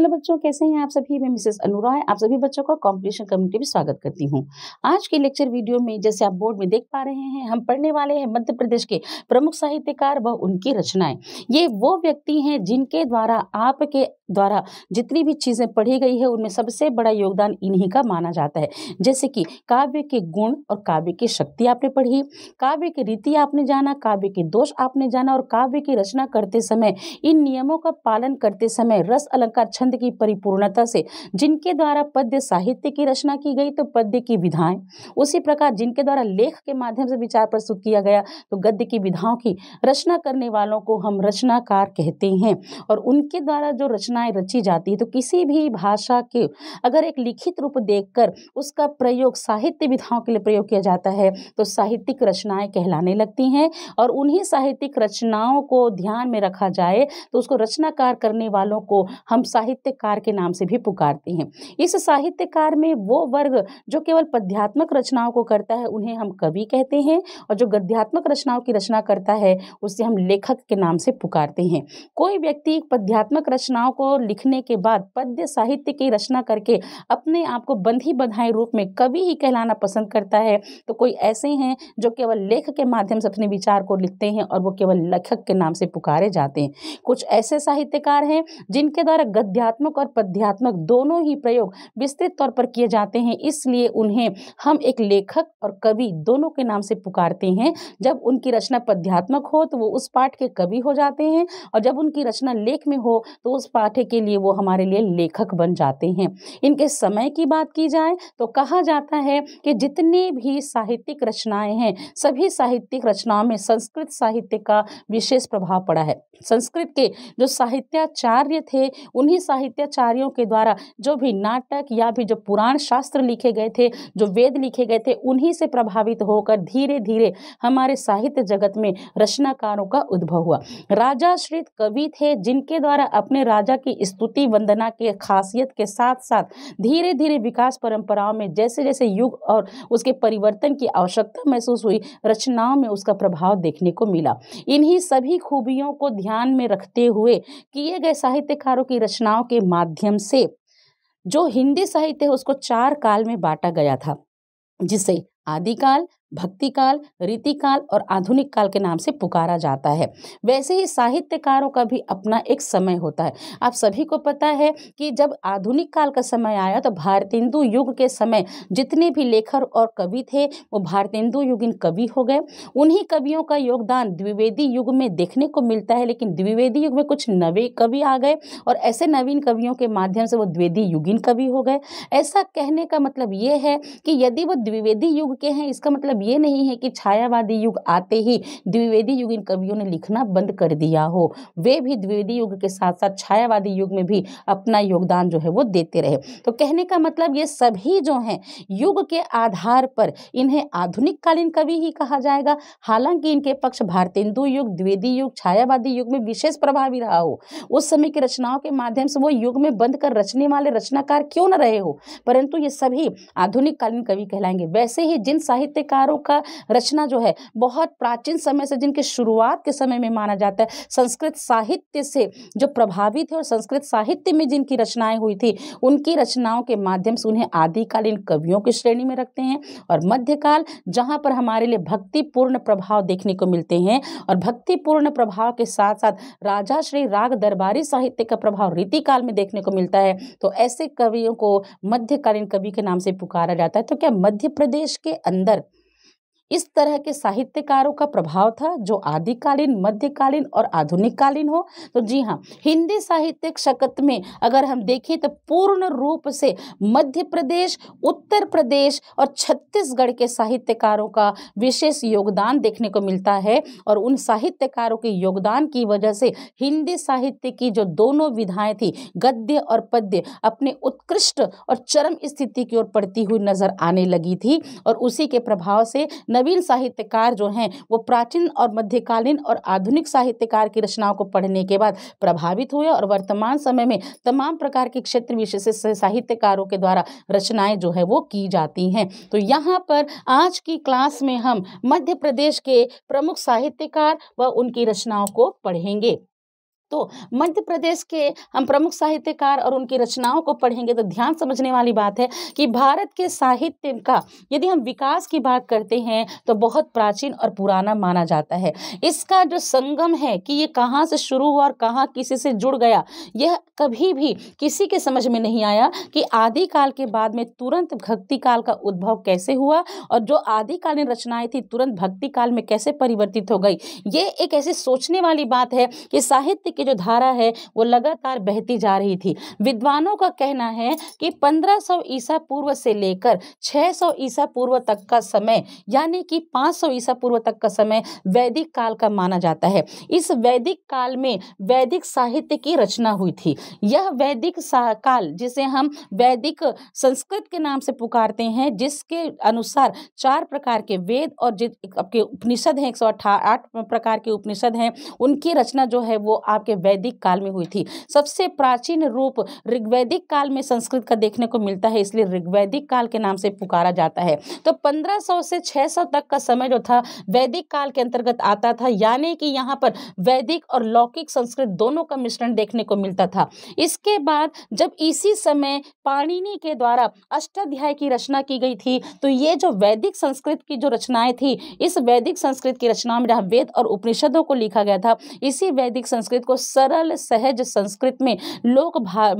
hello बच्चों कैसे हैं आप सभी मैं मिसेस अनुरा है आप सभी बच्चों का कॉम्पिटिशन कम्युनिटी में स्वागत करती हूं आज के लेक्चर वीडियो में जैसे आप बोर्ड में देख पा रहे हैं हम पढ़ने वाले हैं मध्य प्रदेश के प्रमुख साहित्यकार व उनकी रचनाएं ये वो व्यक्ति हैं जिनके द्वारा आपके द्वारा जितनी भी चीज़ें पढ़ी गई है उनमें सबसे बड़ा योगदान इन्हीं का माना जाता है जैसे कि काव्य के गुण और काव्य की शक्ति आपने पढ़ी काव्य की रीति आपने जाना काव्य के दोष आपने जाना और काव्य की रचना करते समय इन नियमों का पालन करते समय रस अलंकार छंद छंद की परिपूर्णता से जिनके द्वारा पद्य साहित्य की रचना की गई तो पद्य की विधाएं उसी प्रकार जिनके द्वारा लेख के माध्यम से विचार प्रस्तुत किया गया तो गद्य की विधाओं की रचना करने वालों को हम रचनाकार कहते हैं और उनके द्वारा जो रचनाएं रची जाती है तो किसी भी भाषा के अगर एक लिखित रूप देखकर उसका प्रयोग साहित्य विधाओं के लिए प्रयोग किया जाता है तो साहित्यिक रचनाएं कहलाने लगती हैं और उन्हीं साहित्यिक रचनाओं को ध्यान में रखा जाए तो उसको रचनाकार करने वालों को हम साहित्य साहित्यकार के नाम से भी पुकारते हैं इस साहित्यकार में वो वर्ग जो केवल पद्यात्मक रचनाओं को करता है उन्हें हम कवि कहते हैं और जो गद्यात्मक रचनाओं की रचना करता है उसे हम लेखक के नाम से पुकारते हैं कोई व्यक्ति पद्यात्मक रचनाओं को लिखने के बाद पद्य साहित्य की रचना करके अपने आप को बंधी बधाई रूप में कवि ही कहलाना पसंद करता है तो कोई ऐसे हैं जो केवल लेख के माध्यम से अपने विचार को लिखते हैं और वो केवल लेखक के नाम से पुकारे जाते हैं कुछ ऐसे साहित्यकार हैं जिनके द्वारा गद्या प्रयोगात्मक और पद्यात्मक दोनों ही प्रयोग विस्तृत तौर पर किए जाते हैं इसलिए उन्हें हम एक लेखक और कवि दोनों के नाम से पुकारते हैं जब उनकी रचना पद्यात्मक हो तो वो उस पाठ के कवि हो जाते हैं और जब उनकी रचना लेख में हो तो उस पाठ के लिए वो हमारे लिए लेखक बन जाते हैं इनके समय की बात की जाए तो कहा जाता है कि जितने भी साहित्यिक रचनाएं हैं सभी साहित्यिक रचनाओं में संस्कृत साहित्य का विशेष प्रभाव पड़ा है संस्कृत के जो साहित्याचार्य थे उन्हीं साहित्य साहित्याचार्यों के द्वारा जो भी नाटक या भी जो पुराण शास्त्र लिखे गए थे जो वेद लिखे गए थे उन्हीं से प्रभावित होकर धीरे धीरे हमारे साहित्य जगत में रचनाकारों का उद्भव हुआ राजा श्रित कवि थे जिनके द्वारा अपने राजा की स्तुति वंदना के खासियत के साथ साथ धीरे धीरे विकास परंपराओं में जैसे जैसे युग और उसके परिवर्तन की आवश्यकता महसूस हुई रचनाओं में उसका प्रभाव देखने को मिला इन्हीं सभी खूबियों को ध्यान में रखते हुए किए गए साहित्यकारों की रचनाओं के माध्यम से जो हिंदी साहित्य है उसको चार काल में बांटा गया था जिसे आदिकाल भक्ति काल रीति काल और आधुनिक काल के नाम से पुकारा जाता है वैसे ही साहित्यकारों का भी अपना एक समय होता है आप सभी को पता है कि जब आधुनिक काल का समय आया तो भारतेंदु युग के समय जितने भी लेखक और कवि थे वो भारतेंदु युगिन कवि हो गए उन्हीं कवियों का योगदान द्विवेदी युग में देखने को मिलता है लेकिन द्विवेदी युग में कुछ नवे कवि आ गए और ऐसे नवीन कवियों के माध्यम से वो द्विवेदी युगिन कवि हो गए ऐसा कहने का मतलब ये है कि यदि वो द्विवेदी युग के हैं इसका मतलब मतलब ये नहीं है कि छायावादी युग आते ही द्विवेदी युग इन कवियों ने लिखना बंद कर दिया हो वे भी द्विवेदी युग के साथ साथ छायावादी युग में भी अपना योगदान जो है वो देते रहे तो कहने का मतलब ये सभी जो हैं युग के आधार पर इन्हें आधुनिक कालीन कवि ही कहा जाएगा हालांकि इनके पक्ष भारतेंदु युग द्विवेदी युग छायावादी युग में विशेष प्रभावी रहा हो उस समय की रचनाओं के माध्यम से वो युग में बंद कर रचने वाले रचनाकार क्यों न रहे हो परंतु ये सभी आधुनिक कालीन कवि कहलाएंगे वैसे ही जिन साहित्यकारों उपहारों का रचना जो है बहुत प्राचीन समय से जिनके शुरुआत के समय में माना जाता है संस्कृत साहित्य से जो प्रभावित है और संस्कृत साहित्य में जिनकी रचनाएं हुई थी उनकी रचनाओं के माध्यम से उन्हें आदिकालीन कवियों की श्रेणी में रखते हैं और मध्यकाल जहाँ पर हमारे लिए भक्तिपूर्ण प्रभाव देखने को मिलते हैं और भक्तिपूर्ण प्रभाव के साथ साथ राजा श्री राग दरबारी साहित्य का प्रभाव रीतिकाल में देखने को मिलता है तो ऐसे कवियों को मध्यकालीन कवि के नाम से पुकारा जाता है तो क्या मध्य प्रदेश के अंदर इस तरह के साहित्यकारों का प्रभाव था जो आदिकालीन मध्यकालीन और आधुनिक कालीन हो तो जी हाँ हिंदी साहित्य शकत में अगर हम देखें तो पूर्ण रूप से मध्य प्रदेश उत्तर प्रदेश और छत्तीसगढ़ के साहित्यकारों का विशेष योगदान देखने को मिलता है और उन साहित्यकारों के योगदान की वजह से हिंदी साहित्य की जो दोनों विधाएं थी गद्य और पद्य अपने उत्कृष्ट और चरम स्थिति की ओर पड़ती हुई नजर आने लगी थी और उसी के प्रभाव से न नवीन साहित्यकार जो हैं वो प्राचीन और मध्यकालीन और आधुनिक साहित्यकार की रचनाओं को पढ़ने के बाद प्रभावित हुए और वर्तमान समय में तमाम प्रकार के क्षेत्र विशेष साहित्यकारों के द्वारा रचनाएं जो है वो की जाती हैं तो यहाँ पर आज की क्लास में हम मध्य प्रदेश के प्रमुख साहित्यकार व उनकी रचनाओं को पढ़ेंगे तो मध्य प्रदेश के हम प्रमुख साहित्यकार और उनकी रचनाओं को पढ़ेंगे तो ध्यान समझने वाली बात है कि भारत के साहित्य का यदि हम विकास की बात करते हैं तो बहुत प्राचीन और पुराना माना जाता है इसका जो संगम है कि ये कहाँ से शुरू हुआ और कहाँ किसी से जुड़ गया यह कभी भी किसी के समझ में नहीं आया कि आदिकाल के बाद में तुरंत भक्ति काल का उद्भव कैसे हुआ और जो आदिकालीन रचनाएं थी तुरंत भक्ति काल में कैसे परिवर्तित हो गई ये एक ऐसी सोचने वाली बात है कि साहित्य की जो धारा है वो लगातार बहती जा रही थी विद्वानों का कहना है कि 1500 ईसा पूर्व से लेकर 600 ईसा पूर्व तक का समय यानी कि 500 ईसा पूर्व तक का समय वैदिक काल का माना जाता है इस वैदिक काल में वैदिक साहित्य की रचना हुई थी यह वैदिक काल जिसे हम वैदिक संस्कृत के नाम से पुकारते हैं जिसके अनुसार चार प्रकार के वेद और जिस आपके उपनिषद हैं एक प्रकार के उपनिषद हैं उनकी रचना जो है वो आपके के वैदिक काल में हुई थी सबसे प्राचीन रूप ऋग्वैदिक काल में संस्कृत का देखने को मिलता है इसलिए ऋग्वैदिक काल के नाम से पुकारा जाता है तो 1500 से 600 तक का समय जो था वैदिक काल के अंतर्गत आता था यानी कि यहाँ पर वैदिक और लौकिक संस्कृत दोनों का मिश्रण देखने को मिलता था इसके बाद जब इसी समय पाणिनि के द्वारा अष्टाध्याय की रचना की गई थी तो ये जो वैदिक संस्कृत की जो रचनाएं थी इस वैदिक संस्कृत की रचना में जहाँ वेद और उपनिषदों को लिखा गया था इसी वैदिक संस्कृत को सरल सहज संस्कृत में लोक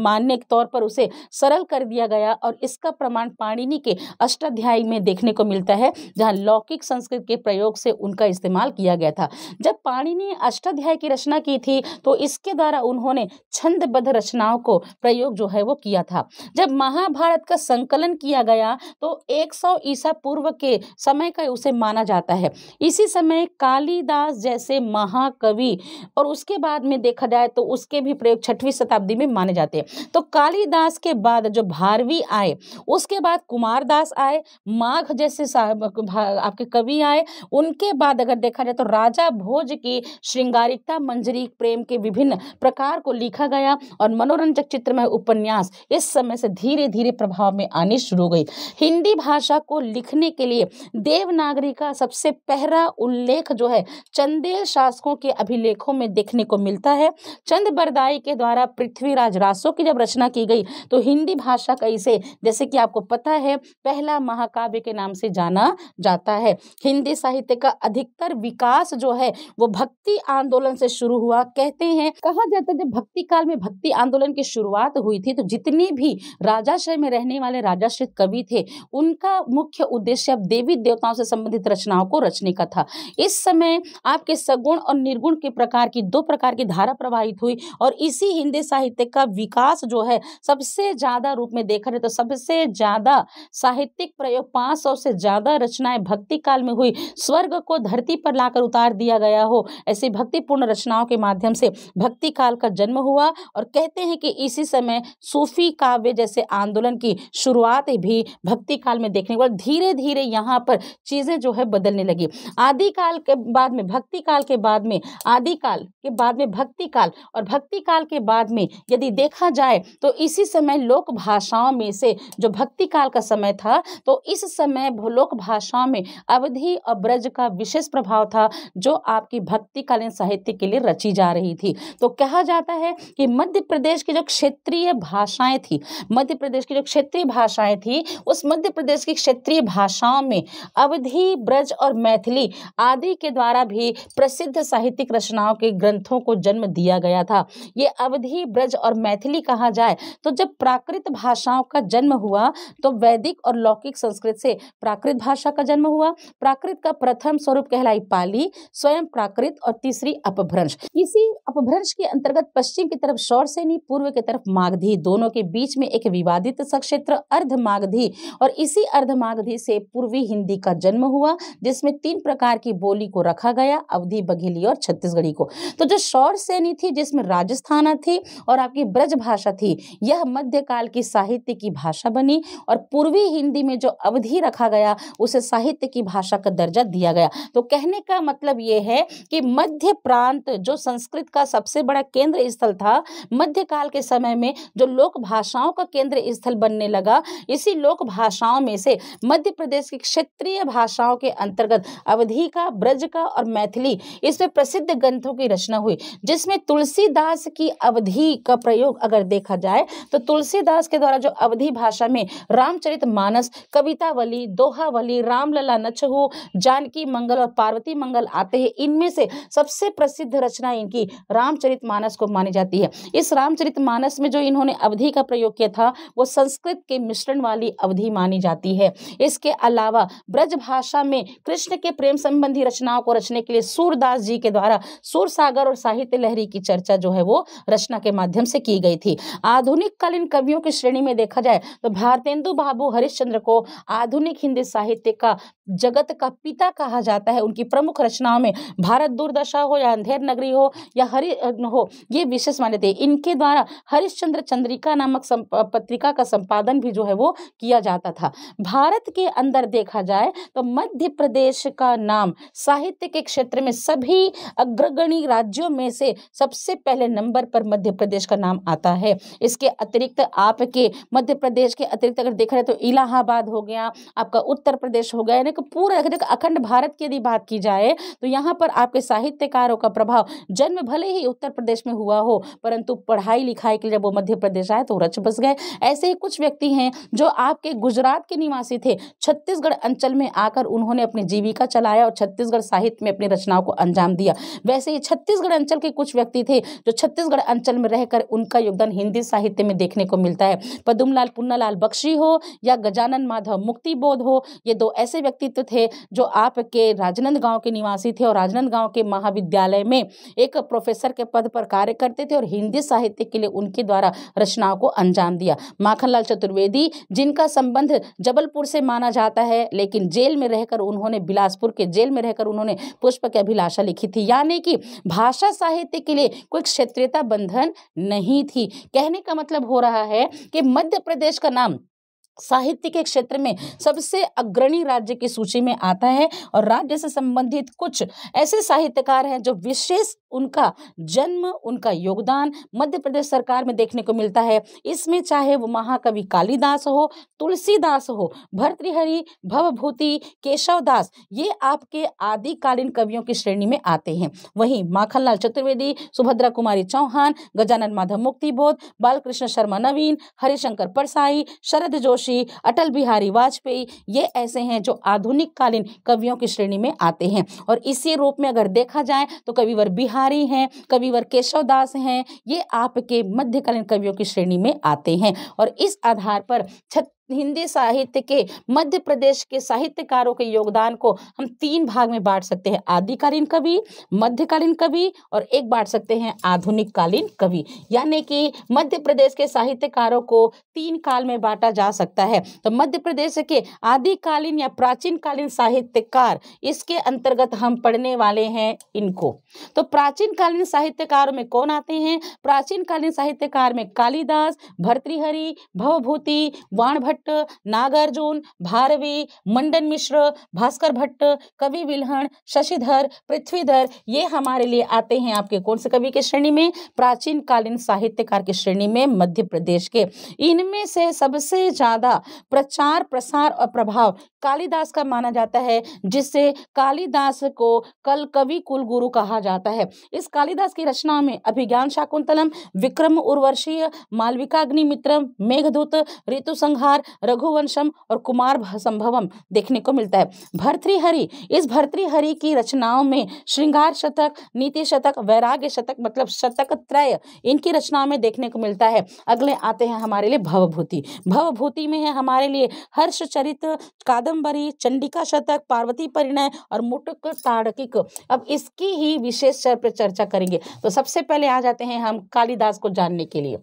मान्य तौर पर उसे सरल कर दिया गया और इसका प्रमाण पाणिनि के अष्टाध्यायी में देखने को मिलता है जहाँ लौकिक संस्कृत के प्रयोग से उनका इस्तेमाल किया गया था जब पाणिनि अष्टाध्याय की रचना की थी तो इसके द्वारा उन्होंने छंदबद्ध रचनाओं को प्रयोग जो है वो किया था जब महाभारत का संकलन किया गया तो 100 ईसा पूर्व के समय का उसे माना जाता है इसी समय कालिदास जैसे महाकवि और उसके बाद में देखा जाए तो उसके भी प्रयोग छठवीं शताब्दी में माने जाते हैं तो कालिदास के बाद जो भारवी आए उसके बाद कुमारदास आए माघ जैसे आपके कवि आए उनके बाद अगर देखा जाए तो राजा भोज की श्रृंगारिकता मंजरी प्रेम के विभिन्न प्रकार को लिखा गया और मनोरंजक चित्रमय उपन्यास इस समय से धीरे धीरे प्रभाव में आने शुरू हो गई हिंदी भाषा को लिखने के लिए देवनागरी का सबसे पहला उल्लेख जो है चंदेल शासकों के अभिलेखों में देखने को मिलता है है चंद बरदाई के द्वारा पृथ्वीराज रासो की जब रचना की गई तो हिंदी भाषा का इसे जैसे कि आपको पता है पहला महाकाव्य के नाम से जाना जाता है हिंदी साहित्य का अधिकतर विकास जो है वो भक्ति आंदोलन से शुरू हुआ कहते हैं कहा जाता है जब भक्ति काल में भक्ति आंदोलन की शुरुआत हुई थी तो जितने भी राजाश्रय में रहने वाले राजाश्रित कवि थे उनका मुख्य उद्देश्य अब देवी देवताओं से संबंधित रचनाओं को रचने का था इस समय आपके सगुण और निर्गुण के प्रकार की दो प्रकार की धारा धारा प्रवाहित हुई और इसी हिंदी साहित्य का विकास जो है सबसे ज़्यादा रूप में देखा जाए तो सबसे ज़्यादा साहित्यिक प्रयोग पाँच सौ से ज़्यादा रचनाएं भक्ति काल में हुई स्वर्ग को धरती पर लाकर उतार दिया गया हो ऐसी भक्तिपूर्ण रचनाओं के माध्यम से भक्ति काल का जन्म हुआ और कहते हैं कि इसी समय सूफी काव्य जैसे आंदोलन की शुरुआत भी भक्ति काल में देखने को धीरे धीरे यहाँ पर चीज़ें जो है बदलने लगी आदिकाल के बाद में भक्ति काल के बाद में आदिकाल के बाद में भक्ति भक्ति काल और भक्ति काल के बाद में यदि देखा जाए तो इसी समय लोक भाषाओं में से जो भक्ति काल का समय था तो इस समय लोक भाषाओं में अवधि और ब्रज का विशेष प्रभाव था जो आपकी भक्तिकालीन साहित्य के लिए रची जा रही थी तो कहा जाता है कि मध्य प्रदेश की जो क्षेत्रीय भाषाएं थी मध्य प्रदेश की जो क्षेत्रीय भाषाएं थी उस मध्य प्रदेश की क्षेत्रीय भाषाओं में अवधि ब्रज और मैथिली आदि के द्वारा भी प्रसिद्ध साहित्यिक रचनाओं के ग्रंथों को जन्म जन्म दिया गया था ये अवधि ब्रज और मैथिली कहा जाए तो जब प्राकृत भाषाओं का जन्म हुआ तो वैदिक और लौकिक संस्कृत से प्राकृत भाषा का जन्म हुआ प्राकृत का प्रथम स्वरूप कहलाई पाली स्वयं प्राकृत और तीसरी अपभ्रंश इसी अपभ्रंश के अंतर्गत पश्चिम की तरफ शौर शौरसेनी पूर्व की तरफ मागधी दोनों के बीच में एक विवादित सक्षेत्र अर्ध मागधी और इसी अर्ध मागधी से पूर्वी हिंदी का जन्म हुआ जिसमें तीन प्रकार की बोली को रखा गया अवधि बघेली और छत्तीसगढ़ी को तो जो शौर सेनी थी जिसमें राजस्थाना थी और आपकी ब्रज भाषा थी यह मध्यकाल की साहित्य की भाषा बनी और पूर्वी हिंदी में जो अवधि रखा गया उसे साहित्य की भाषा का दर्जा दिया गया तो कहने का मतलब यह है कि मध्य प्रांत जो संस्कृत का सबसे बड़ा केंद्र स्थल था मध्यकाल के समय में जो लोक भाषाओं का केंद्र स्थल बनने लगा इसी लोक भाषाओं में से मध्य प्रदेश की क्षेत्रीय भाषाओं के अंतर्गत अवधि का ब्रज का और मैथिली इसमें प्रसिद्ध ग्रंथों की रचना हुई जिस इसमें तुलसीदास की अवधि का प्रयोग अगर देखा जाए तो तुलसीदास के द्वारा जो अवधि भाषा में रामचरित मानस कवितावली दोहावली रामलला नचहु जानकी मंगल और पार्वती मंगल आते हैं इनमें से सबसे प्रसिद्ध रचना इनकी रामचरित मानस को मानी जाती है इस रामचरित मानस में जो इन्होंने अवधि का प्रयोग किया था वो संस्कृत के मिश्रण वाली अवधि मानी जाती है इसके अलावा ब्रज भाषा में कृष्ण के प्रेम संबंधी रचनाओं को रचने के लिए सूरदास जी के द्वारा सूर सागर और साहित्य शहरी की चर्चा जो है वो रचना के माध्यम से की गई थी आधुनिक कालीन कवियों की श्रेणी में देखा जाए तो भारतेंदु बाबू हरिश्चंद्र को आधुनिक हिंदी साहित्य का जगत का पिता कहा जाता है उनकी प्रमुख रचनाओं में भारत दुर्दशा हो या अंधेर नगरी हो या हरि हो ये विशेष मान्यते इनके द्वारा हरिश्चंद्र चंद्रिका नामक पत्रिका का संपादन भी जो है वो किया जाता था भारत के अंदर देखा जाए तो मध्य प्रदेश का नाम साहित्य के क्षेत्र में सभी अग्रगणी राज्यों में से सबसे पहले नंबर पर मध्य प्रदेश का नाम आता है इसके अतिरिक्त आपके मध्य प्रदेश के अतिरिक्त अगर देख रहे तो इलाहाबाद हो गया आपका उत्तर प्रदेश हो गया यानी कि पूरा अखंड भारत की यदि बात की जाए तो यहाँ पर आपके साहित्यकारों का प्रभाव जन्म भले ही उत्तर प्रदेश में हुआ हो परंतु पढ़ाई लिखाई के लिए जब वो मध्य प्रदेश आए तो रच बस गए ऐसे ही कुछ व्यक्ति हैं जो आपके गुजरात के निवासी थे छत्तीसगढ़ अंचल में आकर उन्होंने अपनी जीविका चलाया और छत्तीसगढ़ साहित्य में अपनी रचनाओं को अंजाम दिया वैसे ही छत्तीसगढ़ अंचल के कुछ कुछ व्यक्ति थे जो छत्तीसगढ़ अंचल में रहकर उनका योगदान हिंदी साहित्य में देखने को मिलता है पदुमलाल पुन्नालाल बख्शी हो या गजानन माधव मुक्ति बोध हो ये दो ऐसे व्यक्तित्व थे जो आपके गांव के निवासी थे और गांव के महाविद्यालय में एक प्रोफेसर के पद पर कार्य करते थे और हिंदी साहित्य के लिए उनके द्वारा रचनाओं को अंजाम दिया माखनलाल चतुर्वेदी जिनका संबंध जबलपुर से माना जाता है लेकिन जेल में रहकर उन्होंने बिलासपुर के जेल में रहकर उन्होंने पुष्प की अभिलाषा लिखी थी यानी कि भाषा साहित्य साहित्य के लिए कोई क्षेत्रीयता बंधन नहीं थी कहने का मतलब हो रहा है कि मध्य प्रदेश का नाम साहित्य के क्षेत्र में सबसे अग्रणी राज्य की सूची में आता है और राज्य से संबंधित कुछ ऐसे साहित्यकार हैं जो विशेष उनका जन्म उनका योगदान मध्य प्रदेश सरकार में देखने को मिलता है इसमें चाहे वो महाकवि कालीदास हो तुलसीदास हो भर्तृहरि भवभूति केशवदास ये आपके आदिकालीन कवियों की श्रेणी में आते हैं वहीं माखनलाल चतुर्वेदी सुभद्रा कुमारी चौहान गजानन माधव मुक्तिबोध बालकृष्ण शर्मा नवीन हरिशंकर परसाई शरद जोशी जोशी अटल बिहारी वाजपेयी ये ऐसे हैं जो आधुनिक कालीन कवियों की श्रेणी में आते हैं और इसी रूप में अगर देखा जाए तो कविवर बिहारी हैं कविवर केशव दास हैं ये आपके मध्यकालीन कवियों की श्रेणी में आते हैं और इस आधार पर छत्तीस हिंदी साहित्य के मध्य प्रदेश के साहित्यकारों के योगदान को हम तीन भाग में बांट सकते हैं आदिकालीन कवि मध्यकालीन कवि और एक बांट सकते हैं आधुनिक कालीन कवि यानी कि मध्य प्रदेश के साहित्यकारों को तीन काल में बांटा जा सकता है तो मध्य प्रदेश के आदिकालीन या प्राचीन कालीन साहित्यकार इसके अंतर्गत हम पढ़ने वाले हैं इनको तो प्राचीन कालीन साहित्यकारों में कौन आते हैं प्राचीन कालीन साहित्यकार में कालिदास भर्तृहरि भवभूति वाणभट्ट भट्ट नागार्जुन भारवी मंडन मिश्र भास्कर भट्ट कवि विलहण शशिधर पृथ्वीधर ये हमारे लिए आते हैं आपके कौन से कवि की श्रेणी में प्राचीन कालीन साहित्यकार की श्रेणी में मध्य प्रदेश के इनमें से सबसे ज़्यादा प्रचार प्रसार और प्रभाव कालिदास का माना जाता है जिससे कालिदास को कल कवि कुल गुरु कहा जाता है इस कालिदास की रचना में अभिज्ञान शाकुंतलम विक्रम उर्वर्षीय मालविकाग्निमित्रम मेघदूत ऋतु संहार रघुवंशम और कुमार संभवम देखने को मिलता है भर्तृहरि इस भर्तृहरि की रचनाओं में श्रृंगार शतक नीति शतक वैराग्य शतक मतलब शतक त्रय इनकी रचनाओं में देखने को मिलता है अगले आते हैं हमारे लिए भवभूति भवभूति में है हमारे लिए हर्ष चरित कादम्बरी चंडिका शतक पार्वती परिणय और मुटुक ताड़किक अब इसकी ही विशेष चर्चा करेंगे तो सबसे पहले आ जाते हैं हम कालिदास को जानने के लिए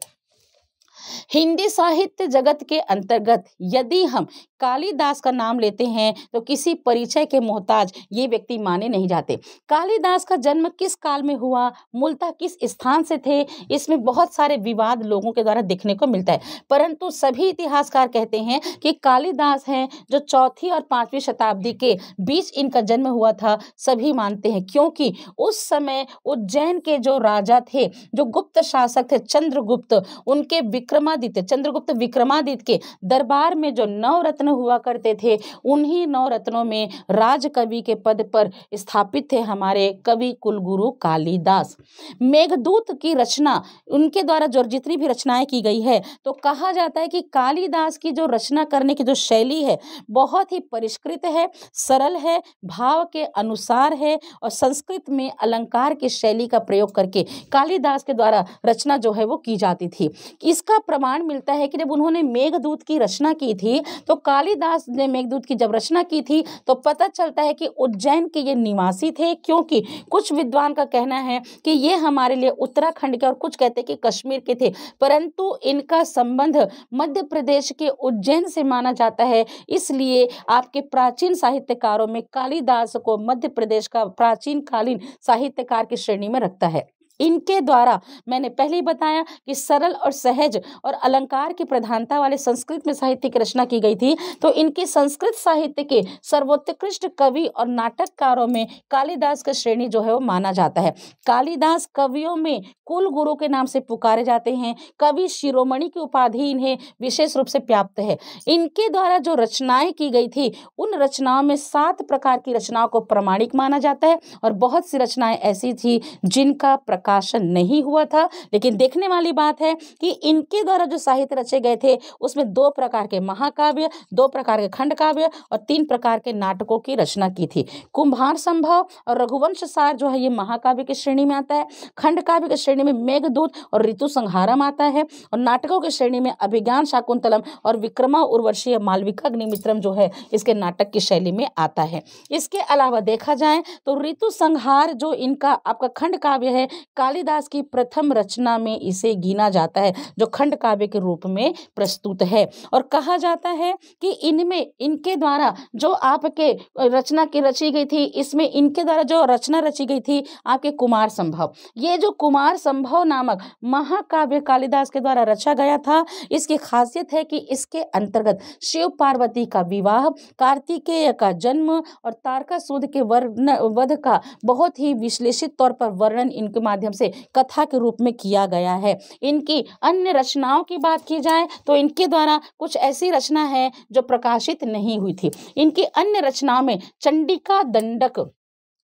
हिंदी साहित्य जगत के अंतर्गत यदि हम कालिदास का नाम लेते हैं तो किसी परिचय के मोहताज ये व्यक्ति माने नहीं जाते कालिदास का जन्म किस काल में हुआ मूलतः किस स्थान से थे इसमें बहुत सारे विवाद लोगों के द्वारा देखने को मिलता है परंतु सभी इतिहासकार कहते हैं कि कालिदास हैं जो चौथी और पांचवी शताब्दी के बीच इनका जन्म हुआ था सभी मानते हैं क्योंकि उस समय उज्जैन के जो राजा थे जो गुप्त शासक थे चंद्रगुप्त उनके विक्रम विक्रमादित्य चंद्रगुप्त विक्रमादित्य के दरबार में जो नौ रत्न हुआ करते थे उन्हीं नौ रत्नों में राजकवि के पद पर स्थापित थे हमारे कवि कुलगुरु कालिदास मेघदूत की रचना उनके द्वारा जो जितनी भी रचनाएं की गई है तो कहा जाता है कि कालिदास की जो रचना करने की जो शैली है बहुत ही परिष्कृत है सरल है भाव के अनुसार है और संस्कृत में अलंकार की शैली का प्रयोग करके कालिदास के द्वारा रचना जो है वो की जाती थी इसका इसका प्रमाण मिलता है कि जब उन्होंने मेघदूत की रचना की थी तो कालिदास ने मेघदूत की जब रचना की थी तो पता चलता है कि उज्जैन के ये निवासी थे क्योंकि कुछ विद्वान का कहना है कि ये हमारे लिए उत्तराखंड के और कुछ कहते हैं कि कश्मीर के थे परंतु इनका संबंध मध्य प्रदेश के उज्जैन से माना जाता है इसलिए आपके प्राचीन साहित्यकारों में कालिदास को मध्य प्रदेश का प्राचीन कालीन साहित्यकार की श्रेणी में रखता है इनके द्वारा मैंने पहले ही बताया कि सरल और सहज और अलंकार की प्रधानता वाले संस्कृत में साहित्य की रचना की गई थी तो इनके संस्कृत साहित्य के सर्वोत्कृष्ट कवि और नाटककारों में कालिदास का श्रेणी जो है वो माना जाता है कालिदास कवियों में कुल गुरु के नाम से पुकारे जाते हैं कवि शिरोमणि की उपाधि इन्हें विशेष रूप से प्राप्त है इनके द्वारा जो रचनाएं की गई थी उन रचनाओं में सात प्रकार की रचनाओं को प्रमाणिक माना जाता है और बहुत सी रचनाएं ऐसी थी जिनका प्रकाशन नहीं हुआ था लेकिन देखने वाली बात है कि इनके द्वारा जो साहित्य रचे गए थे उसमें दो प्रकार के महाकाव्य दो प्रकार के खंड काव्य और तीन प्रकार के नाटकों की रचना की थी कुंभार संभव और रघुवंश सार जो है ये महाकाव्य की श्रेणी में आता है खंड काव्य की श्रेणी में मेघदूत और ऋतु संहारम आता है और नाटकों की श्रेणी में अभिज्ञान शाकुंतलम और विक्रमा उर्वशीय मालविका अग्निमित्रम जो है इसके नाटक की शैली में आता है इसके अलावा देखा जाए तो ऋतु संहार जो इनका आपका खंड काव्य है कालिदास की प्रथम रचना में इसे गिना जाता है जो खंड काव्य के रूप में प्रस्तुत है और कहा जाता है कि इनमें इनके द्वारा जो आपके रचना की रची गई थी इसमें इनके द्वारा जो रचना रची गई थी आपके कुमार संभव ये जो कुमार संभव नामक महाकाव्य कालिदास के द्वारा रचा गया था इसकी खासियत है कि इसके अंतर्गत शिव पार्वती का विवाह कार्तिकेय का जन्म और तारका सूद के वर्ण वध का बहुत ही विश्लेषित तौर पर वर्णन इनके माध्यम माध्यम से कथा के रूप में किया गया है इनकी अन्य रचनाओं की बात की जाए तो इनके द्वारा कुछ ऐसी रचना है जो प्रकाशित नहीं हुई थी इनकी अन्य रचनाओं में चंडिका दंडक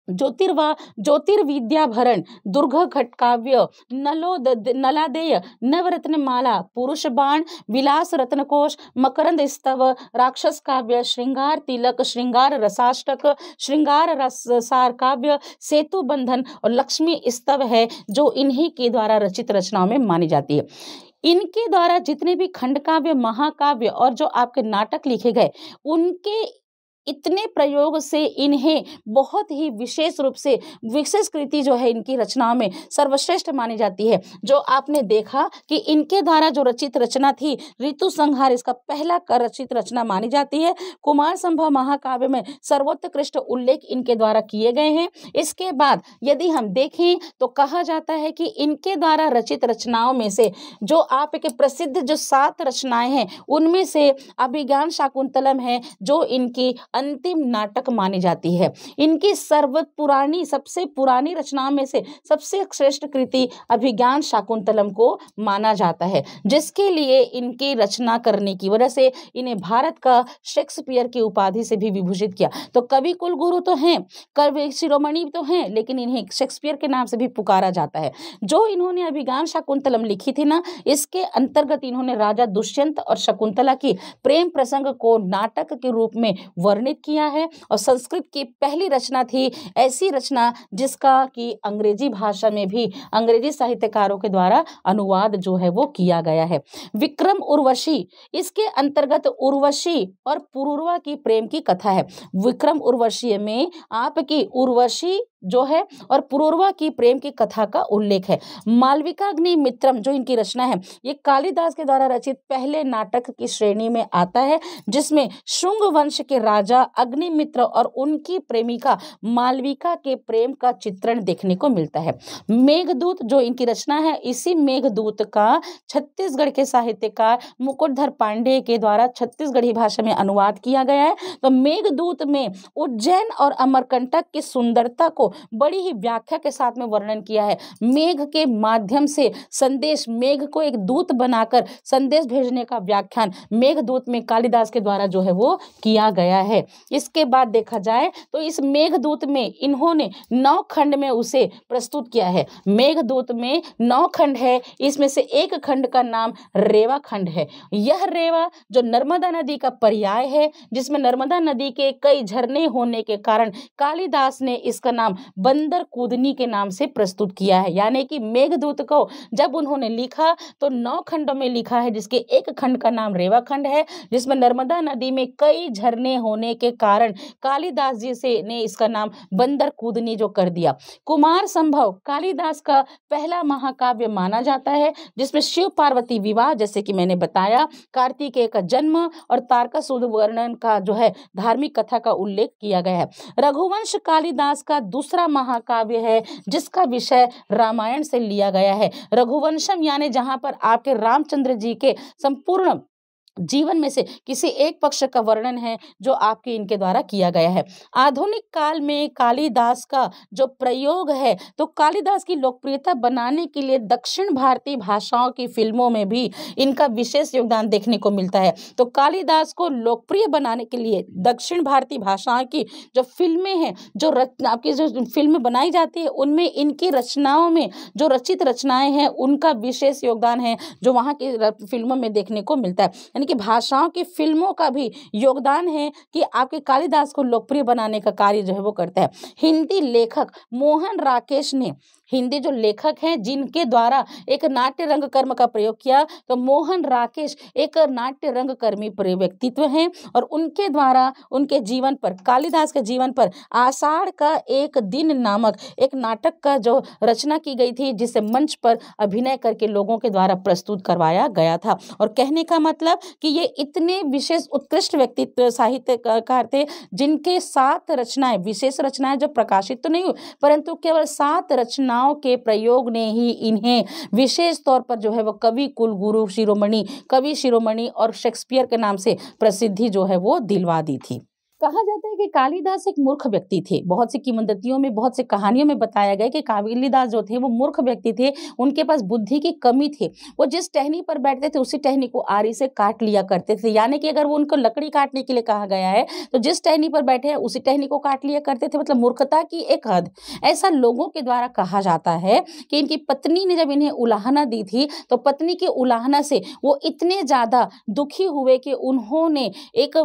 ज्योतिर्वा ज्योतिर्विद्याभरण दुर्घ घटकाव्य नलो नलादेय नवरत्न माला पुरुष बाण विलास रत्नकोश मकरंद स्तव राक्षस काव्य श्रृंगार तिलक श्रृंगार रसाष्टक श्रृंगार रसार काव्य सेतु बंधन और लक्ष्मी स्तव है जो इन्हीं के द्वारा रचित रचनाओं में मानी जाती है इनके द्वारा जितने भी खंडकाव्य महाकाव्य और जो आपके नाटक लिखे गए उनके इतने प्रयोग से इन्हें बहुत ही विशेष रूप से विशेष कृति जो है इनकी रचनाओं में सर्वश्रेष्ठ मानी जाती है जो आपने देखा कि इनके द्वारा जो रचित रचना थी ऋतु संहार इसका पहला रचित रचना मानी जाती है कुमार संभव महाकाव्य में सर्वोत्कृष्ट उल्लेख इनके द्वारा किए गए हैं इसके बाद यदि हम देखें तो कहा जाता है कि इनके द्वारा रचित रचनाओं में से जो आपके प्रसिद्ध जो सात रचनाएं हैं उनमें से अभिज्ञान शाकुंतलम है जो इनकी अंतिम नाटक मानी जाती है इनकी सर्व पुरानी सबसे पुरानी रचनाओं में से सबसे श्रेष्ठ कृति अभिज्ञान शाकुंतलम को माना जाता है जिसके लिए इनकी रचना करने की वजह से इन्हें भारत का शेक्सपियर की उपाधि से भी विभूषित किया तो कवि कुल गुरु तो हैं कवि शिरोमणि तो हैं लेकिन इन्हें शेक्सपियर के नाम से भी पुकारा जाता है जो इन्होंने अभिज्ञान शाकुंतलम लिखी थी ना इसके अंतर्गत इन्होंने राजा दुष्यंत और शकुंतला की प्रेम प्रसंग को नाटक के रूप में वर्ण वर्णित किया है और संस्कृत की पहली रचना थी ऐसी रचना जिसका कि अंग्रेजी भाषा में भी अंग्रेजी साहित्यकारों के द्वारा अनुवाद जो है वो किया गया है विक्रम उर्वशी इसके अंतर्गत उर्वशी और पूर्वा की प्रेम की कथा है विक्रम उर्वशी में आपकी उर्वशी जो है और पुरोरवा की प्रेम की कथा का उल्लेख है मालविकाग्नि मित्रम जो इनकी रचना है ये कालिदास के द्वारा रचित पहले नाटक की श्रेणी में आता है जिसमें शुंग वंश के राजा अग्निमित्र और उनकी प्रेमिका मालविका के प्रेम का चित्रण देखने को मिलता है मेघदूत जो इनकी रचना है इसी मेघदूत का छत्तीसगढ़ के साहित्यकार मुकुटधर पांडे के द्वारा छत्तीसगढ़ी भाषा में अनुवाद किया गया है तो मेघदूत में उज्जैन और अमरकंटक की सुंदरता को बड़ी ही व्याख्या के साथ में वर्णन किया है मेघ के माध्यम से संदेश मेघ को एक दूत बनाकर संदेश भेजने का व्याख्यान मेघ दूत में कालिदास के द्वारा जो है वो किया गया है इसके बाद देखा जाए तो इस मेघ दूत में इन्होंने नौ खंड में उसे प्रस्तुत किया है मेघ दूत में नौ खंड है इसमें से एक खंड का नाम रेवा खंड है यह रेवा जो नर्मदा नदी का पर्याय है जिसमें नर्मदा नदी के कई झरने होने के कारण कालिदास ने इसका नाम बंदर कूदनी के नाम से प्रस्तुत किया है यानी कि मेघदूत को जब उन्होंने लिखा तो नौ खंडों में लिखा है जिसके एक खंड का नाम रेवा खंड है जिसमें नर्मदा नदी में कई झरने होने के कारण कालिदास जी से ने इसका नाम बंदर कूदनी जो कर दिया कुमार संभव कालिदास का पहला महाकाव्य माना जाता है जिसमें शिव पार्वती विवाह जैसे कि मैंने बताया कार्तिकेय का जन्म और तारका वर्णन का जो है धार्मिक कथा का उल्लेख किया गया है रघुवंश कालिदास का दूसरा दूसरा महाकाव्य है जिसका विषय रामायण से लिया गया है रघुवंशम यानी जहां पर आपके रामचंद्र जी के संपूर्ण जीवन में से किसी एक पक्ष का वर्णन है जो आपके इनके द्वारा किया गया है आधुनिक काल में कालिदास का जो प्रयोग है तो कालिदास की लोकप्रियता बनाने के लिए दक्षिण भारतीय भाषाओं की फिल्मों में भी इनका विशेष योगदान देखने को मिलता है तो कालिदास को लोकप्रिय बनाने के लिए दक्षिण भारतीय भाषाओं की जो फिल्में हैं जो रचना आपकी जो फिल्म बनाई जाती है उनमें इनकी रचनाओं में जो रचित रचनाएं हैं उनका विशेष योगदान है जो वहाँ की फिल्मों में देखने को मिलता है यानी कि भाषाओं की फिल्मों का भी योगदान है कि आपके कालिदास को लोकप्रिय बनाने का कार्य जो है वो करता है हिंदी लेखक मोहन राकेश ने हिंदी जो लेखक हैं जिनके द्वारा एक नाट्य रंग कर्म का प्रयोग किया तो मोहन राकेश एक नाट्य रंग कर्मी व्यक्तित्व हैं और उनके द्वारा उनके जीवन पर कालिदास के जीवन पर आषाढ़ का एक दिन नामक एक नाटक का जो रचना की गई थी जिसे मंच पर अभिनय करके लोगों के द्वारा प्रस्तुत करवाया गया था और कहने का मतलब कि ये इतने विशेष उत्कृष्ट व्यक्तित्व साहित्यकार थे जिनके सात रचनाएं विशेष रचनाएं जो प्रकाशित तो नहीं हुई परंतु केवल सात रचना रचनाओं के प्रयोग ने ही इन्हें विशेष तौर पर जो है वो कवि कुल गुरु शिरोमणि कवि शिरोमणि और शेक्सपियर के नाम से प्रसिद्धि जो है वो दिलवा दी थी कहा जाता है कि कालिदास एक मूर्ख व्यक्ति थे बहुत सी किमदतियों में बहुत से कहानियों में बताया गया कि कालिदास जो थे वो मूर्ख व्यक्ति थे उनके पास बुद्धि की कमी थी वो जिस टहनी पर बैठते थे उसी टहनी को आरी से काट लिया करते थे यानी कि अगर वो उनको लकड़ी काटने के लिए कहा गया है तो जिस टहनी पर बैठे हैं उसी टहनी को काट लिया करते थे मतलब मूर्खता की एक हद ऐसा लोगों के द्वारा कहा जाता है कि इनकी पत्नी ने जब इन्हें उलाहना दी थी तो पत्नी की उलाहना से वो इतने ज़्यादा दुखी हुए कि उन्होंने एक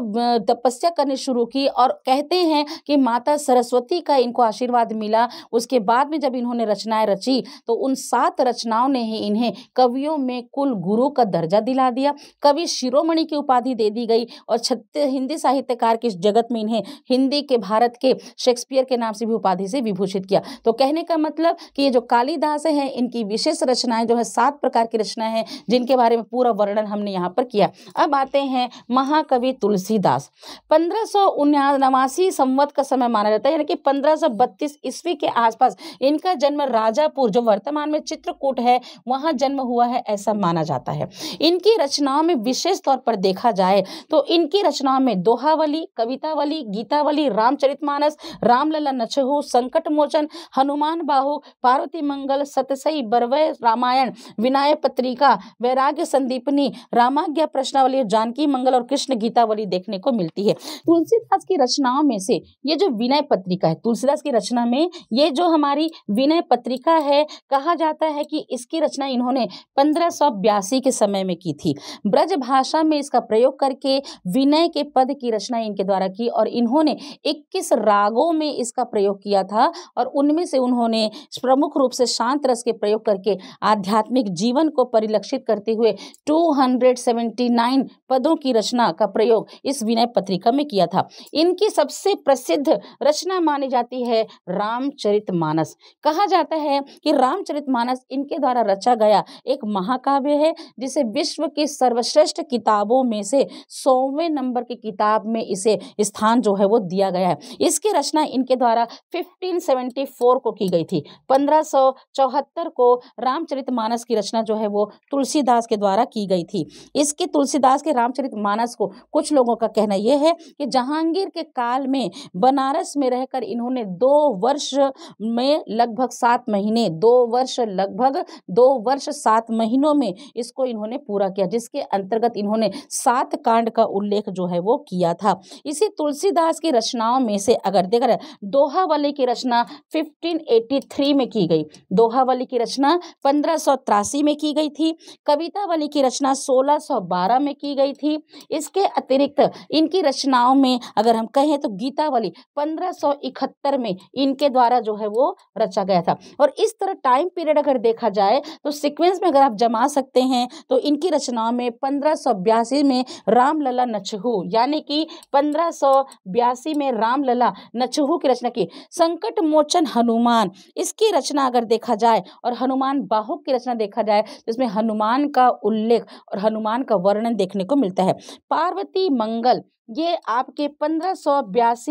तपस्या करनी शुरू सुखी और कहते हैं कि माता सरस्वती का इनको आशीर्वाद मिला उसके बाद में जब इन्होंने रचनाएं रची तो उन सात रचनाओं ने ही इन्हें कवियों में कुल गुरु का दर्जा दिला दिया कवि शिरोमणि की उपाधि दे दी गई और छत्तीस हिंदी साहित्यकार के जगत में इन्हें हिंदी के भारत के शेक्सपियर के नाम से भी उपाधि से विभूषित किया तो कहने का मतलब कि ये जो कालिदास है इनकी विशेष रचनाएं जो है सात प्रकार की रचनाएं हैं जिनके बारे में पूरा वर्णन हमने यहाँ पर किया अब आते हैं महाकवि तुलसीदास पंद्रह उन्यासी संवत का समय माना जाता है यानी कि पंद्रह सौ बत्तीस ईस्वी के आसपास इनका जन्म राजापुर जो वर्तमान में चित्रकूट है वहाँ जन्म हुआ है ऐसा माना जाता है इनकी रचनाओं में विशेष तौर पर देखा जाए तो इनकी रचनाओं में दोहावली कवितावली गीतावली रामचरितमानस रामलला नचहु संकट मोचन हनुमान बाहु पार्वती मंगल सतसई बरवय रामायण विनाय पत्रिका वैराग्य संदीपनी रामाज्ञा प्रश्नावली जानकी मंगल और कृष्ण गीतावली देखने को मिलती है तुलसी तुलसीदास की रचनाओं में से ये जो विनय पत्रिका है तुलसीदास की रचना में ये जो हमारी विनय पत्रिका है कहा जाता है कि इसकी रचना इन्होंने पंद्रह के समय में की थी ब्रज भाषा में इसका प्रयोग करके विनय के पद की रचना इनके द्वारा की और इन्होंने 21 रागों में इसका प्रयोग किया था और उनमें से उन्होंने प्रमुख रूप से शांत रस के प्रयोग करके आध्यात्मिक जीवन को परिलक्षित करते हुए 279 पदों की रचना का प्रयोग इस विनय पत्रिका में किया था इनकी सबसे प्रसिद्ध रचना मानी जाती है रामचरित मानस कहा जाता है कि रामचरित मानस इनके द्वारा रचा गया एक महाकाव्य है जिसे विश्व की सर्वश्रेष्ठ किताबों में से सौवें नंबर की किताब में इसे स्थान जो है वो दिया गया है इसकी रचना इनके द्वारा फिफ्टीन को की गई थी पंद्रह को रामचरितमानस की रचना जो है वो तुलसीदास के द्वारा की गई थी इसके तुलसीदास के रामचरित मानस को कुछ लोगों का कहना यह है कि जहाँ जहांगीर के काल में बनारस में रहकर इन्होंने दो वर्ष में लगभग सात महीने दो वर्ष लगभग दो वर्ष सात महीनों में इसको इन्होंने पूरा किया जिसके अंतर्गत इन्होंने सात कांड का उल्लेख जो है वो किया था इसी तुलसीदास की रचनाओं में से अगर देख रहे दोहा वाली की रचना 1583 में की गई दोहा वाली की रचना पंद्रह में की गई थी कविता वाली की रचना 1612 में की गई थी इसके अतिरिक्त इनकी रचनाओं में अगर हम कहें तो गीतावली पंद्रह में इनके द्वारा जो है वो रचा गया था और इस तरह टाइम पीरियड अगर देखा जाए तो सिक्वेंस में अगर आप जमा सकते हैं तो इनकी रचनाओं में पंद्रह में रामलला नचहू यानी कि पंद्रह में रामलला नचहू की रचना की संकट मोचन हनुमान इसकी रचना अगर देखा जाए और हनुमान बाहु की रचना देखा जाए तो इसमें हनुमान का उल्लेख और हनुमान का वर्णन देखने को मिलता है पार्वती मंगल ये आपके पंद्रह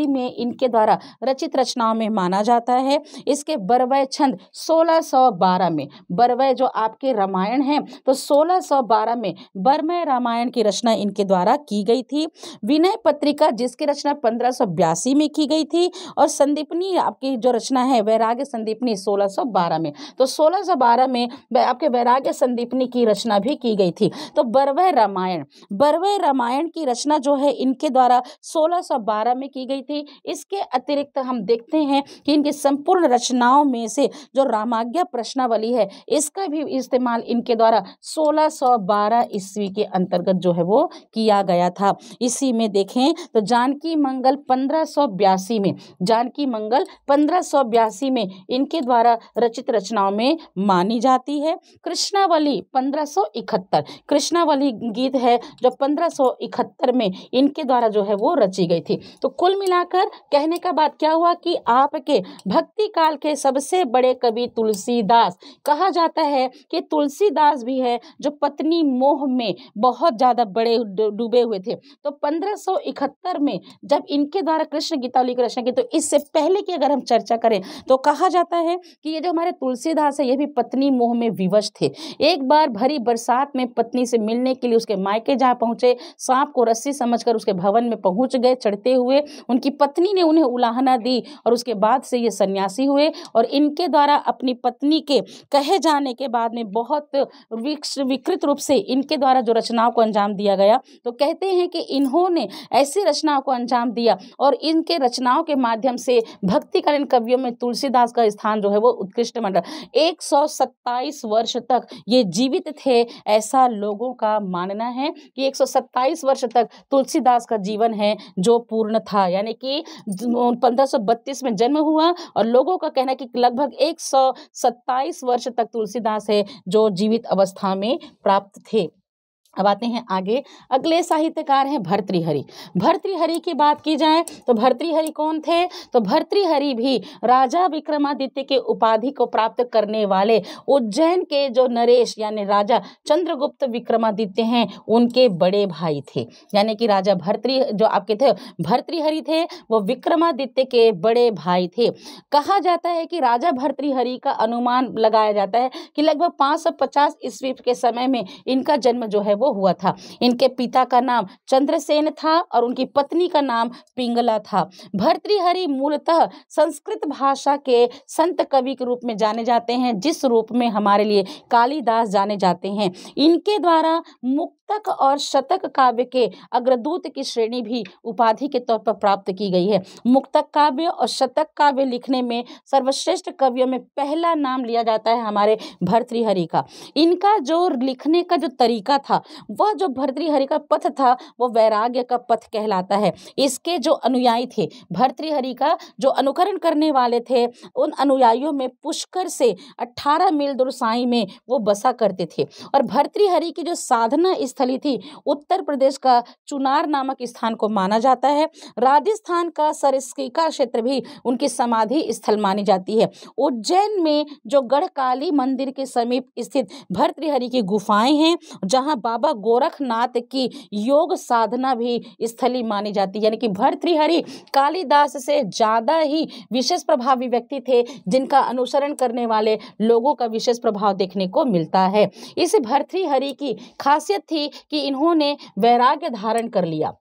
में इनके द्वारा रचित रचनाओं में माना जाता है इसके बरवय छंद 1612 में बरवय जो आपके रामायण है तो 1612 में बरमय रामायण की रचना इनके द्वारा की गई थी विनय पत्रिका जिसकी रचना पंद्रह में की गई थी और संदीपनी आपकी जो रचना है वैराग्य संदीपनी 1612 में तो 1612 में आपके वैराग्य संदीपनी की रचना भी की गई थी तो बरवय रामायण बरवय रामायण की रचना जो है इनके के द्वारा 1612 में की गई थी इसके अतिरिक्त हम देखते हैं कि इनकी संपूर्ण रचनाओं में से जो रामाज्ञा प्रश्नावली है इसका भी इस्तेमाल इनके द्वारा 1612 ईस्वी के अंतर्गत जो है वो किया गया था इसी में देखें तो जानकी मंगल पंद्रह में जानकी मंगल पंद्रह में इनके द्वारा रचित रचनाओं में मानी जाती है कृष्णावली पंद्रह सौ कृष्णावली गीत है जो पंद्रह में इनके द्वारा द्वारा जो है वो रची गई थी तो कुल मिलाकर कहने का बात क्या हुआ कि आपके भक्ति काल के सबसे बड़े कवि तुलसीदास कहा जाता है कि तुलसीदास भी है जो पत्नी मोह में बहुत ज़्यादा बड़े डूबे हुए थे तो पंद्रह में जब इनके द्वारा कृष्ण गीता लिख रचना की तो इससे पहले की अगर हम चर्चा करें तो कहा जाता है कि ये जो हमारे तुलसीदास है ये भी पत्नी मोह में विवश थे एक बार भरी बरसात में पत्नी से मिलने के लिए उसके मायके जा पहुंचे सांप को रस्सी समझकर उसके भवन में पहुंच गए चढ़ते हुए उनकी पत्नी ने उन्हें उलाहना दी और उसके बाद से ये सन्यासी हुए और इनके द्वारा अपनी पत्नी के कहे जाने के बाद में बहुत विकृत रूप से इनके द्वारा जो रचनाओं को अंजाम दिया गया तो कहते हैं कि इन्होंने ऐसी रचनाओं को अंजाम दिया और इनके रचनाओं के माध्यम से भक्तिकालीन कवियों में तुलसीदास का स्थान जो है वो उत्कृष्ट मंडल एक वर्ष तक ये जीवित थे ऐसा लोगों का मानना है कि 127 वर्ष तक तुलसीदास का जीवन है जो पूर्ण था यानी कि 1532 में जन्म हुआ और लोगों का कहना है कि लगभग एक वर्ष तक तुलसीदास है जो जीवित अवस्था में प्राप्त थे अब आते हैं आगे अगले साहित्यकार हैं भर्तृहरि भर्तृहरि की बात की जाए तो भर्तृहरि कौन थे तो भर्तृहरि भी राजा विक्रमादित्य के उपाधि को प्राप्त करने वाले उज्जैन के जो नरेश यानी राजा चंद्रगुप्त विक्रमादित्य हैं उनके बड़े भाई थे यानी कि राजा भर्तृ जो आपके थे भर्तृहरि थे वो विक्रमादित्य के बड़े भाई थे कहा जाता है कि राजा भर्तृहरि का अनुमान लगाया जाता है कि लगभग पाँच ईस्वी के समय में इनका जन्म जो है वो को हुआ था इनके पिता का नाम चंद्रसेन था और उनकी पत्नी का नाम पिंगला था भर्तृहरि मूलतः संस्कृत भाषा के संत कवि के रूप में जाने जाते हैं जिस रूप में हमारे लिए कालिदास जाने जाते हैं इनके द्वारा मुक्त तक और शतक काव्य के अग्रदूत की श्रेणी भी उपाधि के तौर पर प्राप्त की गई है मुक्तक काव्य और शतक काव्य लिखने में सर्वश्रेष्ठ कवियों में पहला नाम लिया जाता है हमारे भर्तृहरि का इनका जो लिखने का जो तरीका था वह जो भर्तृहरि का पथ था वह वैराग्य का पथ कहलाता है इसके जो अनुयायी थे भर्तृहरि का जो अनुकरण करने वाले थे उन अनुयायियों में पुष्कर से अठारह मील दूर में वो बसा करते थे और भर्तृहरि की जो साधना इस स्थली थी उत्तर प्रदेश का चुनार नामक स्थान को माना जाता है राजस्थान का सरस्किका क्षेत्र भी उनकी समाधि स्थल मानी जाती है उज्जैन में जो गढ़काली मंदिर के समीप स्थित भर्तृहरि की गुफाएं हैं जहां बाबा गोरखनाथ की योग साधना भी स्थली मानी जाती है यानी कि भर्तृहरि कालिदास से ज़्यादा ही विशेष प्रभावी व्यक्ति थे जिनका अनुसरण करने वाले लोगों का विशेष प्रभाव देखने को मिलता है इस भर्तृहरि की खासियत थी कि इन्होंने वैराग्य धारण कर लिया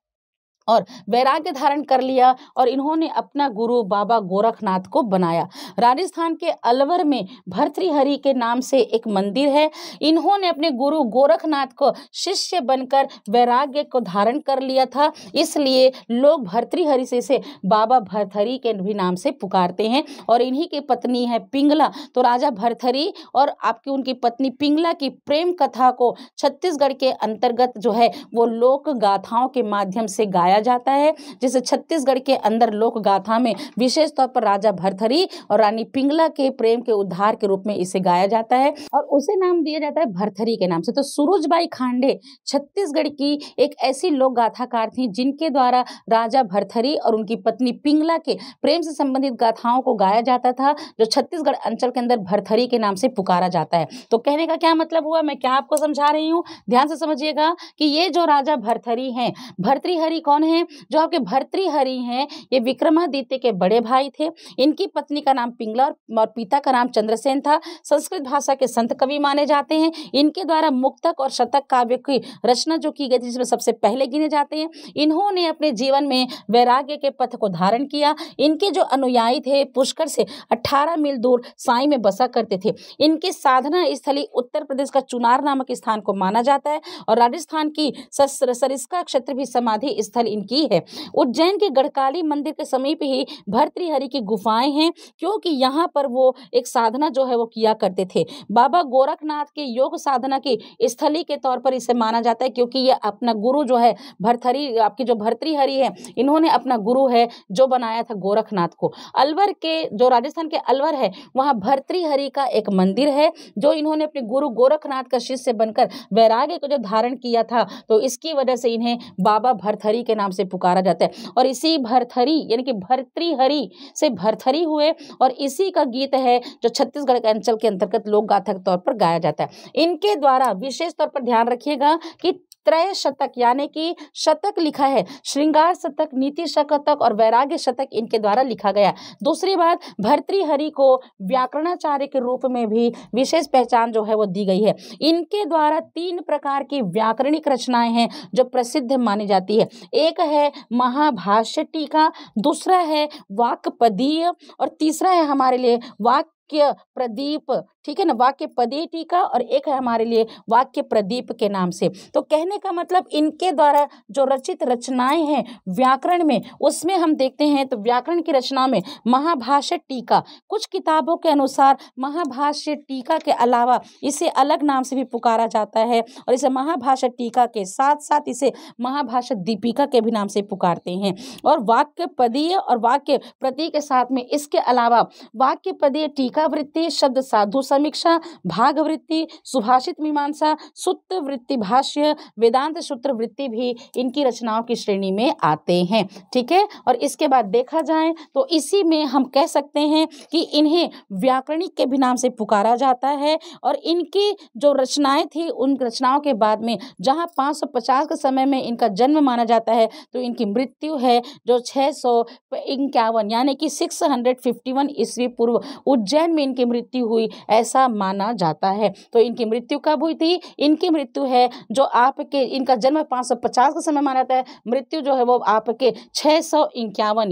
और वैराग्य धारण कर लिया और इन्होंने अपना गुरु बाबा गोरखनाथ को बनाया राजस्थान के अलवर में भर्तृहरि के नाम से एक मंदिर है इन्होंने अपने गुरु गोरखनाथ को शिष्य बनकर वैराग्य को धारण कर लिया था इसलिए लोग भर्तृहरि से इसे बाबा भर्तहरि के भी नाम से पुकारते हैं और इन्हीं की पत्नी है पिंगला तो राजा भर्तहरि और आपकी उनकी पत्नी पिंगला की प्रेम कथा को छत्तीसगढ़ के अंतर्गत जो है वो लोक गाथाओं के माध्यम से गाया गाया जाता है जिसे छत्तीसगढ़ के अंदर लोक गाथा में विशेष तौर पर राजा भरथरी और रानी पिंगला के प्रेम के उद्धार के रूप में इसे गाया जाता है और उसे नाम दिया जाता है भरथरी के नाम से तो सूरजबाई खांडे छत्तीसगढ़ की एक ऐसी लोक गाथाकार थी जिनके द्वारा राजा भरथरी और उनकी पत्नी पिंगला के प्रेम से संबंधित गाथाओं को गाया जाता था जो छत्तीसगढ़ अंचल के अंदर भरथरी के नाम से पुकारा जाता है तो कहने का क्या मतलब हुआ मैं क्या आपको समझा रही हूँ ध्यान से समझिएगा कि ये जो राजा भरथरी हैं भरतरी हरि कौन हैं जो आपके भर्तृहरि हैं ये विक्रमादित्य के बड़े भाई थे इनकी पत्नी का नाम पिंगला और पिता का नाम चंद्रसेन था संस्कृत भाषा के संत कवि माने जाते हैं इनके द्वारा मुक्तक और शतक काव्य की रचना जो की गई थी जिसमें सबसे पहले गिने जाते हैं इन्होंने अपने जीवन में वैराग्य के पथ को धारण किया इनके जो अनुयायी थे पुष्कर से 18 मील दूर साई में बसा करते थे इनकी साधना स्थली उत्तर प्रदेश का चुनार नामक स्थान को माना जाता है और राजस्थान की सरिस्का क्षेत्र भी समाधि स्थल इनकी है उज्जैन के गढ़काली मंदिर के समीप ही भर्तृहरि की गुफाएं हैं क्योंकि यहाँ पर वो एक साधना जो है वो किया करते थे बाबा गोरखनाथ के योग साधना की स्थली के तौर पर इसे माना जाता है क्योंकि ये अपना गुरु जो है भरथरी आपकी जो भरतृहरि है इन्होंने अपना गुरु है जो बनाया था गोरखनाथ को अलवर के जो राजस्थान के अलवर है वहाँ भरतृहरि का एक मंदिर है जो इन्होंने अपने गुरु गोरखनाथ का शिष्य बनकर वैराग्य को जब धारण किया था तो इसकी वजह से इन्हें बाबा भरथरी के नाम नाम से पुकारा जाता है और इसी भरथरी यानी कि भरतृहरि से भरथरी हुए और इसी का गीत है जो छत्तीसगढ़ के अंचल के अंतर्गत लोक गाथा के तौर पर गाया जाता है इनके द्वारा विशेष तौर पर ध्यान रखिएगा कि त्रय शतक यानी कि शतक लिखा है श्रृंगार शतक नीति शतक और वैराग्य शतक इनके द्वारा लिखा गया दूसरी बात भर्तृहरि को व्याकरणाचार्य के रूप में भी विशेष पहचान जो है वो दी गई है इनके द्वारा तीन प्रकार की व्याकरणिक रचनाएं हैं जो प्रसिद्ध मानी जाती है एक है महाभाष्य टीका दूसरा है वाक्पदीय और तीसरा है हमारे लिए वाक वाक्य प्रदीप ठीक है ना वाक्य पदे टीका और एक है हमारे लिए वाक्य प्रदीप के नाम से तो कहने का मतलब इनके द्वारा जो रचित रचनाएं हैं व्याकरण में उसमें हम देखते हैं तो व्याकरण की रचना में महाभाष्य टीका कुछ किताबों के अनुसार महाभाष्य टीका के अलावा इसे अलग नाम से भी पुकारा जाता है और इसे महाभाष्य टीका के साथ साथ इसे महाभाष्य दीपिका के भी नाम से पुकारते हैं और वाक्य पदीय और वाक्य प्रति के साथ में इसके अलावा वाक्य पदीय टीका वृत्ति शब्द साधु समीक्षा भागवृत्ति सुभाषित मीमांसा सुत्त वृत्ति भाष्य वेदांत सूत्र वृत्ति भी इनकी रचनाओं की श्रेणी में आते हैं ठीक है और इसके बाद देखा जाए तो इसी में हम कह सकते हैं कि इन्हें व्याकरणिक के भी नाम से पुकारा जाता है और इनकी जो रचनाएं थी उन रचनाओं के बाद में जहां 550 के समय में इनका जन्म माना जाता है तो इनकी मृत्यु है जो छः सौ इक्यावन यानी कि सिक्स हंड्रेड फिफ्टी वन ईस्वी पूर्व उज्जैन रामायण में इनकी मृत्यु हुई ऐसा माना जाता है तो इनकी मृत्यु कब हुई थी इनकी मृत्यु है जो आपके इनका जन्म पाँच का समय माना जाता है मृत्यु जो है वो आपके छः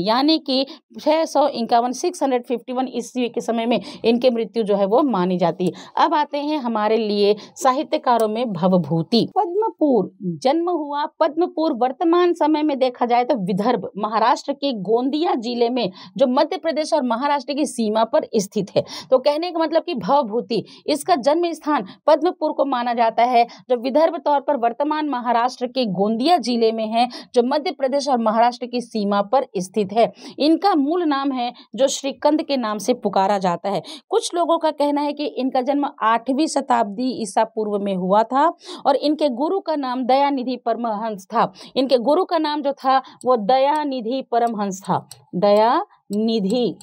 यानी कि छः सौ इक्यावन सिक्स हंड्रेड फिफ्टी वन ईस्वी के समय में इनकी मृत्यु जो है वो मानी जाती है अब आते हैं हमारे लिए साहित्यकारों में भवभूति पद्मपुर जन्म हुआ पद्मपुर वर्तमान समय में देखा जाए तो विदर्भ महाराष्ट्र के गोंदिया जिले में जो मध्य प्रदेश और महाराष्ट्र की सीमा पर स्थित है तो कहने का मतलब कि भवभूति इसका जन्म स्थान पद्मपुर को माना जाता है जो विदर्भ तौर पर वर्तमान महाराष्ट्र के गोंदिया जिले में है जो मध्य प्रदेश और महाराष्ट्र की सीमा पर स्थित है इनका मूल नाम है जो श्रीकंद के नाम से पुकारा जाता है कुछ लोगों का कहना है कि इनका जन्म आठवीं शताब्दी ईसा पूर्व में हुआ था और इनके गुरु का नाम दयानिधि परमहंस था इनके गुरु का नाम जो था वो दयानिधि परमहंस था दया निधि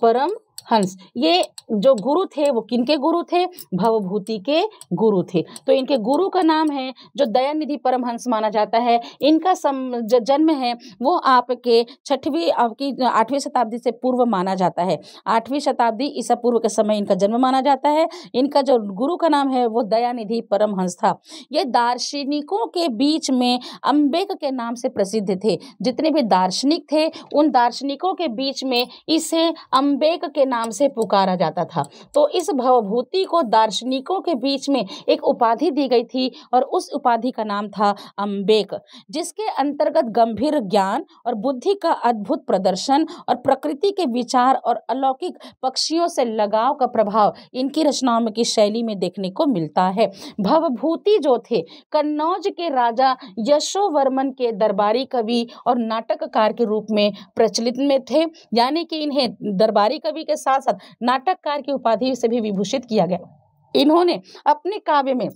परम हंस ये जो गुरु थे वो किनके गुरु थे भवभूति के गुरु थे तो इनके गुरु का नाम है जो दयानिधि परमहंस माना जाता है इनका सम, जन्म है वो आपके छठवीं आपकी आठवीं शताब्दी से पूर्व माना जाता है आठवीं शताब्दी ईसा पूर्व के समय इनका जन्म माना जाता है इनका जो गुरु का नाम है वो दयानिधि परमहंस था ये दार्शनिकों के बीच में अम्बेक के नाम से प्रसिद्ध थे जितने भी दार्शनिक थे उन दार्शनिकों के बीच में इसे अम्बेक के नाम नाम से पुकारा जाता था तो इस भवभूति को दार्शनिकों के बीच में एक उपाधि दी गई थी और उस उपाधि का नाम था अम्बेक जिसके अंतर्गत गंभीर ज्ञान और बुद्धि का अद्भुत प्रदर्शन और प्रकृति के विचार और अलौकिक पक्षियों से लगाव का प्रभाव इनकी रचनाओं की शैली में देखने को मिलता है भवभूति जो थे कन्नौज के राजा यशोवर्मन के दरबारी कवि और नाटककार के रूप में प्रचलित में थे यानी कि इन्हें दरबारी कवि के साथ साथ साथ नाटककार की उपाधि से भी विभूषित किया गया इन्होंने अपने काव्य में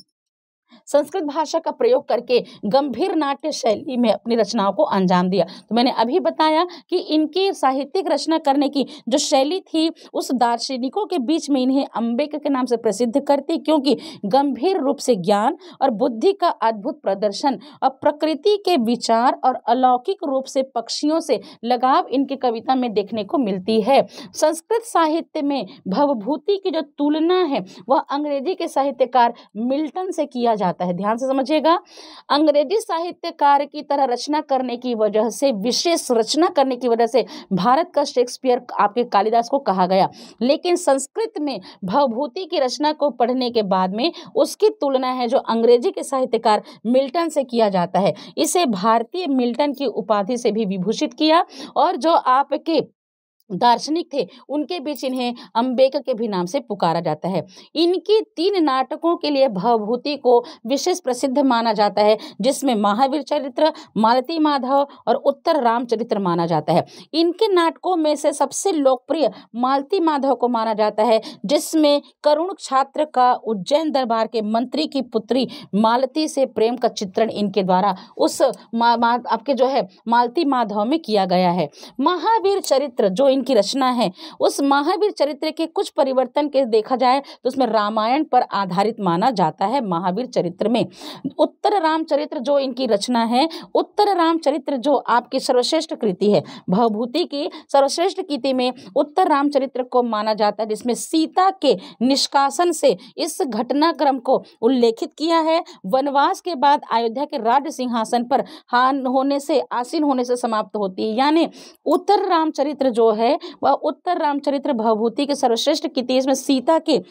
संस्कृत भाषा का प्रयोग करके गंभीर नाट्य शैली में अपनी रचनाओं को अंजाम दिया तो मैंने अभी बताया कि इनकी साहित्यिक रचना करने की जो शैली थी उस दार्शनिकों के बीच में इन्हें अम्बेक के नाम से प्रसिद्ध करती क्योंकि गंभीर रूप से ज्ञान और बुद्धि का अद्भुत प्रदर्शन और प्रकृति के विचार और अलौकिक रूप से पक्षियों से लगाव इनकी कविता में देखने को मिलती है संस्कृत साहित्य में भवभूति की जो तुलना है वह अंग्रेजी के साहित्यकार मिल्टन से किया जाता है ध्यान से समझिएगा अंग्रेजी साहित्यकार की तरह रचना करने की वजह से विशेष रचना करने की वजह से भारत का शेक्सपियर आपके कालिदास को कहा गया लेकिन संस्कृत में भवभूति की रचना को पढ़ने के बाद में उसकी तुलना है जो अंग्रेजी के साहित्यकार मिल्टन से किया जाता है इसे भारतीय मिल्टन की उपाधि से भी विभूषित किया और जो आपके दार्शनिक थे उनके बीच इन्हें अम्बेकर के भी नाम से पुकारा जाता है इनकी तीन नाटकों के लिए भवभूति को विशेष प्रसिद्ध माना जाता है जिसमें महावीर चरित्र मालती माधव और उत्तर रामचरित्र माना जाता है इनके नाटकों में से सबसे लोकप्रिय मालती माधव को माना जाता है जिसमें करुण छात्र का उज्जैन दरबार के मंत्री की पुत्री मालती से प्रेम का चित्रण इनके द्वारा उस मा, मा, आपके जो है मालती माधव में किया गया है महावीर चरित्र जो इन उनकी रचना है उस महावीर चरित्र के कुछ परिवर्तन के देखा जाए तो उसमें रामायण पर आधारित माना जाता है महावीर चरित्र में उत्तर रामचरित्र जो इनकी रचना है उत्तर रामचरित्र जो आपकी सर्वश्रेष्ठ कृति है भवभूति की सर्वश्रेष्ठ कृति में उत्तर रामचरित्र को माना जाता है जिसमें सीता के निष्कासन से इस घटनाक्रम को उल्लेखित किया है वनवास के बाद अयोध्या के राज सिंहासन पर हान होने से आसीन होने से समाप्त होती है यानी उत्तर रामचरित्र जो है है वह उत्तर रामचरित्र भवभूति के सर्वश्रेष्ठ की इसमें सीता के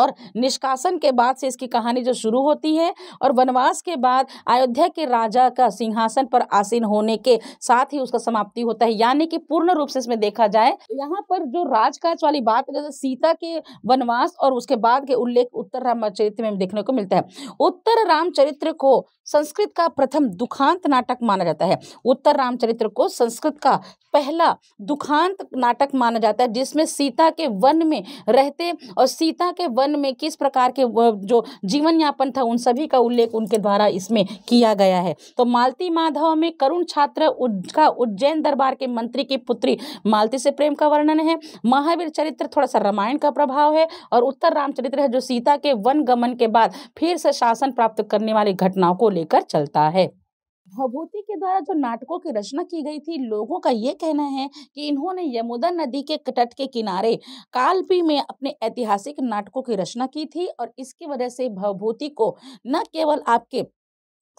और निष्कासन के बाद से इसकी कहानी जो शुरू होती है और वनवास के बाद अयोध्या के राजा का सिंहासन पर आसीन होने के साथ ही उसका समाप्ति होता है यानी कि पूर्ण रूप से इसमें देखा जाए तो यहाँ पर जो राजकाज वाली बात है जैसे सीता के वनवास और उसके बाद के उल्लेख उत्तर रामचरित्र में देखने को मिलता है उत्तर रामचरित्र को संस्कृत का प्रथम दुखांत नाटक माना जाता है उत्तर रामचरित्र को संस्कृत का पहला दुखांत नाटक माना जाता है जिसमें सीता के वन में रहते और सीता के वन में किस प्रकार के जो जीवन यापन था उन सभी का उल्लेख उनके द्वारा इसमें किया गया है तो मालती माधव में करुण छात्र का उज्जैन दरबार के मंत्री की पुत्री मालती से प्रेम का वर्णन है महावीर चरित्र थोड़ा सा रामायण का प्रभाव है और उत्तर रामचरित्र है जो सीता के वन गमन के बाद फिर से शासन प्राप्त करने वाली घटनाओं को ले लेकर चलता है भवभूति के द्वारा जो नाटकों की रचना की गई थी लोगों का ये कहना है कि इन्होंने यमुना नदी के तट के किनारे कालपी में अपने ऐतिहासिक नाटकों की रचना की थी और इसकी वजह से भवभूति को न केवल आपके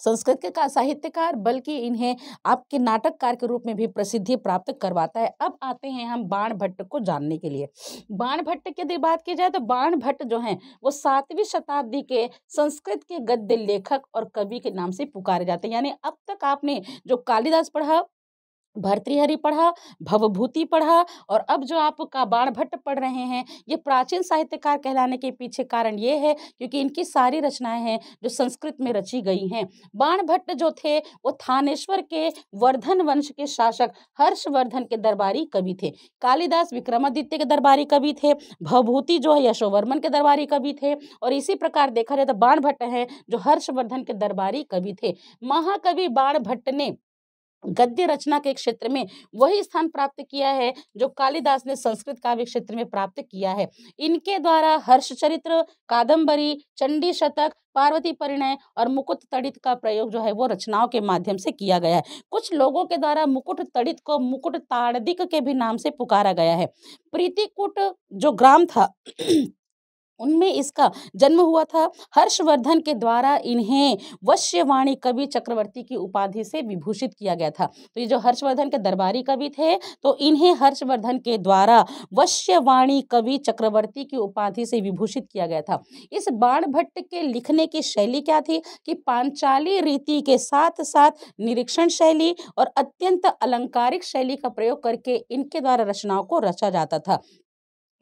संस्कृत के का साहित्यकार बल्कि इन्हें आपके नाटककार के रूप में भी प्रसिद्धि प्राप्त करवाता है अब आते हैं हम बाण भट्ट को जानने के लिए बाण भट्ट की यदि बात की जाए तो बाण भट्ट जो हैं वो सातवीं शताब्दी के संस्कृत के गद्य लेखक और कवि के नाम से पुकारे जाते हैं यानी अब तक आपने जो कालिदास पढ़ा भर्तृहरि पढ़ा भवभूति पढ़ा और अब जो आप बाण भट्ट पढ़ रहे हैं ये प्राचीन साहित्यकार कहलाने के पीछे कारण ये है क्योंकि इनकी सारी रचनाएं हैं जो संस्कृत में रची गई हैं बाण भट्ट जो थे वो थानेश्वर के वर्धन वंश के शासक हर्षवर्धन के दरबारी कवि थे कालिदास विक्रमादित्य के दरबारी कवि थे भवभूति जो है यशोवर्मन के दरबारी कवि थे और इसी प्रकार देखा जाए तो बाण भट्ट हैं जो हर्षवर्धन के दरबारी कवि थे महाकवि बाण भट्ट ने गद्य रचना के क्षेत्र में वही स्थान प्राप्त किया है जो कालिदास ने संस्कृत काव्य क्षेत्र में प्राप्त किया है इनके द्वारा हर्ष चरित्र कादम्बरी चंडी शतक पार्वती परिणय और मुकुट तड़ित का प्रयोग जो है वो रचनाओं के माध्यम से किया गया है कुछ लोगों के द्वारा मुकुट तड़ित को मुकुट ताड़दिक के भी नाम से पुकारा गया है प्रीतिकुट जो ग्राम था उनमें इसका जन्म हुआ था हर्षवर्धन के द्वारा इन्हें वश्यवाणी कवि चक्रवर्ती की उपाधि से विभूषित किया गया था तो ये जो हर्षवर्धन के दरबारी कवि थे तो इन्हें हर्षवर्धन के द्वारा वश्यवाणी कवि चक्रवर्ती की उपाधि से विभूषित किया गया था इस बाण भट्ट के लिखने की शैली क्या थी कि पांचाली रीति के साथ साथ निरीक्षण शैली और अत्यंत अलंकारिक शैली का प्रयोग करके इनके द्वारा रचनाओं को रचा जाता था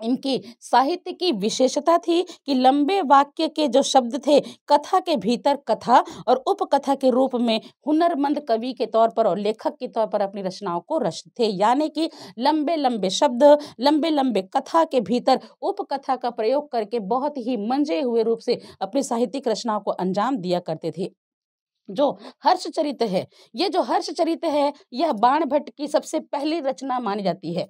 इनकी साहित्य की विशेषता थी कि लंबे वाक्य के जो शब्द थे कथा के भीतर कथा और उपकथा के रूप में हुनरमंद कवि के तौर पर और लेखक के तौर पर अपनी रचनाओं को रचते थे यानी कि लंबे लंबे शब्द लंबे लंबे कथा के भीतर उपकथा का प्रयोग करके बहुत ही मंजे हुए रूप से अपनी साहित्यिक रचनाओं को अंजाम दिया करते थे जो हर्षचरित है ये जो हर्षचरित है यह बाण भट्ट की सबसे पहली रचना मानी जाती है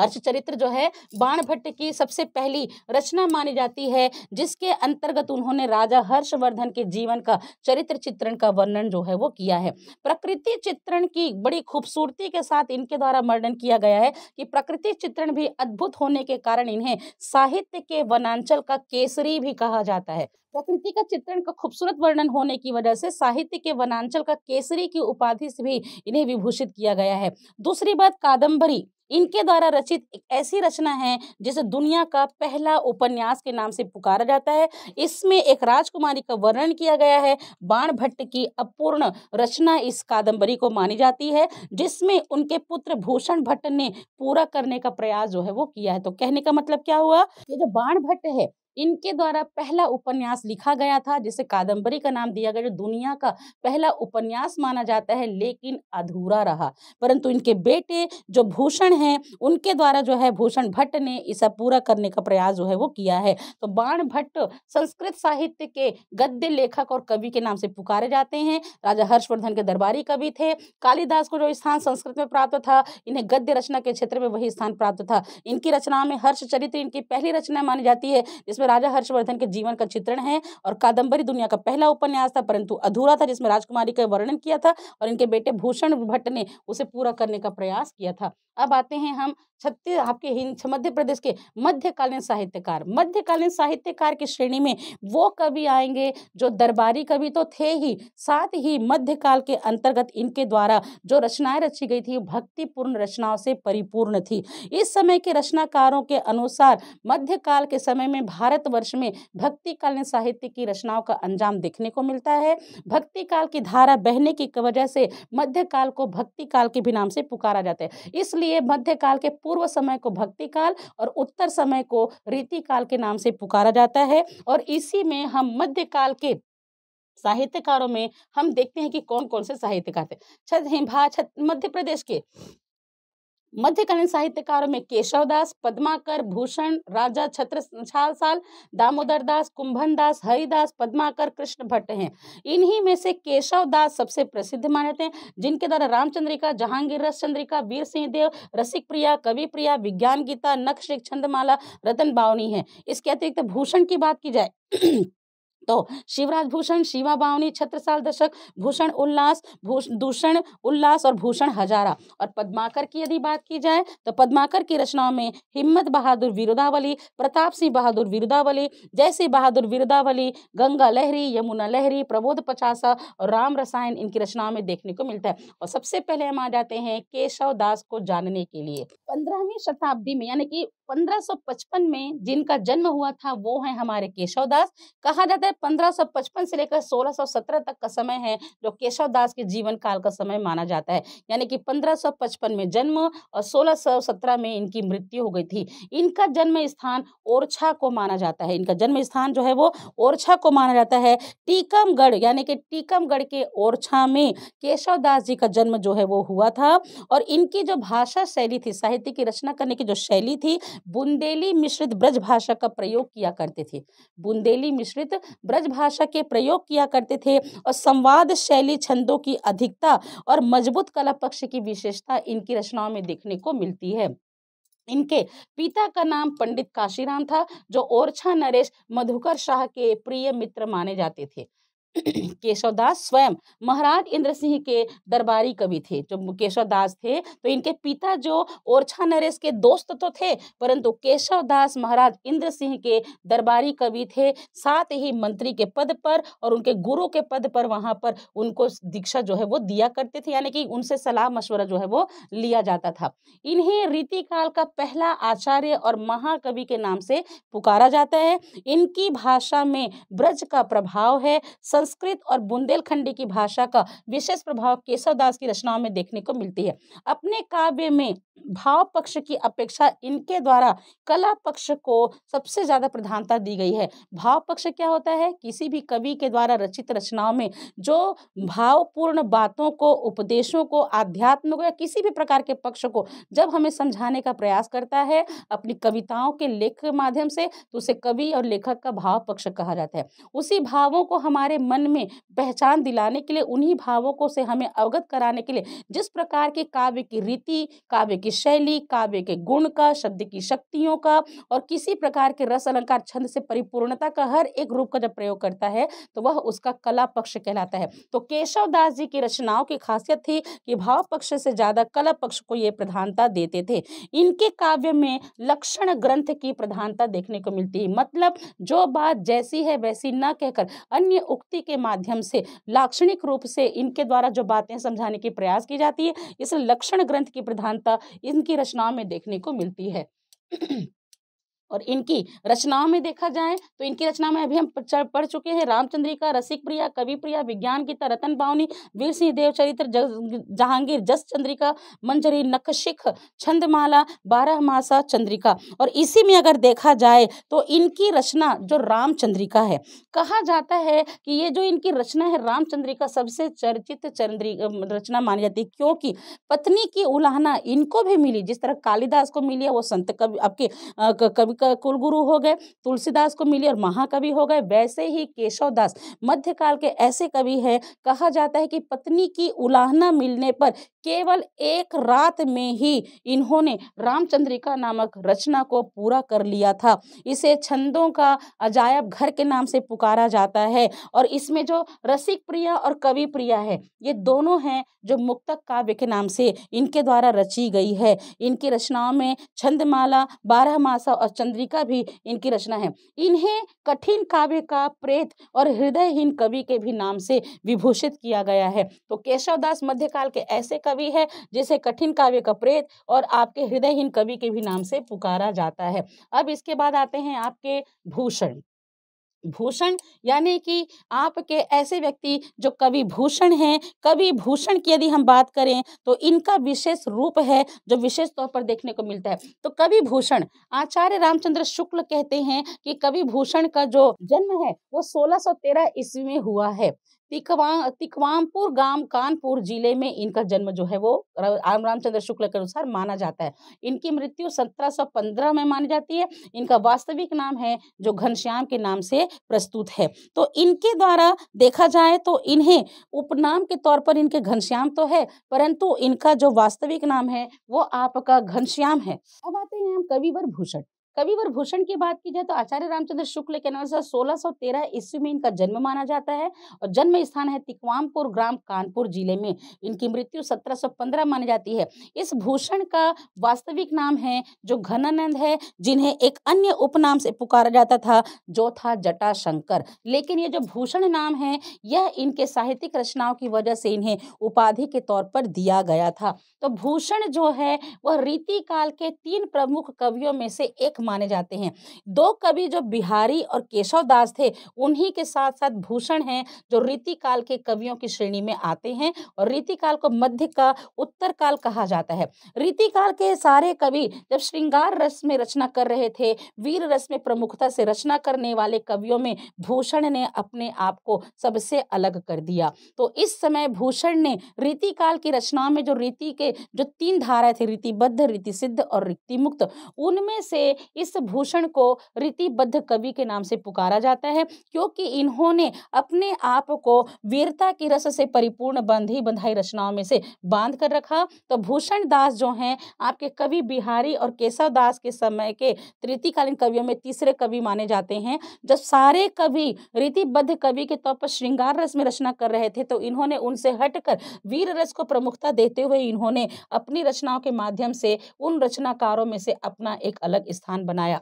हर्षचरित्र जो है बाण भट्ट की सबसे पहली रचना मानी जाती है जिसके अंतर्गत उन्होंने राजा हर्षवर्धन के जीवन का चरित्र चित्रण का वर्णन जो है वो किया है प्रकृति चित्रण की बड़ी खूबसूरती के साथ इनके द्वारा वर्णन किया गया है कि प्रकृति चित्रण भी अद्भुत होने के कारण इन्हें साहित्य के वनांचल का केसरी भी कहा जाता है प्रकृति का चित्रण का खूबसूरत वर्णन होने की वजह से साहित्य के वनांचल का केसरी की उपाधि से भी इन्हें विभूषित किया गया है दूसरी बात कादंबरी इनके द्वारा रचित एक ऐसी रचना है जिसे दुनिया का पहला उपन्यास के नाम से पुकारा जाता है इसमें एक राजकुमारी का वर्णन किया गया है बाण भट्ट की अपूर्ण रचना इस कादम्बरी को मानी जाती है जिसमें उनके पुत्र भूषण भट्ट ने पूरा करने का प्रयास जो है वो किया है तो कहने का मतलब क्या हुआ ये जो बाण भट्ट है इनके द्वारा पहला उपन्यास लिखा गया था जिसे कादम्बरी का नाम दिया गया जो दुनिया का पहला उपन्यास माना जाता है लेकिन अधूरा रहा परंतु इनके बेटे जो भूषण हैं उनके द्वारा जो है भूषण भट्ट ने इसे पूरा करने का प्रयास जो है वो किया है तो बाण भट्ट संस्कृत साहित्य के गद्य लेखक और कवि के नाम से पुकारे जाते हैं राजा हर्षवर्धन के दरबारी कवि थे कालिदास को जो स्थान संस्कृत में प्राप्त था इन्हें गद्य रचना के क्षेत्र में वही स्थान प्राप्त था इनकी रचनाओं में हर्ष चरित्र इनकी पहली रचना मानी जाती है जिसमें राजा हर्षवर्धन के जीवन का चित्रण है और कादंबरी दुनिया का पहला उपन्यास था परंतु अधूरा था जिसमें राजकुमारी का वर्णन किया था और इनके बेटे भूषण भट्ट ने उसे पूरा करने का प्रयास किया था अब आते हैं हम छत्तीस आपके मध्य प्रदेश के मध्यकालीन साहित्यकार मध्यकालीन साहित्यकार की श्रेणी में वो कवि आएंगे जो दरबारी कवि तो थे ही साथ ही मध्यकाल के अंतर्गत इनके द्वारा जो रचनाएं रची गई थी भक्तिपूर्ण रचनाओं से परिपूर्ण थी इस समय के रचनाकारों के अनुसार मध्यकाल के समय में भारत भारतवर्ष में भक्ति काल ने साहित्य की रचनाओं का अंजाम देखने को मिलता है भक्ति काल की धारा बहने की वजह से मध्यकाल को भक्ति काल के भी नाम से पुकारा जाता है इसलिए मध्यकाल के पूर्व समय को भक्ति काल और उत्तर समय को रीति काल के नाम से पुकारा जाता है और इसी में हम मध्यकाल के साहित्यकारों में हम देखते हैं कि कौन कौन से साहित्यकार थे छत हिम्भा छत मध्य प्रदेश के मध्यकालीन साहित्यकारों में केशवदास पद्माकर भूषण राजा छत्र छालसाल दामोदर दास कुंभन दास हरिदास पद्माकर कृष्ण भट्ट हैं इन्हीं में से केशवदास सबसे प्रसिद्ध माने थे जिनके द्वारा रामचंद्रिका जहांगीर रस चंद्रिका वीर सिंहदेव रसिक प्रिया कवि प्रिया विज्ञान गीता नक्श छंदमाला रतन बावनी है इसके अतिरिक्त भूषण की बात की जाए तो शिवराज भूषण शिवा बावनी छत्रसाल दशक भूषण उल्लास दूषण उल्लास और भूषण हजारा और पद्माकर की यदि बात की जाए तो पद्माकर की रचनाओं में हिम्मत बहादुर विरुदावली प्रताप सिंह बहादुर विरुदावली जैसे बहादुर विरुदावली गंगा लहरी यमुना लहरी प्रबोध पचासा और राम रसायन इनकी रचनाओं में देखने को मिलता है और सबसे पहले हम आ जाते हैं केशव दास को जानने के लिए पंद्रहवीं शताब्दी में यानी कि पंद्रह में जिनका जन्म हुआ था वो है हमारे केशव दास कहा जाता है से पंद्रह से लेकर 1617 तक का समय है जो केशव दास के जीवन काल का समय माना जाता है यानी कि 1555 में जन्म और 1617 में इनकी मृत्यु हो गई थी इनका जन्म स्थान ओरछा को माना जाता है इनका जन्म स्थान जो है वो ओरछा को माना जाता है टीकमगढ़ यानी कि टीकमगढ़ के ओरछा में केशव दास जी का जन्म जो है वो हुआ था और इनकी जो भाषा शैली थी साहित्य की रचना करने की जो शैली थी बुंदेली मिश्रित ब्रज भाषा का प्रयोग किया करते थे बुंदेली मिश्रित ब्रज भाषा के प्रयोग किया करते थे और संवाद शैली छंदों की अधिकता और मजबूत कला पक्ष की विशेषता इनकी रचनाओं में देखने को मिलती है इनके पिता का नाम पंडित काशीराम था जो ओरछा नरेश मधुकर शाह के प्रिय मित्र माने जाते थे केशवदास स्वयं महाराज इंद्र सिंह के दरबारी कवि थे जो केशवदास थे तो इनके पिता जो ओरछा नरेश के दोस्त तो थे परंतु केशवदास महाराज इंद्र सिंह के दरबारी कवि थे साथ ही मंत्री के पद पर और उनके गुरु के पद पर वहाँ पर उनको दीक्षा जो है वो दिया करते थे यानी कि उनसे सलाह मशवरा जो है वो लिया जाता था इन्हें रीतिकाल का पहला आचार्य और महाकवि के नाम से पुकारा जाता है इनकी भाषा में ब्रज का प्रभाव है संस्कृत और बुंदेलखंडी की भाषा का विशेष प्रभाव केशवदास की रचनाओं में देखने को मिलती है अपने काव्य में भाव पक्ष की अपेक्षा इनके द्वारा कला पक्ष को सबसे ज़्यादा प्रधानता दी गई है भाव पक्ष क्या होता है किसी भी कवि के द्वारा रचित रचनाओं में जो भावपूर्ण बातों को उपदेशों को आध्यात्म को या किसी भी प्रकार के पक्ष को जब हमें समझाने का प्रयास करता है अपनी कविताओं के लेख के माध्यम से तो उसे कवि और लेखक का भाव पक्ष कहा जाता है उसी भावों को हमारे मन में पहचान दिलाने के लिए उन्हीं भावों को से हमें अवगत कराने के लिए जिस प्रकार के काव्य की रीति काव्य की शैली काव्य के गुण का शब्द की शक्तियों का और किसी प्रकार के रस अलंकार छंद से परिपूर्णता का हर एक रूप का जब प्रयोग करता है तो वह उसका कला पक्ष कहलाता है तो केशव दास जी की रचनाओं की खासियत थी कि भाव पक्ष से ज्यादा कला पक्ष को यह प्रधानता देते थे इनके काव्य में लक्षण ग्रंथ की प्रधानता देखने को मिलती है मतलब जो बात जैसी है वैसी न कहकर अन्य उक्ति प्रस्तुति के माध्यम से लाक्षणिक रूप से इनके द्वारा जो बातें समझाने की प्रयास की जाती है इस लक्षण ग्रंथ की प्रधानता इनकी रचनाओं में देखने को मिलती है और इनकी रचनाओं में देखा जाए तो इनकी रचना में अभी हम पढ़ चुके हैं रामचंद्रिका रसिक प्रिया कवि प्रिया विज्ञान गीता रतन पावनी वीर सिंह देव चरित्र जहांगीर जस चंद्रिका मंजरी नखशिख छंदमाला बारह मासा चंद्रिका और इसी में अगर देखा जाए तो इनकी रचना जो रामचंद्रिका है कहा जाता है कि ये जो इनकी रचना है रामचंद्रिका सबसे चर्चित चंद्री रचना मानी जाती है क्योंकि पत्नी की उलाहना इनको भी मिली जिस तरह कालिदास को मिली है वो संत कवि आपके कवि कुलगुरु हो गए तुलसीदास को मिली और महाकवि हो गए वैसे ही केशवदास मध्यकाल के ऐसे कवि हैं कहा जाता है कि पत्नी की उलाहना मिलने पर केवल एक रात में ही इन्होंने रामचंद्रिका नामक रचना को पूरा कर लिया था इसे छंदों का अजायब घर के नाम से पुकारा जाता है और इसमें जो रसिक प्रिया और कवि प्रिया है ये दोनों हैं जो मुक्तक काव्य के नाम से इनके द्वारा रची गई है इनकी रचनाओं में छंदमाला बारह मासा और चंद चंद्रिका भी इनकी रचना है इन्हें कठिन काव्य का प्रेत और हृदयहीन कवि के भी नाम से विभूषित किया गया है तो केशवदास मध्यकाल के ऐसे कवि है जिसे कठिन काव्य का प्रेत और आपके हृदयहीन कवि के भी नाम से पुकारा जाता है अब इसके बाद आते हैं आपके भूषण भूषण यानी कि आपके ऐसे व्यक्ति जो कवि भूषण हैं कवि भूषण की यदि हम बात करें तो इनका विशेष रूप है जो विशेष तौर पर देखने को मिलता है तो कवि भूषण आचार्य रामचंद्र शुक्ल कहते हैं कि कवि भूषण का जो जन्म है वो 1613 ईस्वी में हुआ है तिकवा तिकवामपुर गांव कानपुर जिले में इनका जन्म जो है वो राम रामचंद्र शुक्ल के अनुसार माना जाता है इनकी मृत्यु पंद्रह में मानी जाती है इनका वास्तविक नाम है जो घनश्याम के नाम से प्रस्तुत है तो इनके द्वारा देखा जाए तो इन्हें उपनाम के तौर पर इनके घनश्याम तो है परंतु इनका जो वास्तविक नाम है वो आपका घनश्याम है अब आते हैं हम कविवर भूषण कविवर भूषण की बात की जाए तो आचार्य रामचंद्र शुक्ल के अनुसार सोलह सौ तेरह ईस्वी में इनका जन्म माना जाता है और जन्म स्थान है तिकवामपुर ग्राम कानपुर जिले में इनकी मृत्यु सत्रह सौ पंद्रह मानी जाती है इस भूषण का वास्तविक नाम है जो घनानंद है जिन्हें एक अन्य उपनाम से पुकारा जाता था जो था जटाशंकर लेकिन ये जो भूषण नाम है यह इनके साहित्यिक रचनाओं की वजह से इन्हें उपाधि के तौर पर दिया गया था तो भूषण जो है वह रीति काल के तीन प्रमुख कवियों में से एक माने जाते हैं दो कवि जो बिहारी और केशव दास थे उन्हीं के साथ साथ भूषण हैं जो रीतिकाल के कवियों की श्रेणी में आते हैं और रीतिकाल को मध्य का उत्तर काल कहा जाता है रीतिकाल के सारे कवि जब श्रृंगार रस में रचना कर रहे थे वीर रस में प्रमुखता से रचना करने वाले कवियों में भूषण ने अपने आप को सबसे अलग कर दिया तो इस समय भूषण ने रीतिकाल की रचनाओं में जो रीति के जो तीन धाराएं थी रीतिबद्ध रीति सिद्ध और रीति मुक्त उनमें से इस भूषण को रीतिबद्ध कवि के नाम से पुकारा जाता है क्योंकि इन्होंने अपने आप को वीरता की रस से परिपूर्ण बंधी बंधाई रचनाओं में से बांध कर रखा तो भूषण दास जो हैं आपके कवि बिहारी और केशव दास के समय के तृतीयकालीन कवियों में तीसरे कवि माने जाते हैं जब सारे कवि रीतिबद्ध कवि के तौर पर श्रृंगार रस में रचना कर रहे थे तो इन्होंने उनसे हटकर वीर रस को प्रमुखता देते हुए इन्होंने अपनी रचनाओं के माध्यम से उन रचनाकारों में से अपना एक अलग स्थान बनाया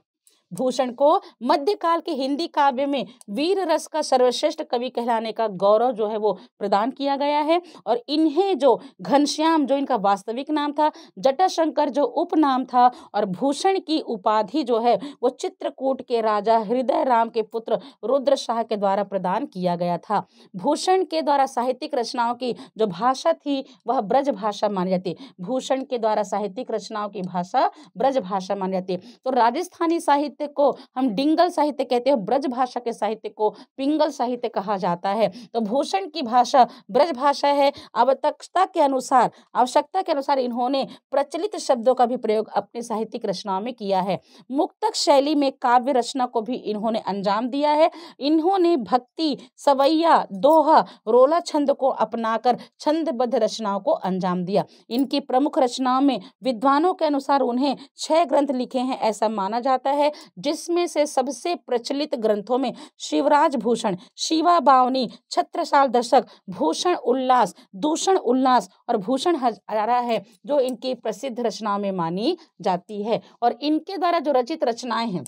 भूषण को मध्यकाल के हिंदी काव्य में वीर रस का सर्वश्रेष्ठ कवि कहलाने का गौरव जो है वो प्रदान किया गया है और इन्हें जो घनश्याम जो इनका वास्तविक नाम था जटाशंकर जो उपनाम था और भूषण की उपाधि जो है वो चित्रकूट के राजा हृदय राम के पुत्र रुद्र शाह के द्वारा प्रदान किया गया था भूषण के द्वारा साहित्यिक रचनाओं की जो भाषा थी वह ब्रज भाषा मानी जाती भूषण के द्वारा साहित्यिक रचनाओं की भाषा ब्रज भाषा मानी जाती तो राजस्थानी साहित्य साहित्य को हम डिंगल साहित्य कहते हैं ब्रज भाषा के साहित्य को पिंगल साहित्य कहा जाता है तो भूषण की भाषा ब्रज भाषा है आवश्यकता के अनुसार आवश्यकता के अनुसार इन्होंने प्रचलित शब्दों का भी प्रयोग अपने साहित्यिक रचनाओं में किया है मुक्तक शैली में काव्य रचना को भी इन्होंने अंजाम दिया है इन्होंने भक्ति सवैया दोहा रोला छंद को अपनाकर छंदबद्ध रचनाओं को अंजाम दिया इनकी प्रमुख रचनाओं में विद्वानों के अनुसार उन्हें छह ग्रंथ लिखे हैं ऐसा माना जाता है जिसमें से सबसे प्रचलित ग्रंथों में शिवराज भूषण शिवा बावनी छत्रसाल दशक भूषण उल्लास दूषण उल्लास और भूषण हजारा है जो इनकी प्रसिद्ध रचनाओं में मानी जाती है और इनके द्वारा जो रचित रचनाएं हैं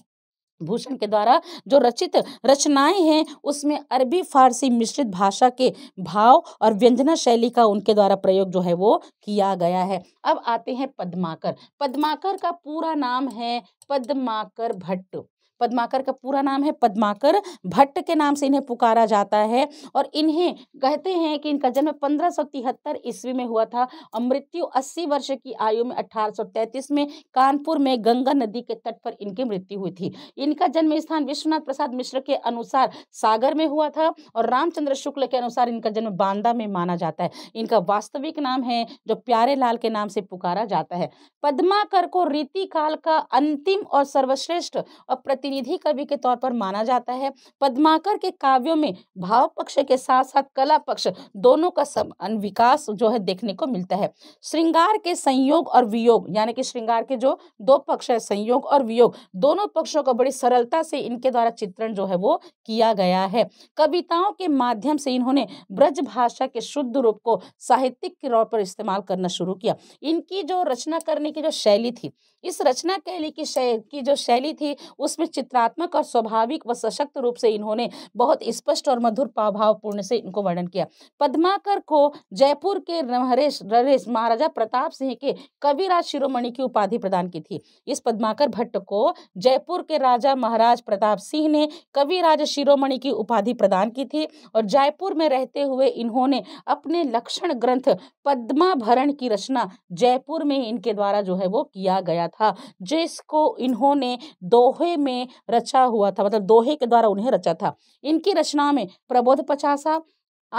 भूषण के द्वारा जो रचित रचनाएं हैं उसमें अरबी फारसी मिश्रित भाषा के भाव और व्यंजना शैली का उनके द्वारा प्रयोग जो है वो किया गया है अब आते हैं पद्माकर पद्माकर का पूरा नाम है पद्माकर भट्ट पद्माकर का पूरा नाम है पद्माकर भट्ट के नाम से इन्हें पुकारा जाता है और इन्हें कहते हैं कि इनका जन्म पंद्रह सौ तिहत्तर ईस्वी में हुआ था और मृत्यु अस्सी वर्ष की आयु में अठारह सौ में कानपुर में गंगा नदी के तट पर इनकी मृत्यु हुई थी इनका जन्म स्थान विश्वनाथ प्रसाद मिश्र के अनुसार सागर में हुआ था और रामचंद्र शुक्ल के अनुसार इनका जन्म बांदा में माना जाता है इनका वास्तविक नाम है जो प्यारे लाल के नाम से पुकारा जाता है पद्माकर को रीति काल का अंतिम और सर्वश्रेष्ठ और प्रति प्रतिनिधि कवि के तौर पर माना जाता है पद्माकर के काव्यों में भाव पक्ष के साथ साथ कला पक्ष दोनों का समान विकास जो है देखने को मिलता है श्रृंगार के संयोग और वियोग यानी कि श्रृंगार के जो दो पक्ष है संयोग और वियोग दोनों पक्षों को बड़ी सरलता से इनके द्वारा चित्रण जो है वो किया गया है कविताओं के माध्यम से इन्होंने ब्रज भाषा के शुद्ध रूप को साहित्यिक के तौर पर इस्तेमाल करना शुरू किया इनकी जो रचना करने की जो शैली थी इस रचना कैली की शै की जो शैली थी उसमें चित्रात्मक और स्वाभाविक व सशक्त रूप से इन्होंने बहुत स्पष्ट और मधुर प्रभावपूर्ण से इनको वर्णन किया पद्माकर को जयपुर के नहरेश नरेश महाराजा प्रताप सिंह के कविराज शिरोमणि की उपाधि प्रदान की थी इस पद्माकर भट्ट को जयपुर के राजा महाराज प्रताप सिंह ने कविराज शिरोमणि की उपाधि प्रदान की थी और जयपुर में रहते हुए इन्होंने अपने लक्षण ग्रंथ पद्माभरण की रचना जयपुर में इनके द्वारा जो है वो किया गया था जिसको इन्होंने दोहे में रचा हुआ था मतलब दोहे के द्वारा उन्हें रचा था इनकी रचना में प्रबोध पचासा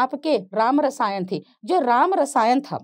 आपके राम रसायन थी जो राम रसायन था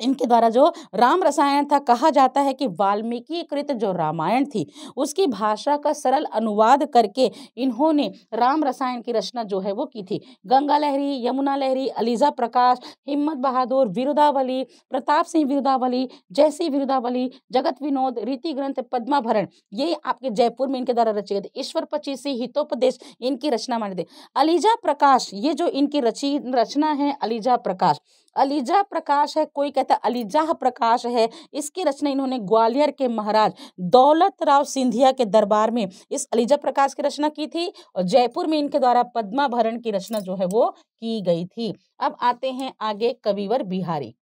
इनके द्वारा जो राम रसायन था कहा जाता है कि वाल्मीकि कृत जो रामायण थी उसकी भाषा का सरल अनुवाद करके इन्होंने राम रसायन की रचना जो है वो की थी गंगा लहरी यमुना लहरी अलीजा प्रकाश हिम्मत बहादुर विरुदावली प्रताप सिंह विरुदावली जयसी विरुदावली जगत विनोद रीति ग्रंथ पद्माभरण ये आपके जयपुर में इनके द्वारा रचे गए थे ईश्वर पचीसी हितोपदेश इनकी रचना माने थे अलीजा प्रकाश ये जो इनकी रची रचना है अलीजा प्रकाश अलीजा प्रकाश है कोई कहते तो अलीजाह प्रकाश है इसकी रचना इन्होंने ग्वालियर के महाराज दौलत राव सिंधिया के दरबार में इस अलीजा प्रकाश की रचना की थी और जयपुर में इनके द्वारा पद्माभरण की रचना जो है वो की गई थी अब आते हैं आगे कविवर बिहारी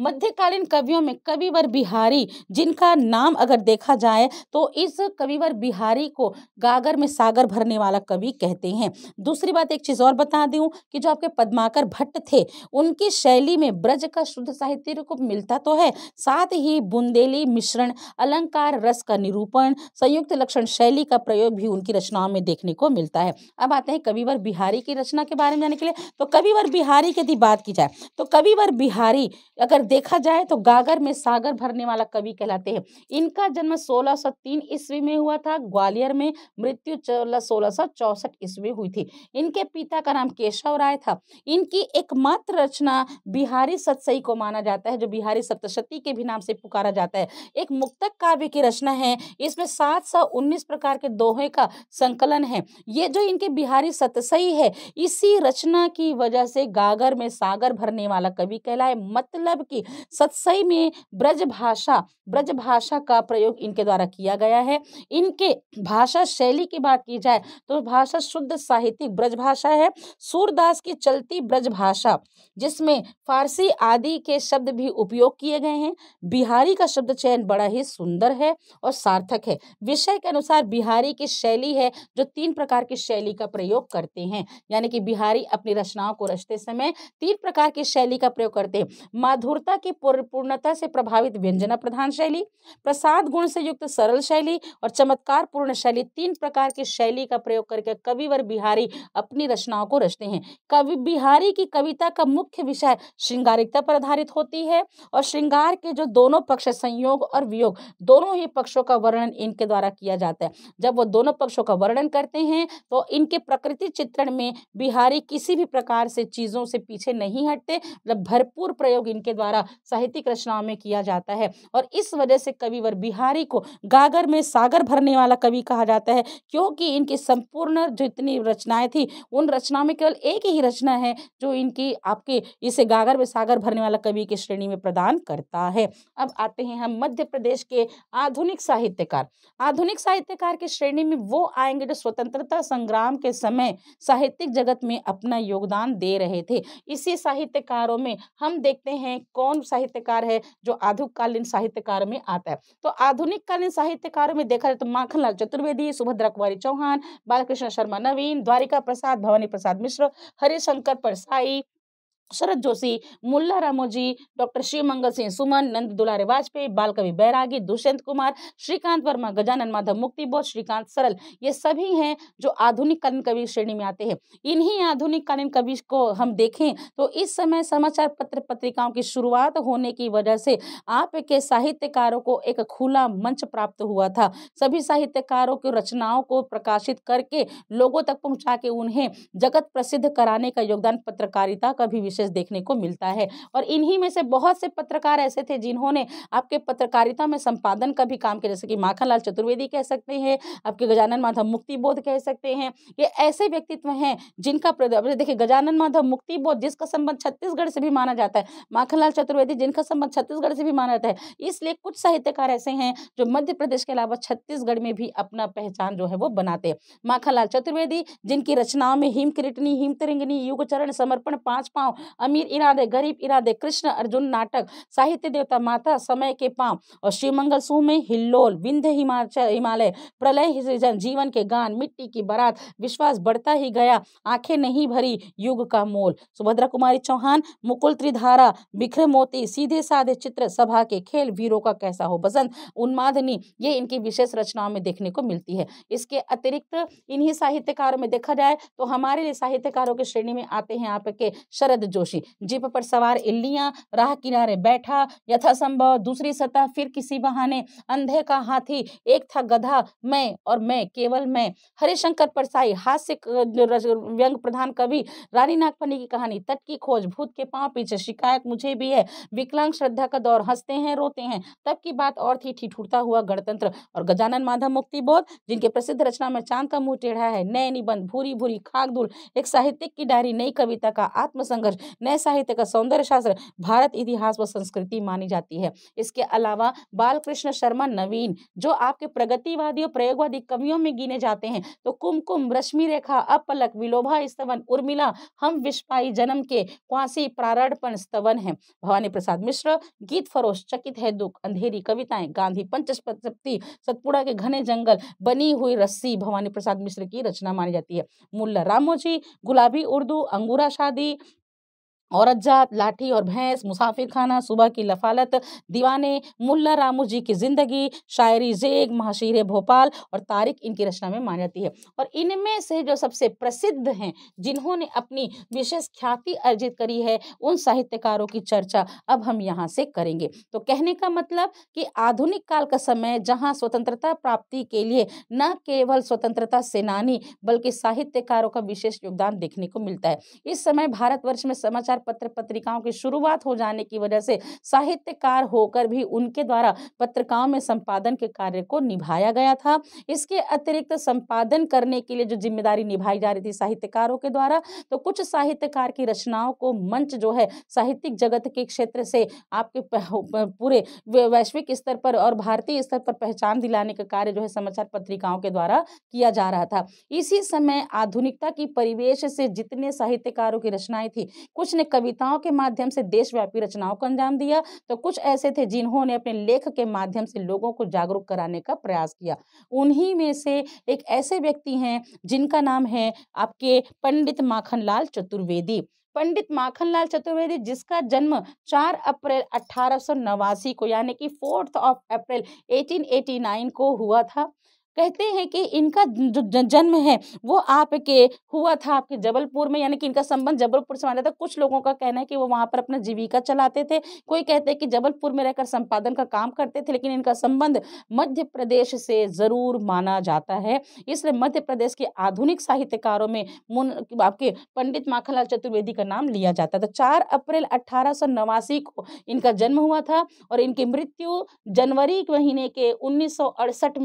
मध्यकालीन कवियों में कविवर बिहारी जिनका नाम अगर देखा जाए तो इस कविवर बिहारी को गागर में सागर भरने वाला कवि कहते हैं दूसरी बात एक चीज़ और बता दूं कि जो आपके पद्माकर भट्ट थे उनकी शैली में ब्रज का शुद्ध साहित्य रूप मिलता तो है साथ ही बुंदेली मिश्रण अलंकार रस का निरूपण संयुक्त लक्षण शैली का प्रयोग भी उनकी रचनाओं में देखने को मिलता है अब आते हैं कविवर बिहारी की रचना के बारे में जाने के लिए तो कविवर बिहारी की यदि बात की जाए तो कविवर बिहारी अगर देखा जाए तो गागर में सागर भरने वाला कवि कहलाते हैं इनका जन्म 1603 ईस्वी में हुआ था ग्वालियर में मृत्यु सोलह सौ चौसठ ईस्वी हुई थी इनके पिता का नाम केशव राय था इनकी एकमात्र रचना बिहारी सतसई को माना जाता है जो बिहारी सप्तशती के भी नाम से पुकारा जाता है एक मुक्तक काव्य की रचना है इसमें सात सौ उन्नीस प्रकार के दोहे का संकलन है ये जो इनके बिहारी सतसई है इसी रचना की वजह से गागर में सागर भरने वाला कवि कहलाए मतलब कि सतसई में ब्रज भाषा ब्रज भाषा का प्रयोग इनके द्वारा किया गया है इनके भाषा शैली की बात की जाए तो भाषा शुद्ध साहित्यिक ब्रज भाषा है सूरदास की चलती ब्रज भाषा जिसमें फारसी आदि के शब्द भी उपयोग किए गए हैं बिहारी का शब्द चयन बड़ा ही सुंदर है और सार्थक है विषय के अनुसार बिहारी की शैली है जो तीन प्रकार की शैली का प्रयोग करते हैं यानी कि बिहारी अपनी रचनाओं को रचते समय तीन प्रकार की शैली का प्रयोग करते हैं माधुर पूर्णता की पूर्णता से प्रभावित व्यंजना प्रधान शैली प्रसाद गुण से युक्त सरल शैली और चमत्कार पूर्ण शैली तीन प्रकार की शैली का प्रयोग करके कविवर बिहारी अपनी रचनाओं को रचते हैं कवि बिहारी की कविता का मुख्य विषय श्रृंगारिकता पर आधारित होती है और श्रृंगार के जो दोनों पक्ष संयोग और वियोग दोनों ही पक्षों का वर्णन इनके द्वारा किया जाता है जब वो दोनों पक्षों का वर्णन करते हैं तो इनके प्रकृति चित्रण में बिहारी किसी भी प्रकार से चीज़ों से पीछे नहीं हटते मतलब भरपूर प्रयोग इनके द्वारा द्वारा साहित्यिक रचनाओं में किया जाता है और इस वजह से कविवर बिहारी को गागर में सागर भरने वाला कवि कहा जाता है क्योंकि इनकी संपूर्ण जितनी रचनाएं थी उन रचनाओं में केवल एक ही रचना है जो इनकी आपके इसे गागर में सागर भरने वाला कवि की श्रेणी में प्रदान करता है अब आते हैं हम मध्य प्रदेश के आधुनिक साहित्यकार आधुनिक साहित्यकार की श्रेणी में वो आएंगे जो स्वतंत्रता संग्राम के समय साहित्यिक जगत में अपना योगदान दे रहे थे इसी साहित्यकारों में हम देखते हैं कौन कौन साहित्यकार है जो आधुकालीन साहित्यकार में आता है तो आधुनिककालीन साहित्यकारों में देखा जाए तो माखनलाल चतुर्वेदी सुभद्रा कुमारी चौहान बालकृष्ण शर्मा नवीन द्वारिका प्रसाद भवानी प्रसाद मिश्र हरिशंकर परसाई शरद जोशी मुल्ला रामोजी डॉक्टर शिव मंगल सिंह सुमन नंद दुलारे वाजपेयी बालकवि बैरागी दुष्यंत कुमार श्रीकांत वर्मा गजानन माधव मुक्ति बोध श्रीकांत सरल ये सभी हैं जो आधुनिक कालीन कवि श्रेणी में आते हैं इन्हीं आधुनिक कालीन कवि को हम देखें तो इस समय समाचार पत्र पत्रिकाओं की शुरुआत होने की वजह से आपके साहित्यकारों को एक खुला मंच प्राप्त हुआ था सभी साहित्यकारों की रचनाओं को प्रकाशित करके लोगों तक पहुँचा के उन्हें जगत प्रसिद्ध कराने का योगदान पत्रकारिता का भी विशेष देखने को मिलता है और इन्हीं में से बहुत से पत्रकार ऐसे थे जिन्होंने आपके पत्रकारिता में संपादन का भी काम किया जैसे कि माखनलाल चतुर्वेदी कह सकते हैं आपके गजानन माधव मुक्ति बोध कह सकते हैं ये ऐसे व्यक्तित्व हैं जिनका देखिए गजानन माधव मुक्ति बोध जिसका संबंध छत्तीसगढ़ से भी माना जाता है माखनलाल चतुर्वेदी जिनका संबंध छत्तीसगढ़ से भी माना जाता है इसलिए कुछ साहित्यकार ऐसे हैं जो मध्य प्रदेश के अलावा छत्तीसगढ़ में भी अपना पहचान जो है वो बनाते हैं माखनलाल चतुर्वेदी जिनकी रचनाओं में हिम किरटनी हिम तिरंगनी युग चरण समर्पण पांच पांव अमीर इरादे गरीब इरादे कृष्ण अर्जुन नाटक साहित्य देवता माता समय के पांव और श्रीमंगल सुह में हिल्लोल विंध्य हिमाचल हिमालय प्रलय सृजन जीवन के गान मिट्टी की बारात विश्वास बढ़ता ही गया आंखें नहीं भरी युग का मोल सुभद्रा कुमारी चौहान मुकुल त्रिधारा बिखरे मोती सीधे साधे चित्र सभा के खेल वीरों का कैसा हो बसंत उन्मादनी ये इनकी विशेष रचनाओं में देखने को मिलती है इसके अतिरिक्त इन्हीं साहित्यकारों में देखा जाए तो हमारे लिए साहित्यकारों की श्रेणी में आते हैं आपके शरद जोशी जिप पर सवार इल्लियां राह किनारे बैठा यथासंभव दूसरी सतह फिर किसी बहाने अंधे का हाथी एक था गधा मैं और मैं केवल मैं हरिशंकर परसाई हास्य व्यंग प्रधान कवि रानी नागपनी की कहानी तट की खोज भूत के पांव पीछे शिकायत मुझे भी है विकलांग श्रद्धा का दौर हंसते हैं रोते हैं तब की बात और थी ठिठुरता हुआ गणतंत्र और गजानन माधव मुक्ति बोध जिनके प्रसिद्ध रचना में चांद का मुंह टेढ़ा है नए निबंध भूरी भूरी खाकदुल एक साहित्यिक की डायरी नई कविता का आत्मसंघर्ष नए साहित्य का सौंदर्य शास्त्र भारत इतिहास व संस्कृति मानी जाती है इसके अलावा बालकृष्ण शर्मा नवीन जो आपके प्रगतिवादी और प्रयोगवादी कवियों में गिने जाते हैं तो कुमकुम रश्मि रेखा अपलक विलोभा स्तवन उर्मिला हम विश्वाई जन्म के क्वासी प्रारणपण स्तवन है भवानी प्रसाद मिश्र गीत फरोश चकित है दुख अंधेरी कविताएं गांधी पंचशप्ति सतपुड़ा के घने जंगल बनी हुई रस्सी भवानी प्रसाद मिश्र की रचना मानी जाती है मुल्ला रामोजी गुलाबी उर्दू अंगूरा शादी औरत जात लाठी और भैंस मुसाफिर खाना सुबह की लफालत दीवाने मुल्ला रामू जी की ज़िंदगी शायरी जेग महाशीर भोपाल और तारिक इनकी रचना में मान जाती है और इनमें से जो सबसे प्रसिद्ध हैं जिन्होंने अपनी विशेष ख्याति अर्जित करी है उन साहित्यकारों की चर्चा अब हम यहाँ से करेंगे तो कहने का मतलब कि आधुनिक काल का समय जहाँ स्वतंत्रता प्राप्ति के लिए न केवल स्वतंत्रता सेनानी बल्कि साहित्यकारों का विशेष योगदान देखने को मिलता है इस समय भारतवर्ष में समाचार पत्र पत्रिकाओं की शुरुआत हो जाने की वजह से साहित्यकार होकर भी उनके द्वारा पत्रिकाओं में संपादन के कार्य को निभाया गया था इसके अतिरिक्त संपादन करने के लिए जो जिम्मेदारी निभाई जा रही थी साहित्यकारों के द्वारा तो कुछ साहित्यकार की रचनाओं को मंच जो है साहित्यिक जगत के क्षेत्र से आपके पूरे वैश्विक स्तर पर और भारतीय स्तर पर पहचान दिलाने का कार्य जो है समाचार पत्रिकाओं के द्वारा किया जा रहा था इसी समय आधुनिकता की परिवेश से जितने साहित्यकारों की रचनाएं थी कुछ ने अपने कविताओं के माध्यम से देशव्यापी रचनाओं को अंजाम दिया तो कुछ ऐसे थे जिन्होंने अपने लेख के माध्यम से लोगों को जागरूक कराने का प्रयास किया उन्हीं में से एक ऐसे व्यक्ति हैं जिनका नाम है आपके पंडित माखनलाल चतुर्वेदी पंडित माखनलाल चतुर्वेदी जिसका जन्म 4 अप्रैल अठारह को यानी कि फोर्थ ऑफ अप्रैल 1889 को हुआ था कहते हैं कि इनका जो जन्म है वो आपके हुआ था आपके जबलपुर में यानी कि इनका संबंध जबलपुर से माना था कुछ लोगों का कहना है कि वो वहाँ पर अपना जीविका चलाते थे कोई कहते हैं कि जबलपुर में रहकर संपादन का काम करते थे लेकिन इनका संबंध मध्य प्रदेश से ज़रूर माना जाता है इसलिए मध्य प्रदेश के आधुनिक साहित्यकारों में मुन आपके पंडित माखनलाल चतुर्वेदी का नाम लिया जाता था चार अप्रैल अट्ठारह को इनका जन्म हुआ था और इनकी मृत्यु जनवरी महीने के उन्नीस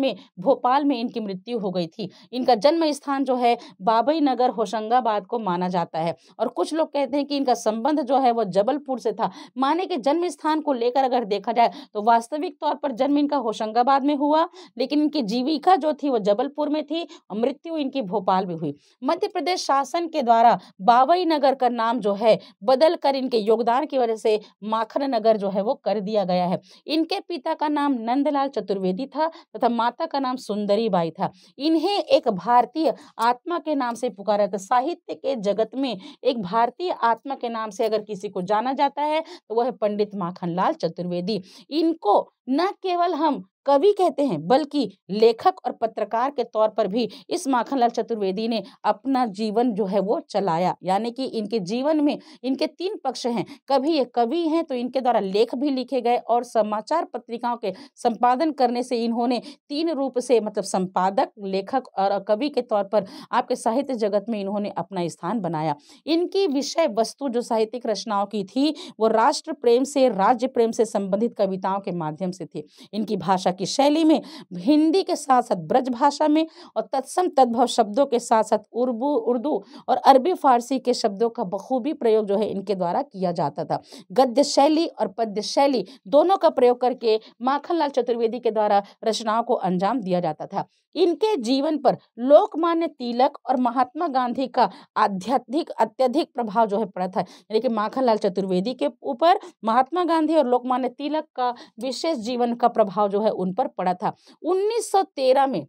में भोपाल साल में इनकी मृत्यु हो गई थी इनका जन्म स्थान जो है बाबई नगर होशंगाबाद को माना जाता है और कुछ लोग कहते हैं कि इनका संबंध जो है वो जबलपुर से था माने के जन्म स्थान को लेकर अगर देखा जाए तो वास्तविक तौर पर जन्म इनका होशंगाबाद में हुआ लेकिन इनकी जीविका जो थी वो जबलपुर में थी और मृत्यु इनकी भोपाल में हुई मध्य प्रदेश शासन के द्वारा बाबई नगर का नाम जो है बदल कर इनके योगदान की वजह से माखन नगर जो है वो कर दिया गया है इनके पिता का नाम नंदलाल चतुर्वेदी था तथा माता का नाम सुंदर सुंदरी बाई था इन्हें एक भारतीय आत्मा के नाम से पुकारा था साहित्य के जगत में एक भारतीय आत्मा के नाम से अगर किसी को जाना जाता है तो वह पंडित माखनलाल चतुर्वेदी इनको न केवल हम कवि कहते हैं बल्कि लेखक और पत्रकार के तौर पर भी इस माखनलाल चतुर्वेदी ने अपना जीवन जो है वो चलाया यानी कि इनके जीवन में इनके तीन पक्ष हैं कभी ये कवि हैं तो इनके द्वारा लेख भी लिखे गए और समाचार पत्रिकाओं के संपादन करने से इन्होंने तीन रूप से मतलब संपादक लेखक और कवि के तौर पर आपके साहित्य जगत में इन्होंने अपना स्थान बनाया इनकी विषय वस्तु जो साहित्यिक रचनाओं की थी वो राष्ट्र प्रेम से राज्य प्रेम से संबंधित कविताओं के माध्यम से थी इनकी भाषा भाषा की शैली में हिंदी के साथ साथ ब्रज भाषा में और तत्सम तद्भव शब्दों के साथ साथ उर्दू उर्दू और अरबी फारसी के शब्दों का बखूबी प्रयोग जो है इनके द्वारा किया जाता था गद्य शैली और पद्य शैली दोनों का प्रयोग करके माखनलाल चतुर्वेदी के द्वारा रचनाओं को अंजाम दिया जाता था इनके जीवन पर लोकमान्य तिलक और महात्मा गांधी का आध्यात्मिक अत्यधिक प्रभाव जो है पड़ा था यानी कि माखनलाल चतुर्वेदी के ऊपर महात्मा गांधी और लोकमान्य तिलक का विशेष जीवन का प्रभाव जो है उन पर पड़ा था 1913 में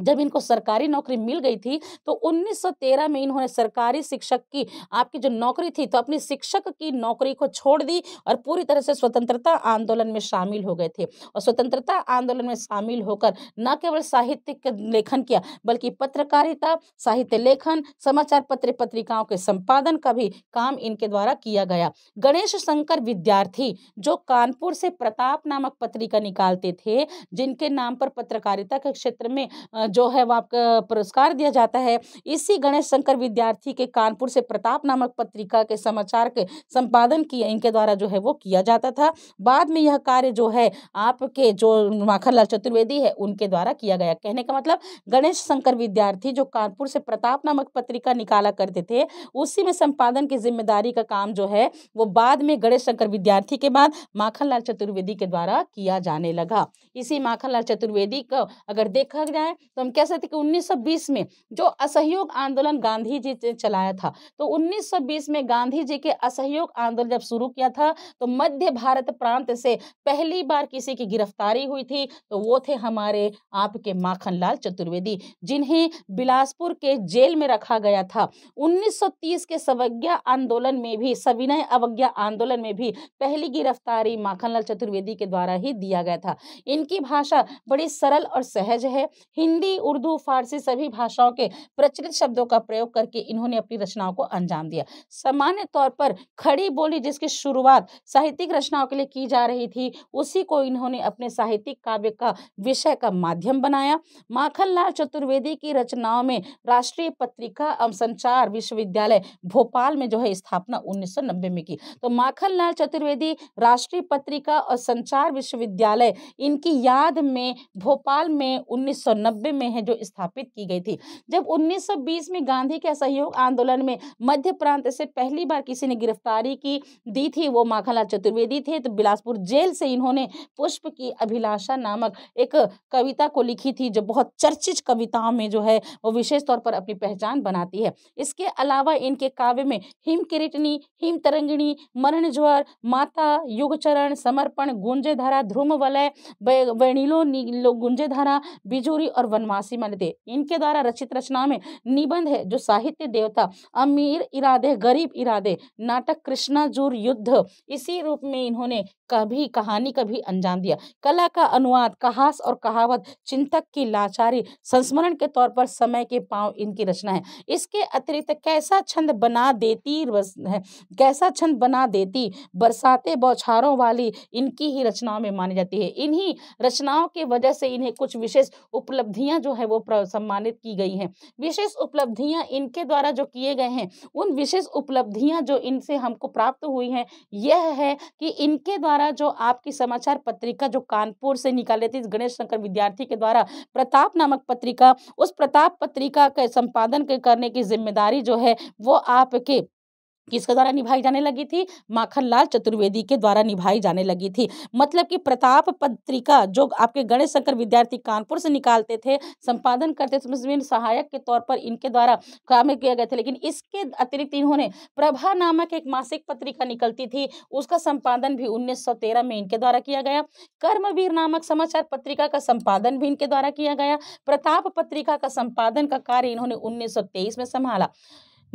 जब इनको सरकारी नौकरी मिल गई थी तो 1913 में इन्होंने सरकारी शिक्षक की आपकी जो नौकरी थी तो अपनी शिक्षक की नौकरी को छोड़ दी और पूरी तरह से स्वतंत्रता आंदोलन में शामिल हो गए थे और स्वतंत्रता आंदोलन में शामिल होकर न केवल साहित्य लेखन किया बल्कि पत्रकारिता साहित्य लेखन समाचार पत्र पत्रिकाओं के संपादन का भी काम इनके द्वारा किया गया गणेश शंकर विद्यार्थी जो कानपुर से प्रताप नामक पत्रिका निकालते थे जिनके नाम पर पत्रकारिता के क्षेत्र में जो है आपका पुरस्कार दिया जाता है इसी गणेश शंकर विद्यार्थी के कानपुर से प्रताप नामक पत्रिका के समाचार के संपादन किए इनके द्वारा जो है वो किया जाता था बाद में यह कार्य जो है आपके जो माखन लाल चतुर्वेदी है उनके द्वारा किया गया कहने का मतलब गणेश शंकर विद्यार्थी जो कानपुर से प्रताप नामक पत्रिका निकाला करते थे उसी में संपादन की जिम्मेदारी का काम जो है वो बाद में गणेश शंकर विद्यार्थी के बाद माखनलाल चतुर्वेदी के द्वारा किया जाने लगा इसी माखनलाल चतुर्वेदी को अगर देखा जाए तो हम कह सकते कि 1920 में जो असहयोग आंदोलन गांधी जी ने चलाया था तो 1920 में गांधी जी के असहयोग आंदोलन जब शुरू किया था तो मध्य भारत प्रांत से पहली बार किसी की गिरफ्तारी हुई थी तो वो थे हमारे आपके माखन लाल चतुर्वेदी जिन्हें बिलासपुर के जेल में रखा गया था 1930 के सवज्ञा आंदोलन में भी सविनय अवज्ञा आंदोलन में भी पहली गिरफ्तारी माखनलाल चतुर्वेदी के द्वारा ही दिया गया था इनकी भाषा बड़ी सरल और सहज है हिंदी हिंदी उर्दू फारसी सभी भाषाओं के प्रचलित शब्दों का प्रयोग करके इन्होंने अपनी रचनाओं को अंजाम दिया सामान्य तौर पर खड़ी बोली जिसकी शुरुआत साहित्यिक रचनाओं के लिए की जा रही थी उसी को इन्होंने अपने साहित्यिक काव्य का विषय का माध्यम बनाया माखनलाल चतुर्वेदी की रचनाओं में राष्ट्रीय पत्रिका एवं संचार विश्वविद्यालय भोपाल में जो है स्थापना उन्नीस में की तो माखनलाल चतुर्वेदी राष्ट्रीय पत्रिका और संचार विश्वविद्यालय इनकी याद में भोपाल में 1990 में है जो स्थापित की गई थी जब 1920 में गांधी के असहयोग आंदोलन में मध्य प्रांत से पहली बार किसी ने गिरफ्तारी की दी थी वो माखनलाल चतुर्वेदी थे तो बिलासपुर जेल से इन्होंने पुष्प की अभिलाषा नामक एक कविता को लिखी थी जो बहुत चर्चित कविताओं में जो है वो विशेष तौर पर अपनी पहचान बनाती है इसके अलावा इनके काव्य में हिम किरीटनी हिम तरंगिणी मरण ज्वर माता युग चरण समर्पण गुंजे धारा ध्रुम वलय वैणीलो गुंजे धारा बिजोरी और वन बनवासी मलदे इनके द्वारा रचित रचना में निबंध है जो साहित्य देवता अमीर इरादे गरीब इरादे नाटक कृष्णा कृष्णाजूर युद्ध इसी रूप में इन्होंने कभी कहानी कभी अंजाम दिया कला का अनुवाद कहास और कहावत चिंतक की लाचारी संस्मरण के तौर पर समय के पांव इनकी रचना है इसके अतिरिक्त कैसा छंद बना देती है कैसा छंद बना देती बरसाते बौछारों वाली इनकी ही रचनाओं में मानी जाती है इन्हीं रचनाओं की वजह से इन्हें कुछ विशेष उपलब्धियां उपलब्धियां जो है वो सम्मानित की गई हैं विशेष उपलब्धियां इनके द्वारा जो किए गए हैं उन विशेष उपलब्धियां जो इनसे हमको प्राप्त हुई हैं यह है कि इनके द्वारा जो आपकी समाचार पत्रिका जो कानपुर से निकाले थे गणेश शंकर विद्यार्थी के द्वारा प्रताप नामक पत्रिका उस प्रताप पत्रिका के संपादन के करने की जिम्मेदारी जो है वो आपके किसके द्वारा निभाई जाने लगी थी माखनलाल चतुर्वेदी के द्वारा निभाई जाने लगी थी मतलब कि प्रताप पत्रिका जो आपके गणेश शंकर विद्यार्थी कानपुर से निकालते थे संपादन करते थे उसमें सहायक के तौर पर इनके द्वारा काम किया गया था लेकिन इसके अतिरिक्त इन्होंने प्रभा नामक एक मासिक पत्रिका निकलती थी उसका संपादन भी उन्नीस में इनके द्वारा किया गया कर्मवीर नामक समाचार पत्रिका का संपादन भी इनके द्वारा किया गया प्रताप पत्रिका का संपादन का कार्य इन्होंने उन्नीस में संभाला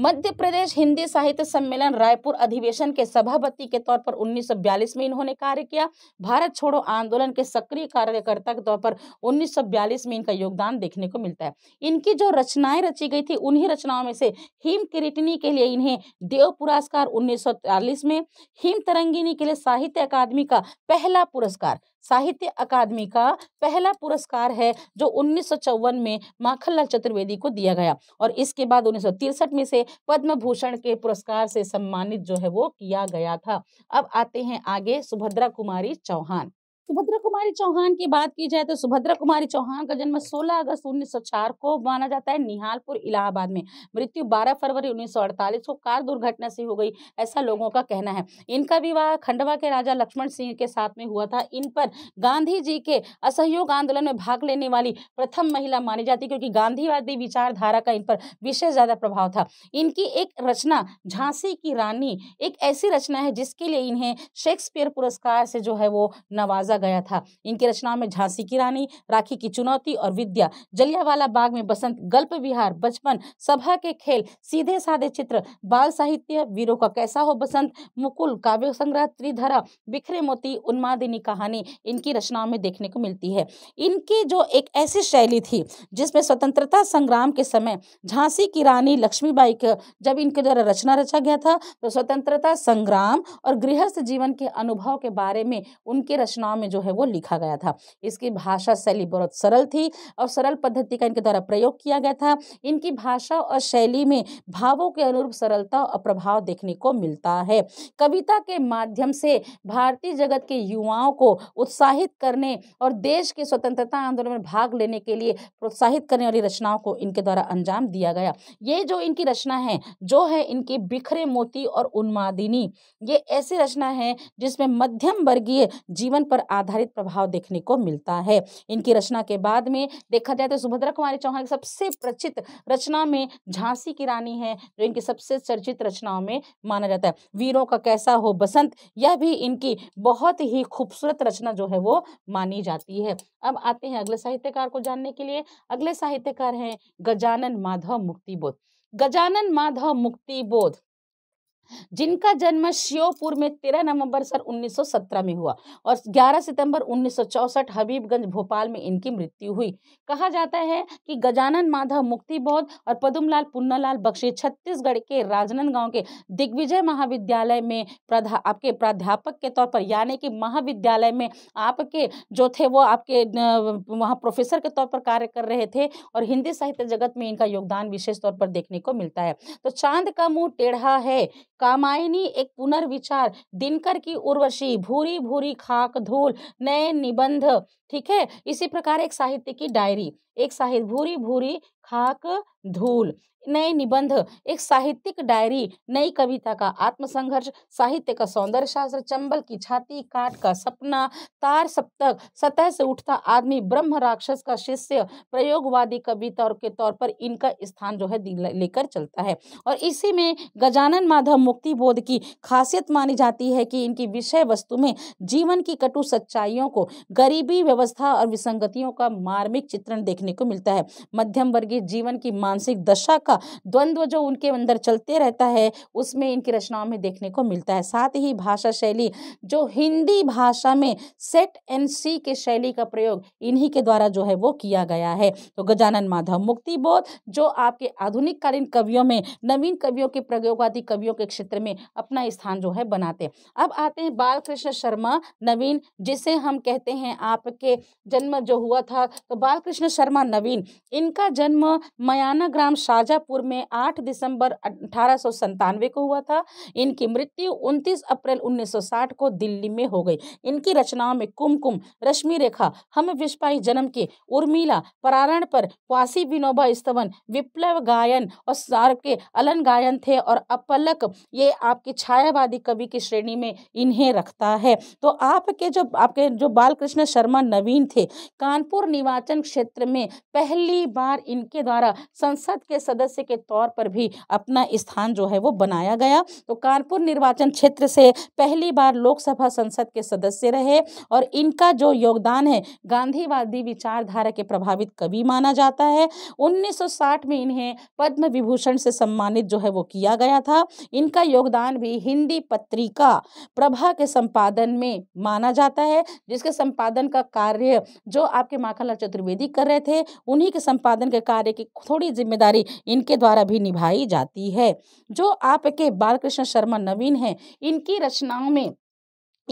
मध्य प्रदेश हिंदी साहित्य सम्मेलन रायपुर अधिवेशन के सभापति के तौर पर 1942 में इन्होंने कार्य किया भारत छोड़ो आंदोलन के सक्रिय कार्यकर्ता के तौर पर 1942 में इनका योगदान देखने को मिलता है इनकी जो रचनाएं रची गई थी उन्हीं रचनाओं में से हिम किरीटनी के लिए इन्हें देव पुरस्कार उन्नीस में हिम तरंगिनी के लिए साहित्य अकादमी का पहला पुरस्कार साहित्य अकादमी का पहला पुरस्कार है जो उन्नीस में माखनलाल चतुर्वेदी को दिया गया और इसके बाद उन्नीस में से पद्म भूषण के पुरस्कार से सम्मानित जो है वो किया गया था अब आते हैं आगे सुभद्रा कुमारी चौहान सुभद्रा कुमारी चौहान की बात की जाए तो सुभद्रा कुमारी चौहान का जन्म 16 अगस्त 1904 को माना जाता है निहालपुर इलाहाबाद में मृत्यु 12 फरवरी 1948 को कार दुर्घटना से हो गई ऐसा लोगों का कहना है इनका विवाह खंडवा के राजा लक्ष्मण सिंह के साथ में हुआ था इन पर गांधी जी के असहयोग आंदोलन में भाग लेने वाली प्रथम महिला मानी जाती क्योंकि गांधीवादी विचारधारा का इन पर विशेष ज़्यादा प्रभाव था इनकी एक रचना झांसी की रानी एक ऐसी रचना है जिसके लिए इन्हें शेक्सपियर पुरस्कार से जो है वो नवाजा गया था इनकी रचनाओं में झांसी की रानी राखी की चुनौती और विद्या जलियावाला बाग में बसंत गल्प विहार बचपन सभा के खेल सीधे साधे चित्र बाल साहित्य वीरों का कैसा हो बसंत मुकुल काव्य संग्रह त्रिधरा बिखरे मोती उन्मादिनी कहानी इनकी रचनाओं में देखने को मिलती है इनकी जो एक ऐसी शैली थी जिसमें स्वतंत्रता संग्राम के समय झांसी की रानी लक्ष्मीबाई का जब इनके द्वारा रचना रचा गया था तो स्वतंत्रता संग्राम और गृहस्थ जीवन के अनुभव के बारे में उनकी रचनाओं में में जो है वो लिखा गया था इसकी भाषा शैली बहुत सरल थी और सरल पद्धति का इनके द्वारा प्रयोग किया गया था इनकी भाषा और शैली में भावों के अनुरूप सरलता और प्रभाव देखने को मिलता है कविता के माध्यम से भारतीय जगत के युवाओं को उत्साहित करने और देश के स्वतंत्रता आंदोलन में भाग लेने के लिए प्रोत्साहित करने वाली रचनाओं को इनके द्वारा अंजाम दिया गया ये जो इनकी रचना है जो है इनकी बिखरे मोती और उन्मादिनी ये ऐसी रचना है जिसमें मध्यम वर्गीय जीवन पर आधारित प्रभाव देखने को मिलता है इनकी रचना के बाद में देखा जाए तो सुभद्रा कुमारी चौहान की सबसे प्रचित रचना में झांसी की रानी है जो इनकी सबसे चर्चित रचनाओं में माना जाता है वीरों का कैसा हो बसंत यह भी इनकी बहुत ही खूबसूरत रचना जो है वो मानी जाती है अब आते हैं अगले साहित्यकार को जानने के लिए अगले साहित्यकार हैं गजानन माधव बोध गजानन माधव बोध जिनका जन्म श्योपुर में 13 नवंबर सन 1917 में हुआ और 11 सितंबर 1964 हबीबगंज भोपाल में इनकी मृत्यु हुई कहा जाता है कि गजानन माधव मुक्ति बोध और पदुमलाल पुन्नालाल बख्शी छत्तीसगढ़ के गांव के दिग्विजय महाविद्यालय में प्रधा आपके प्राध्यापक के तौर पर यानी कि महाविद्यालय में आपके जो थे वो आपके वहाँ प्रोफेसर के तौर पर कार्य कर रहे थे और हिंदी साहित्य जगत में इनका योगदान विशेष तौर पर देखने को मिलता है तो चांद का मुंह टेढ़ा है कामायनी एक पुनर्विचार दिनकर की उर्वशी भूरी भूरी खाक धूल नए निबंध ठीक है इसी प्रकार एक साहित्य की डायरी एक साहित्य भूरी भूरी खाक धूल नए निबंध एक साहित्यिक डायरी नई कविता का आत्मसंघर्ष साहित्य का सौंदर्य शास्त्र चंबल की छाती काट का सपना तार सप्तक सतह से उठता आदमी ब्रह्म राक्षस का शिष्य प्रयोगवादी कविता और के तौर पर इनका स्थान जो है लेकर चलता है और इसी में गजानन माधव मुक्ति बोध की खासियत मानी जाती है कि इनकी विषय वस्तु में जीवन की कटु सच्चाइयों को गरीबी अवस्था और विसंगतियों का मार्मिक चित्रण देखने को मिलता है मध्यम वर्गीय जीवन की मानसिक दशा का द्वंद्व जो उनके अंदर चलते रहता है उसमें इनकी रचनाओं में देखने को मिलता है साथ ही भाषा शैली जो हिंदी भाषा में सेट एन सी के शैली का प्रयोग इन्हीं के द्वारा जो है वो किया गया है तो गजानन माधव मुक्ति बोध जो आपके आधुनिक कालीन कवियों में नवीन कवियों के प्रयोगवादी कवियों के क्षेत्र में अपना स्थान जो है बनाते अब आते हैं बालकृष्ण शर्मा नवीन जिसे हम कहते हैं आपके के जन्म जो हुआ था तो बालकृष्ण शर्मा नवीन इनका जन्म मयाना ग्राम शाजापुर में 8 दिसंबर अठारह को हुआ था इनकी मृत्यु 29 अप्रैल 1960 को दिल्ली में हो गई इनकी रचनाओं में कुमकुम रश्मि रेखा हम विस्पाई जन्म के उर्मिला परारण पर वासी विनोबा स्तवन विप्लव गायन और सार के अलन गायन थे और अपलक ये आपकी छायावादी कवि की श्रेणी में इन्हें रखता है तो आपके जो आपके जो बालकृष्ण शर्मा नवीन थे कानपुर निर्वाचन क्षेत्र में पहली बार इनके द्वारा संसद के सदस्य के तौर पर भी अपना स्थान जो है वो बनाया गया तो कानपुर निर्वाचन क्षेत्र से पहली बार लोकसभा संसद के सदस्य रहे और इनका जो योगदान है गांधीवादी विचारधारा के प्रभावित कवि माना जाता है 1960 में इन्हें पद्म विभूषण से सम्मानित जो है वो किया गया था इनका योगदान भी हिंदी पत्रिका प्रभा के संपादन में माना जाता है जिसके संपादन का कार्य कार्य जो आपके माखनलाल चतुर्वेदी कर रहे थे उन्हीं के संपादन के कार्य की थोड़ी जिम्मेदारी इनके द्वारा भी निभाई जाती है जो आपके बालकृष्ण शर्मा नवीन हैं इनकी रचनाओं में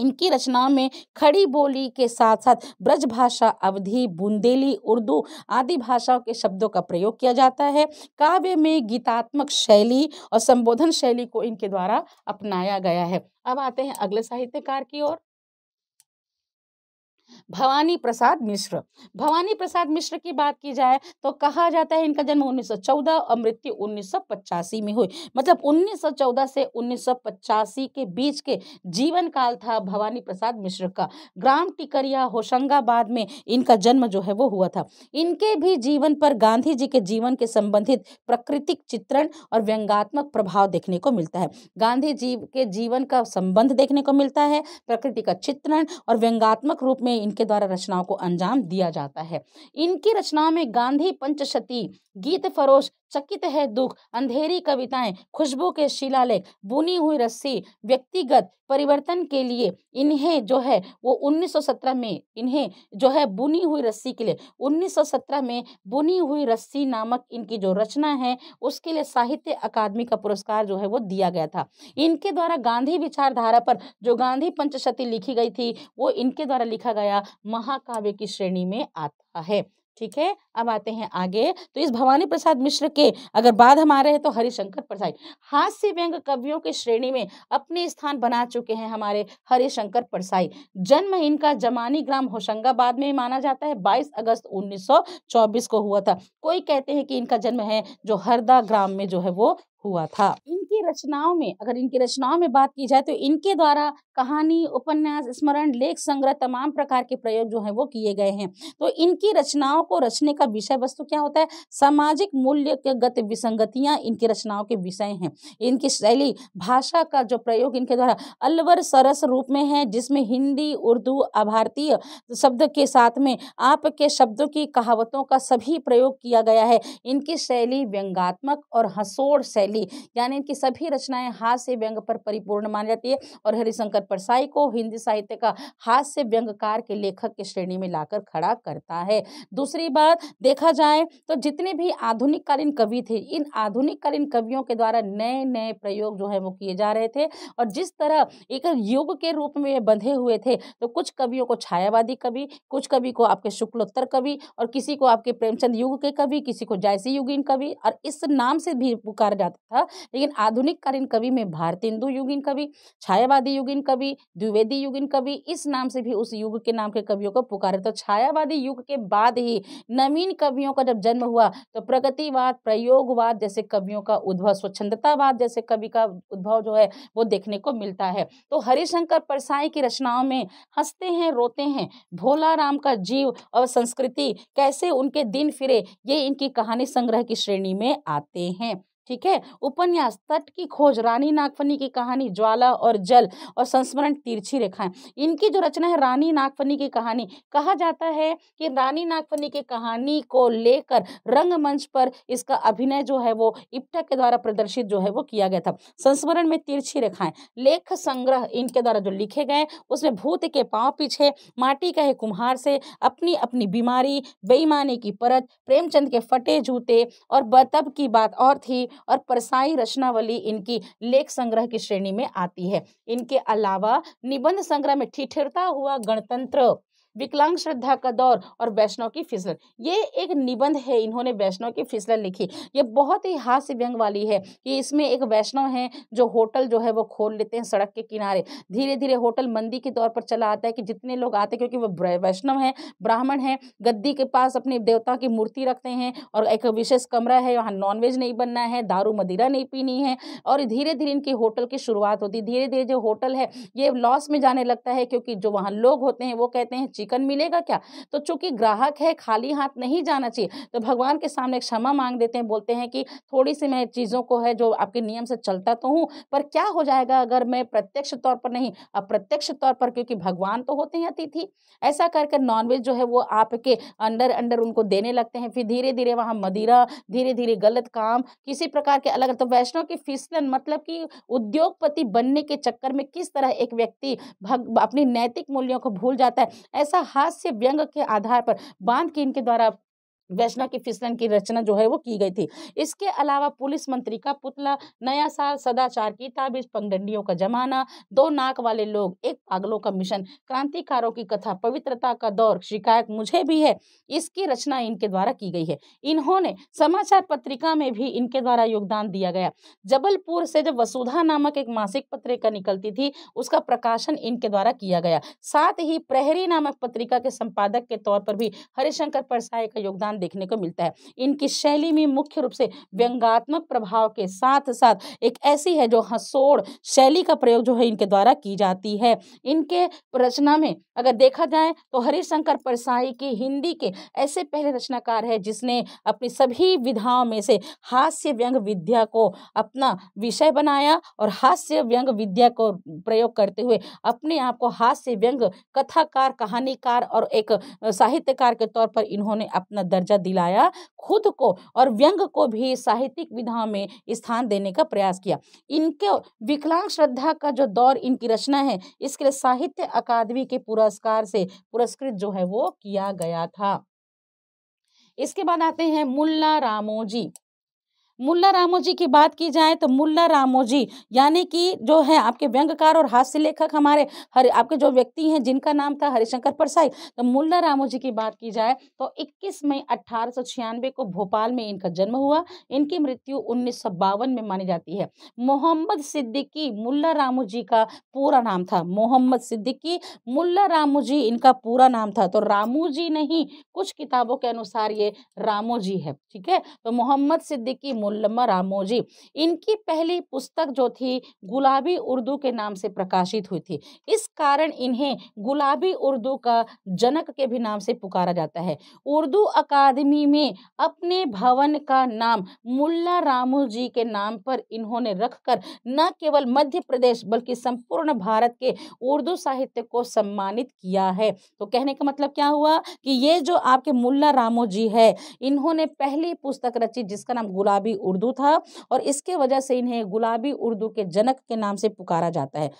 इनकी रचनाओं में खड़ी बोली के साथ साथ ब्रज भाषा अवधि बुंदेली उर्दू आदि भाषाओं के शब्दों का प्रयोग किया जाता है काव्य में गीतात्मक शैली और संबोधन शैली को इनके द्वारा अपनाया गया है अब आते हैं अगले साहित्यकार की ओर भवानी प्रसाद मिश्र भवानी प्रसाद मिश्र की बात की जाए तो कहा जाता है इनका जन्म 1914 और मृत्यु उन्नीस में हुई मतलब 1914 से 1985 के बीच के जीवन काल था भवानी प्रसाद मिश्र का ग्राम टिकरिया होशंगाबाद में इनका जन्म जो है वो हुआ था इनके भी जीवन पर गांधी जी के जीवन के संबंधित प्राकृतिक चित्रण और व्यंगात्मक प्रभाव देखने को मिलता है गांधी जी के जीवन का संबंध देखने को मिलता है प्रकृति का चित्रण और व्यंगात्मक रूप में इनके इनके द्वारा रचनाओं को अंजाम दिया जाता है इनकी रचनाओं में गांधी पंचशती गीत फरोश चकित है दुख अंधेरी कविताएं खुशबू के शिलालेख बुनी हुई रस्सी व्यक्तिगत परिवर्तन के लिए इन्हें जो है वो 1917 में इन्हें जो है बुनी हुई रस्सी के लिए 1917 में बुनी हुई रस्सी नामक इनकी जो रचना है उसके लिए साहित्य अकादमी का पुरस्कार जो है वो दिया गया था इनके द्वारा गांधी विचारधारा पर जो गांधी पंचशती लिखी गई थी वो इनके द्वारा लिखा गया महाकाव्य की श्रेणी में आता है ठीक है अब आते हैं आगे तो इस भवानी प्रसाद मिश्र के अगर बाद हम आ रहे हैं तो हरिशंकर प्रसाद हास्य व्यंग कवियों के श्रेणी में अपने स्थान बना चुके हैं हमारे हरिशंकर परसाई जन्म इनका जमानी ग्राम होशंगाबाद में माना जाता है 22 अगस्त 1924 को हुआ था कोई कहते हैं कि इनका जन्म है जो हरदा ग्राम में जो है वो हुआ था इनकी रचनाओं में अगर इनकी रचनाओं में बात की जाए तो इनके द्वारा कहानी उपन्यास स्मरण लेख संग्रह तमाम प्रकार के प्रयोग जो है वो किए गए हैं तो इनकी रचनाओं को रचने का का मतलब विषय वस्तु क्या होता है सामाजिक मूल्य गत विसंगतियां इनकी रचनाओं के विषय हैं इनकी शैली भाषा का जो प्रयोग इनके द्वारा अलवर सरस रूप में है जिसमें हिंदी उर्दू अभारतीय शब्द के साथ में आपके शब्दों की कहावतों का सभी प्रयोग किया गया है इनकी शैली व्यंगात्मक और हसोड़ शैली यानी इनकी सभी रचनाएं हास्य व्यंग पर परिपूर्ण मानी जाती है और हरिशंकर परसाई को हिंदी साहित्य का हास्य व्यंगकार के लेखक की श्रेणी में लाकर खड़ा करता है दूसरी बात देखा जाए तो जितने भी आधुनिककालीन कवि थे इन आधुनिककालीन कवियों के द्वारा नए नए प्रयोग जो है वो किए जा रहे थे और जिस तरह एक युग के रूप में बंधे हुए थे तो कुछ कवियों को छायावादी कवि कुछ कवि को आपके शुक्लोत्तर कवि और किसी को आपके प्रेमचंद युग के कवि किसी को जायसी युगीन कवि और इस नाम से भी पुकारा जाता था लेकिन आधुनिककालीन कवि में भारतेंदु युगीन कवि छायावादी युगीन कवि द्विवेदी युगीन कवि इस नाम से भी उस युग के नाम के कवियों को पुकारे तो छायावादी युग के बाद ही नवी ग्रामीण कवियों का जब जन्म हुआ तो प्रगतिवाद प्रयोगवाद जैसे कवियों का उद्भव स्वच्छंदतावाद जैसे कवि का उद्भव जो है वो देखने को मिलता है तो हरिशंकर परसाई की रचनाओं में हंसते हैं रोते हैं भोला राम का जीव और संस्कृति कैसे उनके दिन फिरे ये इनकी कहानी संग्रह की श्रेणी में आते हैं ठीक है उपन्यास तट की खोज रानी नागफनी की कहानी ज्वाला और जल और संस्मरण तिरछी रेखाएं इनकी जो रचना है रानी नागफनी की कहानी कहा जाता है कि रानी नागफनी की कहानी को लेकर रंगमंच पर इसका अभिनय जो है वो इप्टा के द्वारा प्रदर्शित जो है वो किया गया था संस्मरण में तिरछी रेखाएं लेख संग्रह इनके द्वारा जो लिखे गए उसमें भूत के पाँव पीछे माटी का कुम्हार से अपनी अपनी बीमारी बेईमानी की परत प्रेमचंद के फटे जूते और बतब की बात और थी और परसाई रचनावली इनकी लेख संग्रह की श्रेणी में आती है इनके अलावा निबंध संग्रह में ठिठिरता हुआ गणतंत्र विकलांग श्रद्धा का दौर और वैष्णव की फिसल ये एक निबंध है इन्होंने वैष्णव की फिसल लिखी ये बहुत ही हास्य व्यंग वाली है कि इसमें एक वैष्णव है जो होटल जो है वो खोल लेते हैं सड़क के किनारे धीरे धीरे होटल मंदी के तौर पर चला आता है कि जितने लोग आते हैं क्योंकि वो वैष्णव हैं ब्राह्मण हैं गद्दी के पास अपने देवता की मूर्ति रखते हैं और एक विशेष कमरा है वहाँ नॉनवेज नहीं बनना है दारू मदिरा नहीं पीनी है और धीरे धीरे इनकी होटल की शुरुआत होती धीरे धीरे जो होटल है ये लॉस में जाने लगता है क्योंकि जो वहाँ लोग होते हैं वो कहते हैं चिकन मिलेगा क्या तो चूंकि ग्राहक है खाली हाथ नहीं जाना चाहिए तो भगवान के सामने क्षमा मांग देते हैं बोलते हैं कि थोड़ी सी मैं चीज़ों को है जो आपके नियम से चलता तो हूँ पर क्या हो जाएगा अगर मैं प्रत्यक्ष तौर पर नहीं अप्रत्यक्ष तौर पर क्योंकि भगवान तो होते हैं अतिथि ऐसा करके नॉनवेज जो है वो आपके अंडर अंडर उनको देने लगते हैं फिर धीरे धीरे वहाँ मदिरा धीरे धीरे गलत काम किसी प्रकार के अलग तो वैष्णव की फिसलन मतलब कि उद्योगपति बनने के चक्कर में किस तरह एक व्यक्ति भग अपनी नैतिक मूल्यों को भूल जाता है ऐसा हास्य व्यंग के आधार पर बांध के इनके द्वारा वैष्णव की फिसलन की रचना जो है वो की गई थी इसके अलावा पुलिस मंत्री का पुतला नया साल सदाचार की ताबीज पगडंडियों का जमाना दो नाक वाले लोग एक पागलों का मिशन क्रांतिकारों की कथा पवित्रता का दौर शिकायत मुझे भी है इसकी रचना इनके द्वारा की गई है इन्होंने समाचार पत्रिका में भी इनके द्वारा योगदान दिया गया जबलपुर से जब वसुधा नामक एक मासिक पत्रिका निकलती थी उसका प्रकाशन इनके द्वारा किया गया साथ ही प्रहरी नामक पत्रिका के संपादक के तौर पर भी हरिशंकर परसाई का योगदान प्रदर्शन देखने को मिलता है इनकी शैली में मुख्य रूप से व्यंगात्मक प्रभाव के साथ साथ एक ऐसी है जो हसोड़ शैली का प्रयोग जो है इनके द्वारा की जाती है इनके रचना में अगर देखा जाए तो हरिशंकर परसाई की हिंदी के ऐसे पहले रचनाकार है जिसने अपनी सभी विधाओं में से हास्य व्यंग विद्या को अपना विषय बनाया और हास्य व्यंग विद्या को प्रयोग करते हुए अपने आप को हास्य व्यंग कथाकार कहानीकार और एक साहित्यकार के तौर पर इन्होंने अपना दर्ज दर्जा दिलाया खुद को और व्यंग को भी साहित्यिक विधाओं में स्थान देने का प्रयास किया इनके विकलांग श्रद्धा का जो दौर इनकी रचना है इसके लिए साहित्य अकादमी के पुरस्कार से पुरस्कृत जो है वो किया गया था इसके बाद आते हैं मुल्ला रामोजी मुल्ला रामोजी की बात की जाए तो मुल्ला रामोजी यानी कि जो है आपके व्यंगकार और हास्य लेखक हमारे हर आपके जो व्यक्ति हैं जिनका नाम था हरिशंकर परसाई तो मुल्ला रामोजी की बात की जाए तो 21 मई अठारह को भोपाल में इनका जन्म हुआ इनकी मृत्यु उन्नीस में मानी जाती है मोहम्मद सिद्दीकी मुला रामू जी का पूरा नाम था मोहम्मद सिद्दीकी मुला रामू जी इनका पूरा नाम था तो जी नहीं कुछ किताबों के अनुसार ये रामोजी है ठीक है तो मोहम्मद सिद्दीकी मुल्लम रामोजी इनकी पहली पुस्तक जो थी गुलाबी उर्दू के नाम से प्रकाशित हुई थी इस कारण इन्हें गुलाबी उर्दू का जनक के भी नाम से पुकारा जाता है उर्दू अकादमी में अपने भवन का नाम मुल्ला रामू जी के नाम पर इन्होंने रखकर न केवल मध्य प्रदेश बल्कि संपूर्ण भारत के उर्दू साहित्य को सम्मानित किया है तो कहने का मतलब क्या हुआ कि ये जो आपके मुल्ला रामो जी है इन्होंने पहली पुस्तक रची जिसका नाम गुलाबी गुलाबी उर्दू था और इसके वजह से इन्हें गुलाबी उर्दू के जनक के नाम से पुकारा जाता है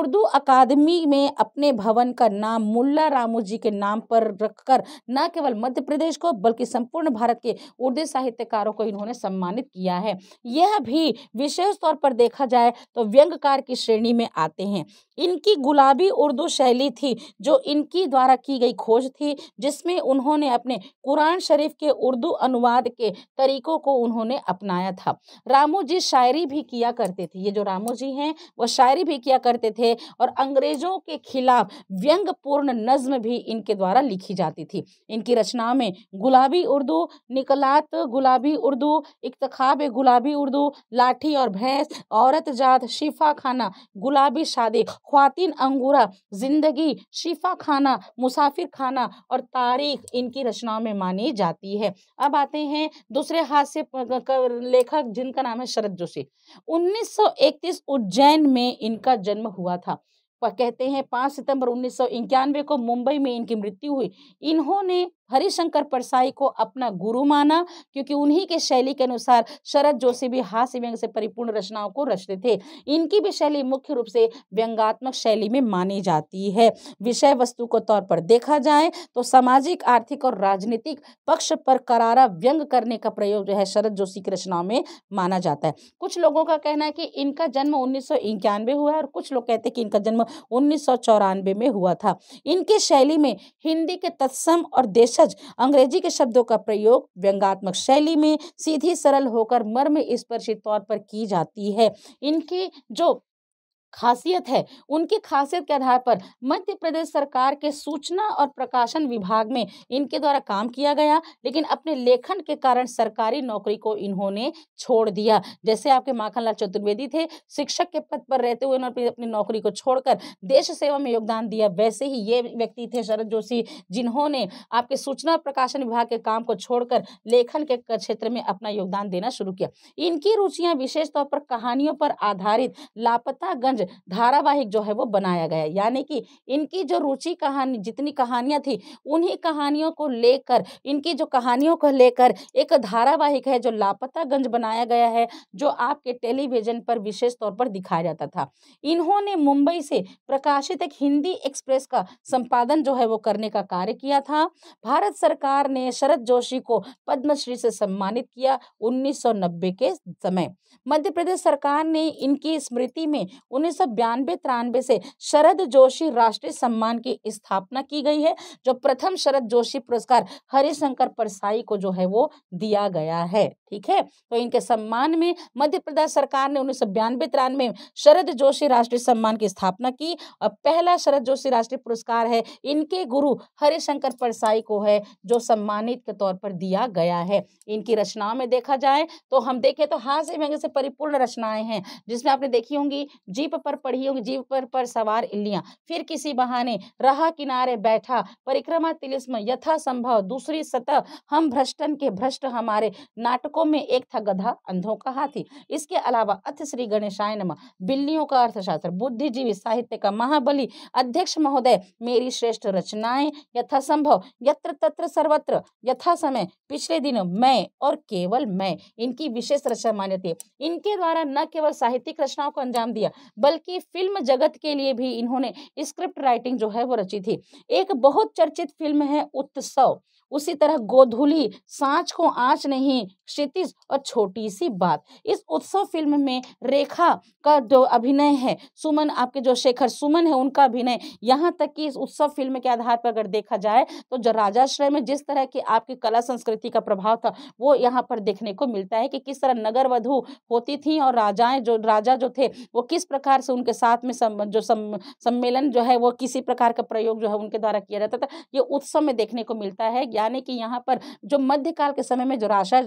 उर्दू अकादमी में अपने भवन का नाम मुल्ला रामू जी के नाम पर रखकर न केवल मध्य प्रदेश को बल्कि संपूर्ण भारत के उर्दू साहित्यकारों को इन्होंने सम्मानित किया है यह भी विशेष तौर पर देखा जाए तो व्यंगकार की श्रेणी में आते हैं इनकी गुलाबी उर्दू शैली थी जो इनकी द्वारा की गई खोज थी जिसमें उन्होंने अपने कुरान शरीफ के उर्दू अनुवाद के तरीकों को उन्होंने अपनाया था रामू जी शायरी भी किया करते थे ये जो रामू जी हैं वह शायरी भी किया करते थे और अंग्रेज़ों के खिलाफ व्यंग्यपूर्ण नज्म भी इनके द्वारा लिखी जाती थी इनकी रचना में गुलाबी उर्दू निकलात गुलाबी उर्दू इकतखाब गुलाबी उर्दू लाठी और भैंस औरत जात शिफा खाना गुलाबी शादी ख़्वातिन अंगूरा ज़िंदगी शिफा खाना मुसाफिर खाना और तारीख इनकी रचनाओं में मानी जाती है अब आते हैं दूसरे हाथ से लेखक जिनका नाम है शरद जोशी 1931 उज्जैन में इनका जन्म हुआ था कहते हैं पाँच सितंबर उन्नीस को मुंबई में इनकी मृत्यु हुई इन्होंने हरिशंकर परसाई को अपना गुरु माना क्योंकि उन्हीं के शैली के अनुसार शरद जोशी भी हास्य व्यंग से परिपूर्ण रचनाओं को रचते थे इनकी भी शैली मुख्य रूप से व्यंगात्मक शैली में मानी जाती है विषय वस्तु को तौर पर देखा जाए तो सामाजिक आर्थिक और राजनीतिक पक्ष पर करारा व्यंग करने का प्रयोग जो है शरद जोशी की रचनाओं में माना जाता है कुछ लोगों का कहना है कि इनका जन्म उन्नीस हुआ है और कुछ लोग कहते हैं कि इनका जन्म उन्नीस में हुआ था इनके शैली में हिंदी के तत्सम और देश भेषज अंग्रेजी के शब्दों का प्रयोग व्यंगात्मक शैली में सीधी सरल होकर मर्म स्पर्शी तौर पर की जाती है इनकी जो खासियत है उनकी खासियत के आधार पर मध्य प्रदेश सरकार के सूचना और प्रकाशन विभाग में इनके द्वारा काम किया गया लेकिन अपने लेखन के कारण सरकारी नौकरी को इन्होंने छोड़ दिया जैसे आपके माखनलाल चतुर्वेदी थे शिक्षक के पद पर रहते हुए उन्होंने अपनी नौकरी को छोड़कर देश सेवा में योगदान दिया वैसे ही ये व्यक्ति थे शरद जोशी जिन्होंने आपके सूचना और प्रकाशन विभाग के काम को छोड़कर लेखन के क्षेत्र में अपना योगदान देना शुरू किया इनकी रुचियां विशेष तौर पर कहानियों पर आधारित लापतागंज पांच धारावाहिक जो है वो बनाया गया यानी कि इनकी जो रुचि कहानी जितनी कहानियाँ थी उन्हीं कहानियों को लेकर इनकी जो कहानियों को लेकर एक धारावाहिक है जो लापता गंज बनाया गया है जो आपके टेलीविजन पर विशेष तौर पर दिखाया जाता था इन्होंने मुंबई से प्रकाशित एक हिंदी एक्सप्रेस का संपादन जो है वो करने का कार्य किया था भारत सरकार ने शरद जोशी को पद्मश्री से सम्मानित किया 1990 के समय मध्य प्रदेश सरकार ने इनकी स्मृति में उन्नीस सौ से शरद जोशी राष्ट्रीय सम्मान की स्थापना की गई है जो प्रथम शरद जोशी पुरस्कार हरिशंकर परसाई को जो है वो दिया गया है ठीक है तो इनके सम्मान में मध्य प्रदेश सरकार ने उन्नीस सौ बयानबे तिरानवे शरद जोशी राष्ट्रीय सम्मान की स्थापना की और पहला शरद जोशी राष्ट्रीय पुरस्कार है इनके गुरु हरिशंकर परसाई को है जो सम्मानित के तौर पर दिया गया है इनकी रचनाओं में देखा जाए तो हम देखें तो हास्य व्यंग्य से परिपूर्ण रचनाएं हैं जिसमें आपने देखी होंगी जीप पर पढ़ी होंगी जीप पर पर सवार इल्लियां फिर किसी बहाने रहा किनारे बैठा परिक्रमा तिलिस्म यथा संभव दूसरी सतह हम भ्रष्टन के भ्रष्ट हमारे नाटकों में एक था गधा अंधों का हाथी इसके अलावा अथ श्री गणेशाय नम बिल्लियों का अर्थशास्त्र बुद्धिजीवी साहित्य का महाबली अध्यक्ष महोदय मेरी श्रेष्ठ रचनाएं यथासंभव यत्र तत्र सर्वत्र यथा समय पिछले दिनों मैं और केवल मैं इनकी विशेष रचना मान्य थी इनके द्वारा न केवल साहित्यिक रचनाओं को अंजाम दिया बल्कि फिल्म जगत के लिए भी इन्होंने स्क्रिप्ट राइटिंग जो है वो रची थी एक बहुत चर्चित फिल्म है उत्सव उसी तरह गोधुली सांच को आँच नहीं क्षितिज और छोटी सी बात इस उत्सव फिल्म में रेखा का जो अभिनय है सुमन आपके जो शेखर सुमन है उनका अभिनय यहाँ तक कि इस उत्सव फिल्म के आधार पर अगर देखा जाए तो जो राजाश्रय में जिस तरह की आपकी कला संस्कृति का प्रभाव था वो यहाँ पर देखने को मिलता है कि किस तरह नगर वधु होती थी और राजाएं जो राजा जो थे वो किस प्रकार से उनके साथ में सम, जो सम, सम्मेलन जो है वो किसी प्रकार का प्रयोग जो है उनके द्वारा किया जाता था ये उत्सव में देखने को मिलता है यानी कि यहाँ पर जो मध्यकाल के समय में जो राशा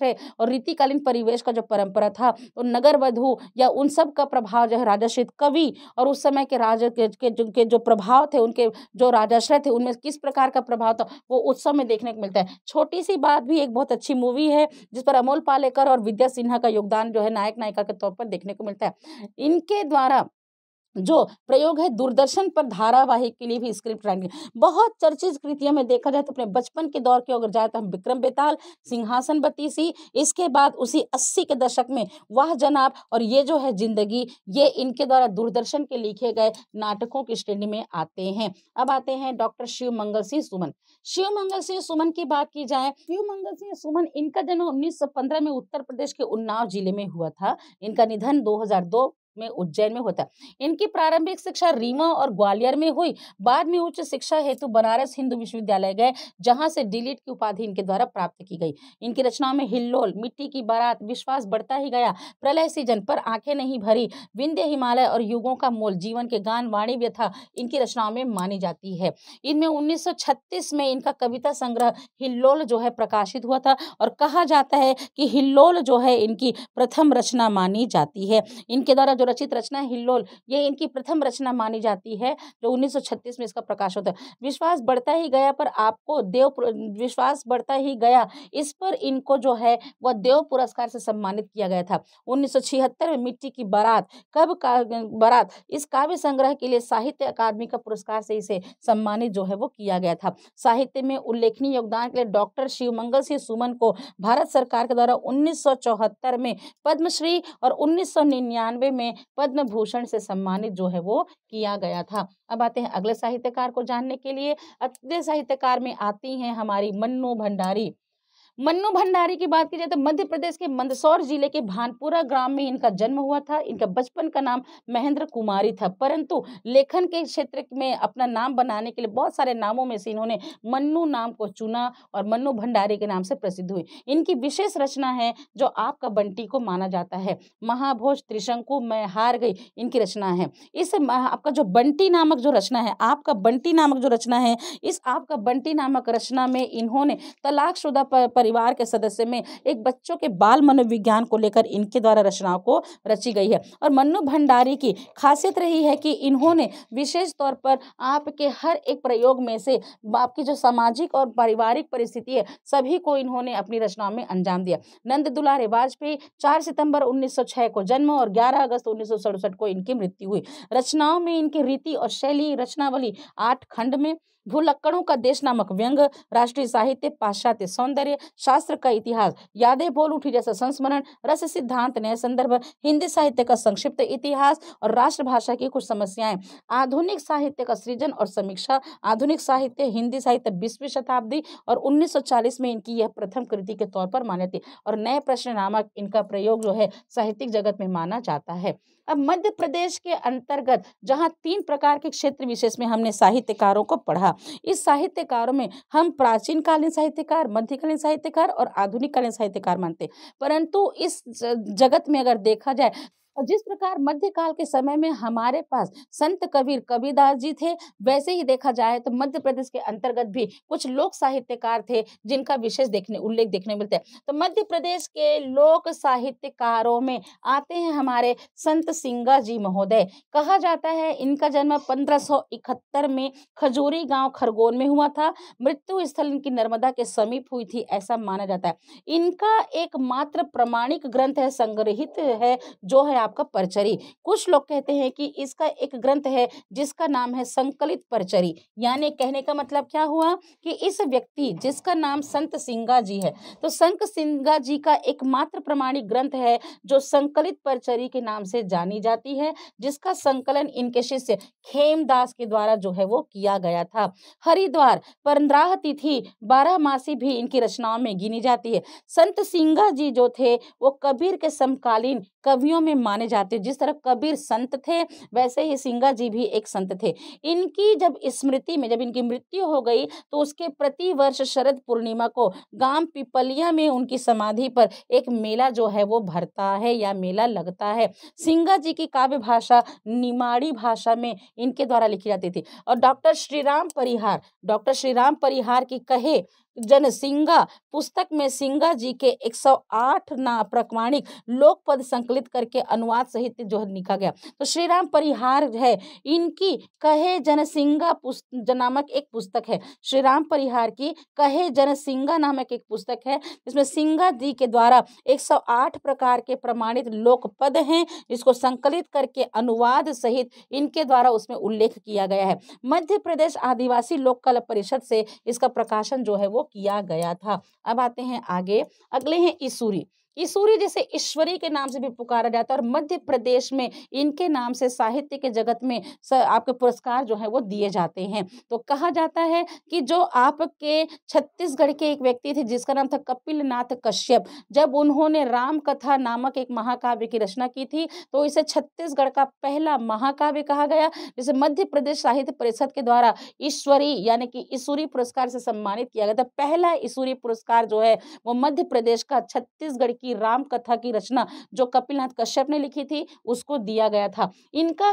थे और रीतिकालीन परिवेश का जो परंपरा था तो नगर वधु या उन सब का प्रभाव जो है राजाश्रित कवि और उस समय के राजा के, के, जो, के जो प्रभाव थे उनके जो राजाश्रय थे उनमें किस प्रकार का प्रभाव था वो उत्सव में देखने को मिलता है छोटी सी बात भी एक बहुत अच्छी मूवी है जिस पर अमोल पालेकर और विद्या सिन्हा का योगदान जो है नायक नायिका के तौर पर देखने को मिलता है इनके द्वारा जो प्रयोग है दूरदर्शन पर धारावाहिक के लिए भी स्क्रिप्ट राइटिंग बहुत चर्चित कृतियों में देखा जाए तो अपने बचपन के दौर के अगर जाए तो हम विक्रम बेताल सिंहासन बतीसी इसके बाद उसी अस्सी के दशक में वह जनाब और ये जो है जिंदगी ये इनके द्वारा दूरदर्शन के लिखे गए नाटकों की श्रेणी में आते हैं अब आते हैं डॉक्टर शिव मंगल सिंह सुमन शिव मंगल सिंह सुमन की बात की जाए शिव मंगल सिंह सुमन इनका जन्म उन्नीस में उत्तर प्रदेश के उन्नाव जिले में हुआ था इनका निधन दो में उज्जैन में होता इनकी प्रारंभिक शिक्षा रीमा और ग्वालियर में हुई बाद में उच्च शिक्षा हेतु बनारस हिंदू विश्वविद्यालय गए जहां से डिलीट की उपाधि इनके द्वारा प्राप्त की गई इनकी रचनाओं में हिल्लोल मिट्टी की बारात विश्वास बढ़ता ही गया प्रलय सीजन पर आंखें नहीं भरी विंध्य हिमालय और युगों का मोल जीवन के गान वाणी व्यथा इनकी रचनाओं में मानी जाती है इनमें उन्नीस में इनका कविता संग्रह हिल्लोल जो है प्रकाशित हुआ था और कहा जाता है कि हिल्लोल जो है इनकी प्रथम रचना मानी जाती है इनके द्वारा जो रचित रचना हिल्लोल ये इनकी प्रथम रचना मानी जाती है जो 1936 में इसका प्रकाश होता है विश्वास बढ़ता ही गया पर आपको देव विश्वास बढ़ता ही गया इस पर इनको जो है वह देव पुरस्कार से सम्मानित किया गया था उन्नीस में मिट्टी की बारात कब का बारात इस काव्य संग्रह के लिए साहित्य अकादमी का पुरस्कार से इसे सम्मानित जो है वो किया गया था साहित्य में उल्लेखनीय योगदान के लिए डॉक्टर शिवमंगल सिंह सुमन को भारत सरकार के द्वारा उन्नीस में पद्मश्री और उन्नीस में पद्म भूषण से सम्मानित जो है वो किया गया था अब आते हैं अगले साहित्यकार को जानने के लिए अगले साहित्यकार में आती हैं हमारी मन्नू भंडारी मन्नू भंडारी की बात की जाए तो मध्य प्रदेश के मंदसौर जिले के भानपुरा ग्राम में इनका जन्म हुआ था इनका बचपन का नाम महेंद्र कुमारी था परंतु लेखन के क्षेत्र में अपना नाम बनाने के लिए बहुत सारे नामों में से इन्होंने मन्नू नाम को चुना और मन्नू भंडारी के नाम से प्रसिद्ध हुई इनकी विशेष रचना है जो आपका बंटी को माना जाता है महाभोज त्रिशंकु मैं हार गई इनकी रचना है इस आपका जो बंटी नामक जो रचना है आपका बंटी नामक जो रचना है इस आपका बंटी नामक रचना में इन्होंने तलाकशुदा पर परिवार के सदस्य में एक बच्चों के बाल मनोविज्ञान को लेकर इनके द्वारा रचनाओं को रची गई है और मन्नू भंडारी की खासियत रही है कि इन्होंने विशेष तौर पर आपके हर एक प्रयोग में से आपकी जो सामाजिक और पारिवारिक परिस्थिति है सभी को इन्होंने अपनी रचनाओं में अंजाम दिया नंद दुलारे वाजपेयी चार सितंबर उन्नीस को जन्म और ग्यारह अगस्त उन्नीस को इनकी मृत्यु हुई रचनाओं में इनकी रीति और शैली रचनावली आठ खंड में भूलक्कड़ों का देश नामक व्यंग राष्ट्रीय साहित्य पाश्चात्य सौंदर्य शास्त्र का इतिहास यादें बोल उठी जैसा संस्मरण रस सिद्धांत नए संदर्भ हिंदी साहित्य का संक्षिप्त इतिहास और राष्ट्रभाषा की कुछ समस्याएं आधुनिक साहित्य का सृजन और समीक्षा आधुनिक साहित्य हिंदी साहित्य बीसवीं शताब्दी और उन्नीस में इनकी यह प्रथम कृति के तौर पर मान्य थी और नए प्रश्न नामक इनका प्रयोग जो है साहित्यिक जगत में माना जाता है अब मध्य प्रदेश के अंतर्गत जहाँ तीन प्रकार के क्षेत्र विशेष में हमने साहित्यकारों को पढ़ा इस साहित्यकारों में हम प्राचीन कालीन साहित्यकार मध्यकालीन साहित्यकार और आधुनिक कालीन साहित्यकार मानते परंतु इस जगत में अगर देखा जाए और जिस प्रकार मध्यकाल के समय में हमारे पास संत कबीर कबीरदास जी थे वैसे ही देखा जाए तो मध्य प्रदेश के अंतर्गत भी कुछ लोक साहित्यकार थे जिनका विशेष देखने उल्लेख देखने मिलते हैं तो मध्य प्रदेश के लोक साहित्यकारों में आते हैं हमारे संत सिंगा जी महोदय कहा जाता है इनका जन्म पंद्रह में खजूरी गांव खरगोन में हुआ था मृत्यु स्थल इनकी नर्मदा के समीप हुई थी ऐसा माना जाता है इनका एकमात्र प्रमाणिक ग्रंथ है संग्रहित है जो है आपका परचरी कुछ लोग कहते हैं कि इसका एक ग्रंथ है जिसका नाम है संकलित परचरी यानी कहने का मतलब क्या हुआ कि इस व्यक्ति जिसका नाम संत सिंगा जी है तो संत सिंगा जी का एकमात्र प्रमाणिक ग्रंथ है जो संकलित परचरी के नाम से जानी जाती है जिसका संकलन इनके शिष्य खेमदास के द्वारा जो है वो किया गया था हरिद्वार पंद्रह तिथि बारह मासी भी इनकी रचनाओं में गिनी जाती है संत सिंगा जी जो थे वो कबीर के समकालीन कवियों में माने जाते जिस तरह कबीर संत थे वैसे ही सिंगा जी भी एक संत थे इनकी जब स्मृति में जब इनकी मृत्यु हो गई तो उसके प्रति वर्ष शरद पूर्णिमा को गांव पिपलिया में उनकी समाधि पर एक मेला जो है वो भरता है या मेला लगता है सिंगा जी की काव्य भाषा निमाड़ी भाषा में इनके द्वारा लिखी जाती थी और डॉक्टर श्रीराम परिहार डॉक्टर श्रीराम परिहार की कहे जन सिंगा पुस्तक में सिंगा जी के 108 ना प्रमाणिक लोक पद संकलित करके अनुवाद सहित जो है लिखा गया तो श्री राम परिहार है इनकी कहे जन सिंगा नामक एक पुस्तक है श्री राम परिहार की कहे जन सिंगा नामक एक पुस्तक है जिसमें सिंगा जी के द्वारा 108 प्रकार के प्रमाणित लोक पद हैं जिसको संकलित करके अनुवाद सहित इनके द्वारा उसमें उल्लेख किया गया है मध्य प्रदेश आदिवासी लोक कला परिषद से इसका प्रकाशन जो है वो किया गया था अब आते हैं आगे अगले हैं ईसूरी सूर्य जिसे ईश्वरी के नाम से भी पुकारा जाता है और मध्य प्रदेश में इनके नाम से साहित्य के जगत में आपके पुरस्कार जो है वो दिए जाते हैं तो कहा जाता है कि जो आपके छत्तीसगढ़ के एक व्यक्ति थे जिसका नाम था कपिल नाथ कश्यप जब उन्होंने राम कथा नामक एक महाकाव्य की रचना की थी तो इसे छत्तीसगढ़ का पहला महाकाव्य कहा गया जिसे मध्य प्रदेश साहित्य परिषद के द्वारा ईश्वरी यानी कि ईश्वरी पुरस्कार से सम्मानित किया गया था पहला ईश्वरी पुरस्कार जो है वो मध्य प्रदेश का छत्तीसगढ़ की की राम कथा की रचना जो कपिलनाथ कश्यप ने लिखी थी उसको दिया गया था इनका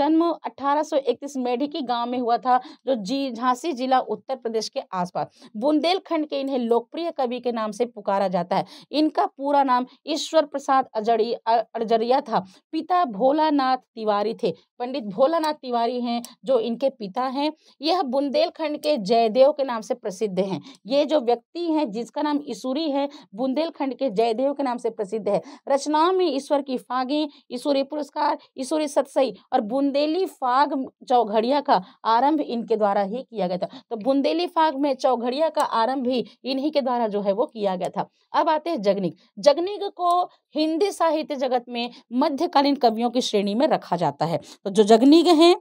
जन्म 1831 मेढी की गांव में हुआ था जो जी झांसी जिला उत्तर प्रदेश के आसपास बुंदेलखंड के इन्हें लोकप्रिय कवि के नाम से पुकारा जाता है इनका पूरा नाम ईश्वर प्रसाद अजड़ी अड़जरिया था पिता भोलानाथ तिवारी थे पंडित भोलानाथ तिवारी हैं जो इनके पिता हैं यह बुंदेलखंड के जयदेव के नाम से प्रसिद्ध हैं ये जो व्यक्ति हैं जिसका नाम ईसूरी है बुंदेलखंड के जयदेव पुरस्कारों के नाम से प्रसिद्ध है रचनाओं में ईश्वर की फागे ईश्वरीय पुरस्कार ईश्वरीय सतसई और बुंदेली फाग चौघड़िया का आरंभ इनके द्वारा ही किया गया था तो बुंदेली फाग में चौघड़िया का आरंभ भी इन्हीं के द्वारा जो है वो किया गया था अब आते हैं जगनिक जगनिक को हिंदी साहित्य जगत में मध्यकालीन कवियों की श्रेणी में रखा जाता है तो जो जगनिक हैं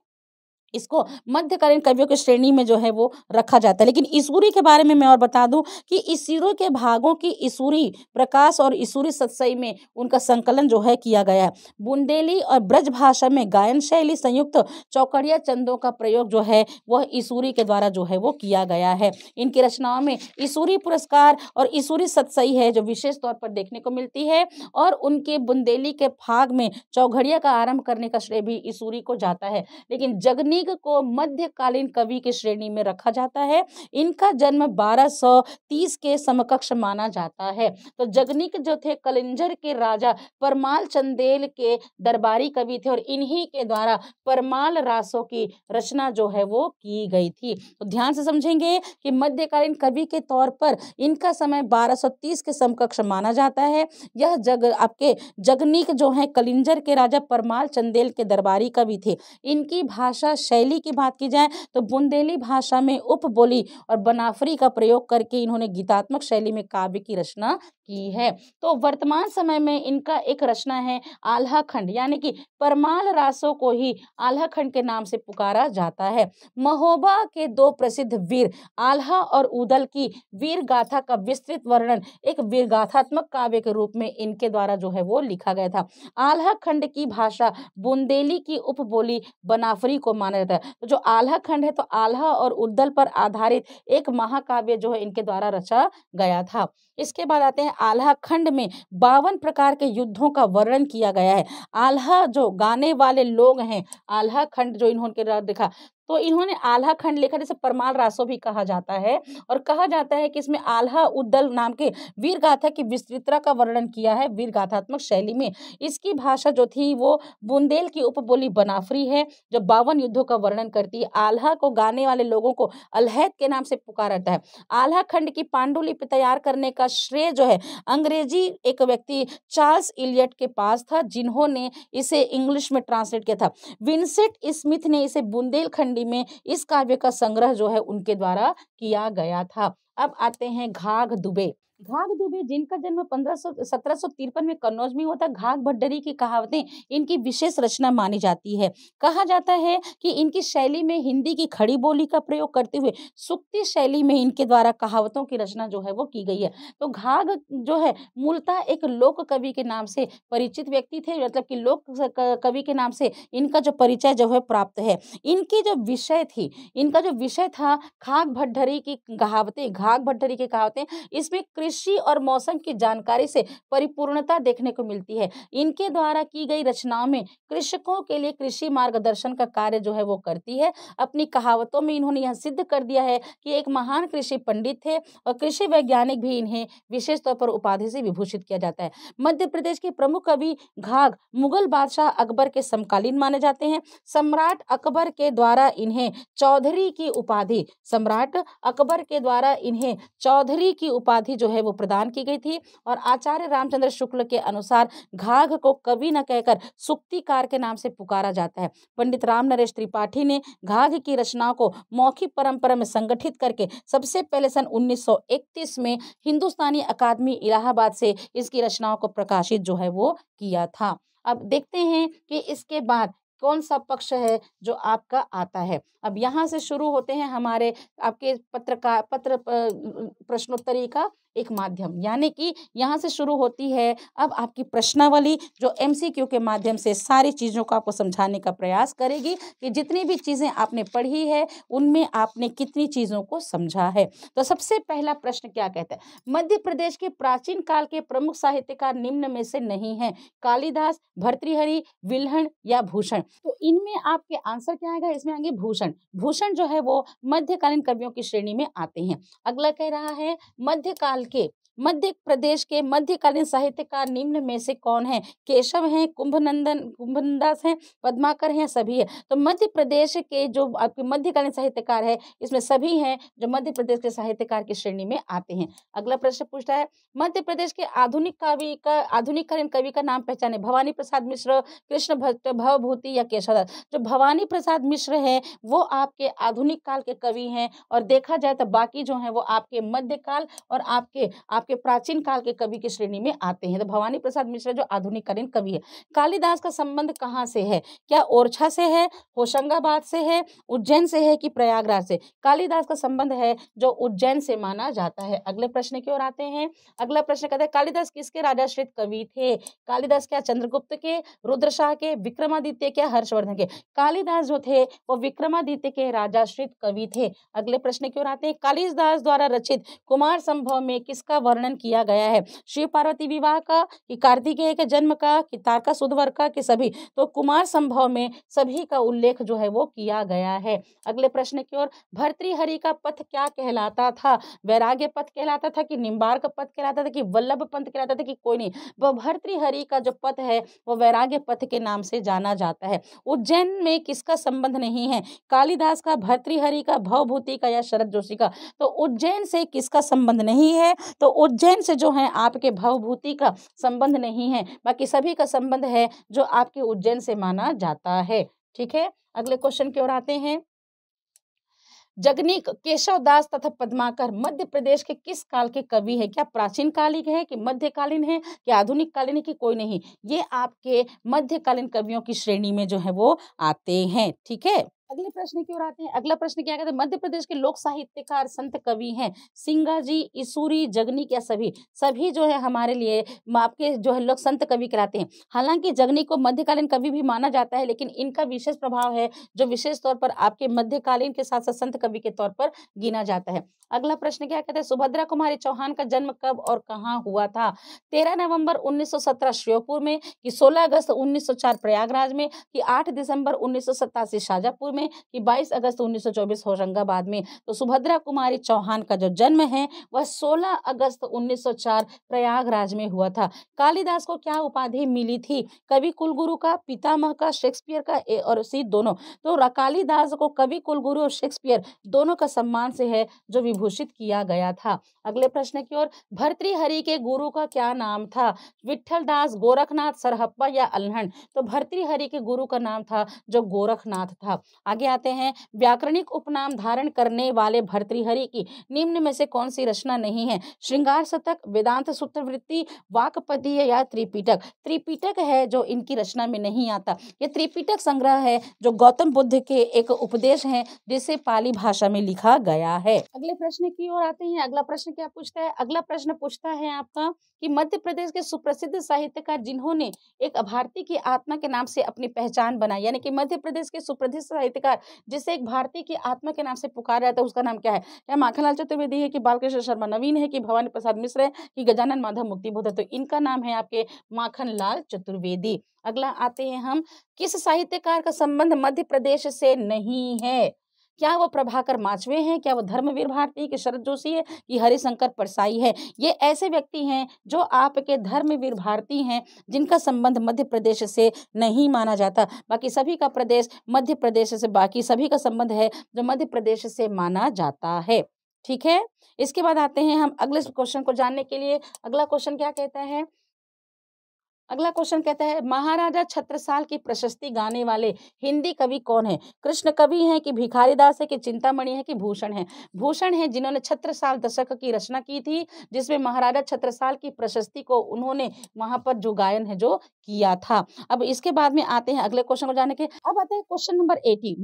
इसको मध्यकालीन कवियों की श्रेणी में जो है वो रखा जाता है लेकिन ईसूरी के बारे में मैं और बता दूं कि ईसीरो के भागों की ईसूरी प्रकाश और ईसूरी सत्सई में उनका संकलन जो है किया गया है बुंदेली और ब्रज भाषा में गायन शैली संयुक्त चौकड़िया चंदों का प्रयोग जो है वह ईसूरी के द्वारा जो है वो किया गया है इनकी रचनाओं में ईसूरी पुरस्कार और ईसूरी सत्सई है जो विशेष तौर पर देखने को मिलती है और उनके बुंदेली के भाग में चौघड़िया का आरंभ करने का श्रेय भी ईसूरी को जाता है लेकिन जगनी मलिक को मध्यकालीन कवि की श्रेणी में रखा जाता है इनका जन्म 1230 के समकक्ष माना जाता है तो जगनिक जो थे कलिंजर के राजा परमाल चंदेल के दरबारी कवि थे और इन्हीं के द्वारा परमाल रासों की रचना जो है वो की गई थी तो ध्यान से समझेंगे कि मध्यकालीन कवि के तौर पर इनका समय 1230 के समकक्ष माना जाता है यह जग आपके जगनिक जो है कलिंजर के राजा परमाल चंदेल के दरबारी कवि थे इनकी भाषा शैली की बात की जाए तो बुंदेली भाषा में उपबोली और बनाफरी का प्रयोग करके इन्होंने गीतात्मक शैली में काव्य की रचना की है तो वर्तमान समय में इनका एक रचना है आल्हा खंड यानी कि परमाल रासों को ही आल्हा खंड के नाम से पुकारा जाता है महोबा के दो प्रसिद्ध वीर आल्हा और उदल की वीर गाथा का विस्तृत वर्णन एक वीर गाथात्मक काव्य के रूप में इनके द्वारा जो है वो लिखा गया था आल्हा खंड की भाषा बुंदेली की उपबोली बनाफरी को माना जाता है तो जो आल्हा खंड है तो आल्हा और उद्दल पर आधारित एक महाकाव्य जो है इनके द्वारा रचा गया था इसके बाद आते हैं आल्हा खंड में बावन प्रकार के युद्धों का वर्णन किया गया है आल्हा जो गाने वाले लोग हैं आल्हा खंड जो इन्होंने लिखा तो इन्होंने आल्हा खंड लिखा जैसे परमाल रासो भी कहा जाता है और कहा जाता है कि इसमें आल्हा उद्दल नाम के वीर गाथा की विस्तृतता का वर्णन किया है वीर गाथात्मक शैली में इसकी भाषा जो थी वो बुंदेल की उपबोली बनाफरी है जो बावन युद्धों का वर्णन करती है आल्हा को गाने वाले लोगों को अलहैद के नाम से पुकारा जाता है आल्हा खंड की पांडुलिपि तैयार करने का श्रेय जो है अंग्रेजी एक व्यक्ति चार्ल्स इलियट के पास था जिन्होंने इसे इंग्लिश में ट्रांसलेट किया था विंसेंट स्मिथ ने इसे बुंदेलखंड शैली में इस काव्य का संग्रह जो है उनके द्वारा किया गया था अब आते हैं घाघ दुबे घाघ दुबे जिनका जन्म पंद्रह सत्रह में कन्नौज में हुआ था घाघ भट्टरी की कहावतें इनकी विशेष रचना मानी जाती है कहा जाता है कि इनकी शैली में हिंदी की खड़ी बोली का प्रयोग करते हुए सुक्ति शैली में इनके द्वारा कहावतों की रचना जो है वो की गई है तो घाघ जो है मूलतः एक लोक कवि के नाम से परिचित व्यक्ति थे मतलब कि लोक कवि के नाम से इनका जो परिचय जो है प्राप्त है इनकी जो विषय थी इनका जो विषय था घाघ भट्टरी की कहावतें घाघ भट्टरी की कहावतें इसमें कृष्ण कृषि और मौसम की जानकारी से परिपूर्णता देखने को मिलती है इनके द्वारा की गई रचनाओं में कृषकों के लिए कृषि मार्गदर्शन का कार्य जो है वो करती है अपनी कहावतों में इन्होंने यह सिद्ध कर दिया है कि एक महान कृषि पंडित थे और कृषि वैज्ञानिक भी इन्हें विशेष तौर पर उपाधि से विभूषित किया जाता है मध्य प्रदेश के प्रमुख कवि घाघ मुगल बादशाह अकबर के समकालीन माने जाते हैं सम्राट अकबर के द्वारा इन्हें चौधरी की उपाधि सम्राट अकबर के द्वारा इन्हें चौधरी की उपाधि जो है है वो प्रदान की गई थी और आचार्य रामचंद्र शुक्ल के अनुसार घाघ को कवि न कहकर सुक्तिकार के नाम से पुकारा जाता है पंडित राम नरेश त्रिपाठी ने घाघ की रचनाओं को मौखिक परंपरा में संगठित करके सबसे पहले सन 1931 में हिंदुस्तानी अकादमी इलाहाबाद से इसकी रचनाओं को प्रकाशित जो है वो किया था अब देखते हैं कि इसके बाद कौन सा पक्ष है जो आपका आता है अब यहाँ से शुरू होते हैं हमारे आपके पत्र का पत्र प्रश्नोत्तरी का एक माध्यम यानी कि यहाँ से शुरू होती है अब आपकी प्रश्नावली जो एमसीक्यू के माध्यम से सारी चीज़ों को आपको समझाने का प्रयास करेगी कि जितनी भी चीज़ें आपने पढ़ी है उनमें आपने कितनी चीज़ों को समझा है तो सबसे पहला प्रश्न क्या कहता है मध्य प्रदेश के प्राचीन काल के प्रमुख साहित्यकार निम्न में से नहीं है कालिदास भर्तृहरि विल्हण या भूषण तो इनमें आपके आंसर क्या आएगा इसमें आएंगे भूषण भूषण जो है वो मध्यकालीन कवियों की श्रेणी में आते हैं अगला कह रहा है मध्यकाल के मध्य प्रदेश के मध्यकालीन साहित्यकार निम्न में से कौन है केशव हैं कुंभनंदन कुंभनदास हैं पद्माकर हैं सभी है तो मध्य प्रदेश के जो आपके मध्यकालीन साहित्यकार है इसमें सभी हैं जो मध्य प्रदेश के साहित्यकार की श्रेणी में आते हैं अगला प्रश्न पूछता है मध्य प्रदेश के आधुनिक कवि का कालीन कवि का नाम पहचाने भवानी प्रसाद मिश्र कृष्ण भक्त भवभूति या केशवदास जो भवानी प्रसाद मिश्र है वो आपके आधुनिक काल के कवि हैं और देखा जाए तो बाकी जो है वो आपके मध्यकाल और आपके आपके के प्राचीन काल के कवि की श्रेणी में आते हैं तो भवानी प्रसाद मिश्रा जो आधुनिकरीन कवि है कालिदास का संबंध कहाँ से है क्या ओरछा से है होशंगाबाद से है उज्जैन से है कि प्रयागराज से कालिदास का संबंध है जो उज्जैन से माना जाता है अगले प्रश्न की ओर आते हैं अगला प्रश्न कहते हैं कालिदास किसके राजाश्रित कवि थे कालिदास क्या चंद्रगुप्त के रुद्रशाह के विक्रमादित्य क्या हर्षवर्धन के कालिदास जो थे वो विक्रमादित्य के राजाश्रित कवि थे अगले प्रश्न की ओर आते हैं कालिदास द्वारा रचित कुमार संभव में किसका वर्णन किया गया है शिव पार्वती विवाह का कि कार्तिकेय के जन्म का कि तारका सुदवर का कि सभी तो कुमार संभव में सभी का उल्लेख जो है वो किया गया है अगले प्रश्न की ओर भर्तृहरि का पथ क्या कहलाता था वैराग्य पथ कहलाता था कि निम्बार्क पथ कहलाता था कि वल्लभ पंथ कहलाता था कि कोई नहीं वह तो भर्तृहरि का जो पथ है वह वैराग्य पथ के नाम से जाना जाता है उज्जैन में किसका संबंध नहीं है कालिदास का भर्तृहरि का भवभूति का या शरद जोशी का तो उज्जैन से किसका संबंध नहीं है तो उज्जैन से जो है आपके भवभूति का संबंध नहीं है बाकी सभी का संबंध है जो आपके उज्जैन से माना जाता है ठीक है अगले क्वेश्चन की ओर आते हैं जगनिक केशव दास तथा पद्माकर मध्य प्रदेश के किस काल के कवि है क्या प्राचीन कालिक है कि मध्यकालीन है कि आधुनिक कालीन है कि कोई नहीं ये आपके मध्यकालीन कवियों की श्रेणी में जो है वो आते हैं ठीक है अगले प्रश्न की ओर आते हैं अगला प्रश्न क्या कहते हैं मध्य प्रदेश के लोक साहित्यकार संत कवि हैं सिंगा जी ईसूरी जगनी क्या सभी सभी जो है हमारे लिए आपके जो है लोग संत कवि कहलाते हैं हालांकि जगनी को मध्यकालीन कवि भी माना जाता है लेकिन इनका विशेष प्रभाव है जो विशेष तौर पर आपके मध्यकालीन के साथ साथ संत कवि के तौर पर गिना जाता है अगला प्रश्न क्या कहते हैं सुभद्रा कुमारी चौहान का जन्म कब और कहाँ हुआ था तेरह नवम्बर उन्नीस श्योपुर में कि सोलह अगस्त उन्नीस प्रयागराज में कि आठ दिसंबर उन्नीस शाहजापुर में में कि 22 अगस्त 1924 होशंगाबाद में तो सुभद्रा कुमारी चौहान का जो जन्म है वह 16 अगस्त 1904 प्रयागराज में हुआ था कालिदास को क्या उपाधि मिली थी कवि कुलगुरु का पितामह का शेक्सपियर का ए और सी दोनों तो कालिदास को कवि कुलगुरु और शेक्सपियर दोनों का सम्मान से है जो विभूषित किया गया था अगले प्रश्न की ओर भर्तृहरि के गुरु का क्या नाम था विठल दास गोरखनाथ सरहप्पा या अल्हण तो भर्तृहरि के गुरु का नाम था जो गोरखनाथ था आगे आते हैं व्याकरणिक उपनाम धारण करने वाले भर्तृहरि की निम्न में से कौन सी रचना नहीं है श्रृंगार शतक वेदांत सूत्रवृत्ति वाकपदीय या त्रिपीटक त्रिपीटक है जो इनकी रचना में नहीं आता ये त्रिपीटक संग्रह है जो गौतम बुद्ध के एक उपदेश है जिसे पाली भाषा में लिखा गया है अगले प्रश्न की ओर आते हैं अगला प्रश्न क्या पूछता है अगला प्रश्न पूछता है आपका कि मध्य प्रदेश के सुप्रसिद्ध साहित्यकार जिन्होंने एक भारतीय की आत्मा के नाम से अपनी पहचान बनाई यानी कि मध्य प्रदेश के सुप्रसिद्ध साहित्यकार जिसे एक भारतीय की आत्मा के नाम से पुकारा जाता है उसका नाम क्या है क्या माखनलाल चतुर्वेदी है कि बालकृष्ण शर्मा नवीन है कि भवानी प्रसाद मिश्र है कि गजानन माधव मुक्तिबोध है तो इनका नाम है आपके माखनलाल चतुर्वेदी अगला आते हैं हम किस साहित्यकार का संबंध मध्य प्रदेश से नहीं है क्या वो प्रभाकर माचवे हैं क्या वो धर्मवीर भारती कि शरद जोशी है कि हरिशंकर परसाई है ये ऐसे व्यक्ति हैं जो आपके धर्मवीर भारती हैं जिनका संबंध मध्य प्रदेश से नहीं माना जाता बाकी सभी का प्रदेश मध्य प्रदेश से बाकी सभी का संबंध है जो मध्य प्रदेश से माना जाता है ठीक है इसके बाद आते हैं हम अगले क्वेश्चन को जानने के लिए अगला क्वेश्चन क्या कहता है अगला क्वेश्चन कहता है महाराजा छत्रसाल की प्रशस्ति गाने वाले हिंदी कवि कौन है कृष्ण कवि है कि भिखारी दास है कि चिंतामणि है कि भूषण है भूषण है जिन्होंने छत्रसाल दशक की रचना की थी जिसमें महाराजा छत्रसाल की प्रशस्ति को उन्होंने वहां पर जो गायन है जो किया था अब इसके बाद में आते हैं अगले क्वेश्चन को जाने के अब आते हैं क्वेश्चन नंबर एटी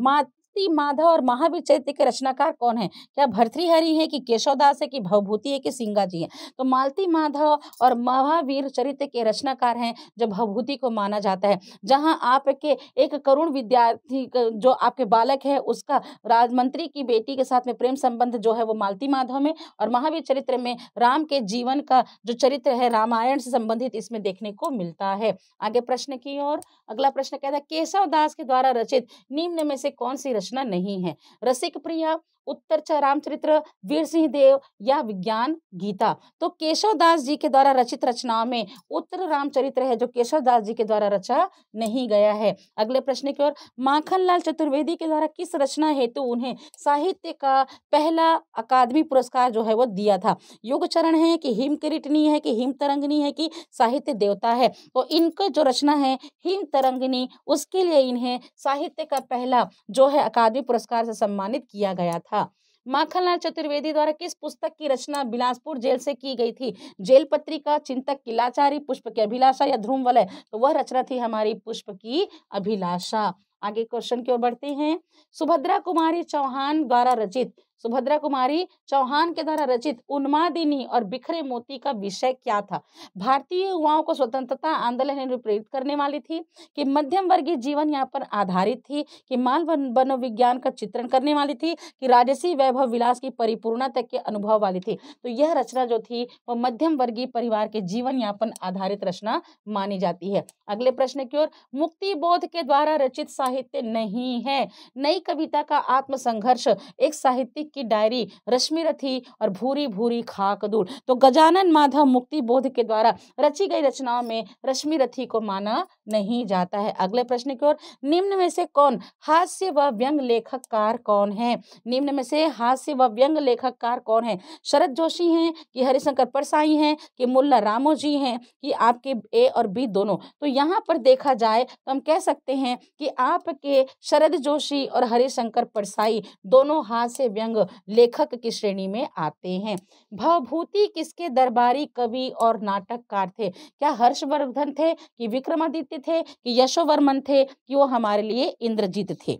भक्ति माधव और महावीर चैत्य के रचनाकार कौन है क्या भर्तृहरि है कि केशवदास है कि भवभूति है कि सिंगा जी है तो मालती माधव और महावीर चरित्र के रचनाकार हैं जो भवभूति को माना जाता है जहाँ आपके एक करुण विद्यार्थी जो आपके बालक है उसका राजमंत्री की बेटी के साथ में प्रेम संबंध जो है वो मालती माधव में और महावीर चरित्र में राम के जीवन का जो चरित्र है रामायण से संबंधित इसमें देखने को मिलता है आगे प्रश्न की और अगला प्रश्न कहता है केशव दास के द्वारा रचित निम्न में से कौन सी रचना योजना नहीं है रसिक प्रिया उत्तर रामचरित्र वीर सिंह देव या विज्ञान गीता तो केशव दास जी के द्वारा रचित रचनाओं में उत्तर रामचरित्र है जो केशव दास जी के द्वारा रचा नहीं गया है अगले प्रश्न की ओर माखनलाल चतुर्वेदी के द्वारा किस रचना हेतु तो उन्हें साहित्य का पहला अकादमी पुरस्कार जो है वो दिया था योग चरण है कि हिम किरीटनी है कि हिम तरंगनी है कि साहित्य देवता है तो इनका जो रचना है हिम तरंगनी उसके लिए इन्हें साहित्य का पहला जो है अकादमी पुरस्कार से सम्मानित किया गया था था माखनलाल चतुर्वेदी द्वारा किस पुस्तक की रचना बिलासपुर जेल से की गई थी जेल पत्रिका चिंतक किलाचारी पुष्प की अभिलाषा या ध्रुव वलय तो वह रचना थी हमारी पुष्प की अभिलाषा आगे क्वेश्चन की ओर बढ़ते हैं सुभद्रा कुमारी चौहान द्वारा रचित सुभद्रा कुमारी चौहान के द्वारा रचित उन्मादिनी और बिखरे मोती का विषय क्या था भारतीय युवाओं को स्वतंत्रता आंदोलन प्रेरित करने वाली थी कि मध्यम वर्गीय जीवन यहाँ पर आधारित थी कि माल मनोविज्ञान का चित्रण करने वाली थी कि राजसी वैभव विलास की परिपूर्णता तक के अनुभव वाली थी तो यह रचना जो थी वो मध्यम वर्गीय परिवार के जीवन यापन आधारित रचना मानी जाती है अगले प्रश्न की ओर मुक्ति बोध के द्वारा रचित साहित्य नहीं है नई कविता का आत्मसंघर्ष एक साहित्य कौशिक की डायरी रश्मि रथी और भूरी भूरी खाक दूर तो गजानन माधव मुक्ति बोध के द्वारा रची गई रचनाओं में रश्मि रथी को माना नहीं जाता है अगले प्रश्न की ओर निम्न में से कौन हास्य व व्यंग लेखककार कौन है निम्न में से हास्य व व्यंग लेखककार कौन है शरद जोशी हैं कि हरिशंकर परसाई हैं कि मुल्ला रामो जी हैं कि आपके ए और बी दोनों तो यहाँ पर देखा जाए तो हम कह सकते हैं कि आपके शरद जोशी और हरिशंकर परसाई दोनों हास्य व्यंग लेखक की श्रेणी में आते हैं भवभूति किसके दरबारी कवि और नाटककार थे क्या हर्षवर्धन थे कि विक्रमादित्य थे कि यशोवर्मन थे कि वो हमारे लिए इंद्रजीत थे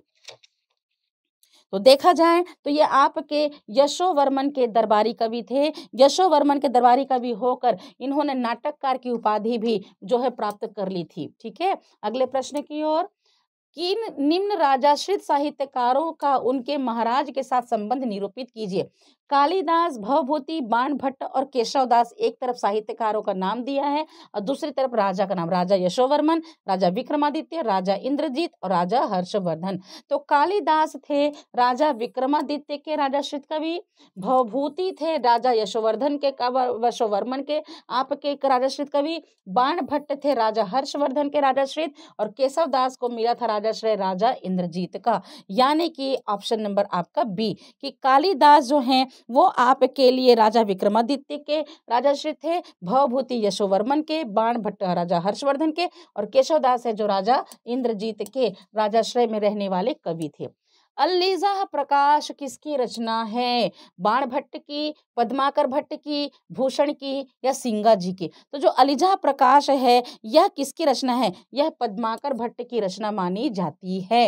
तो देखा जाए तो ये आपके यशोवर्मन के दरबारी कवि थे यशोवर्मन के दरबारी कवि होकर इन्होंने नाटककार की उपाधि भी जो है प्राप्त कर ली थी ठीक है अगले प्रश्न की ओर किन निम्न राजाश्रित साहित्यकारों का उनके महाराज के साथ संबंध निरूपित कीजिए कालिदास भवभूति बाण भट्ट और केशवदास एक तरफ साहित्यकारों का नाम दिया है और दूसरी तरफ राजा का नाम राजा यशोवर्मन राजा विक्रमादित्य राजा इंद्रजीत और राजा हर्षवर्धन तो कालिदास थे राजा विक्रमादित्य के राजा श्रित कवि भवभूति थे राजा यशोवर्धन के यशोवर्मन के आपके एक राजा श्रित कवि बाण भट्ट थे राजा हर्षवर्धन के राजा श्रित और केशवदास को मिला था राजाश्रय राजा इंद्रजीत का यानी कि ऑप्शन नंबर आपका बी कि कालिदास जो हैं वो आपके लिए राजा विक्रमादित्य के राजा श्री थे भवभूति यशोवर्मन के बाण भट्ट राजा हर्षवर्धन के और केशवदास है जो राजा इंद्रजीत के राजाश्रय में रहने वाले कवि थे अल्लीजा प्रकाश किसकी रचना है बाण भट्ट की पद्माकर भट्ट की भूषण की या सिंगा जी की तो जो अलीजा प्रकाश है यह किसकी रचना है यह पद्माकर भट्ट की रचना मानी जाती है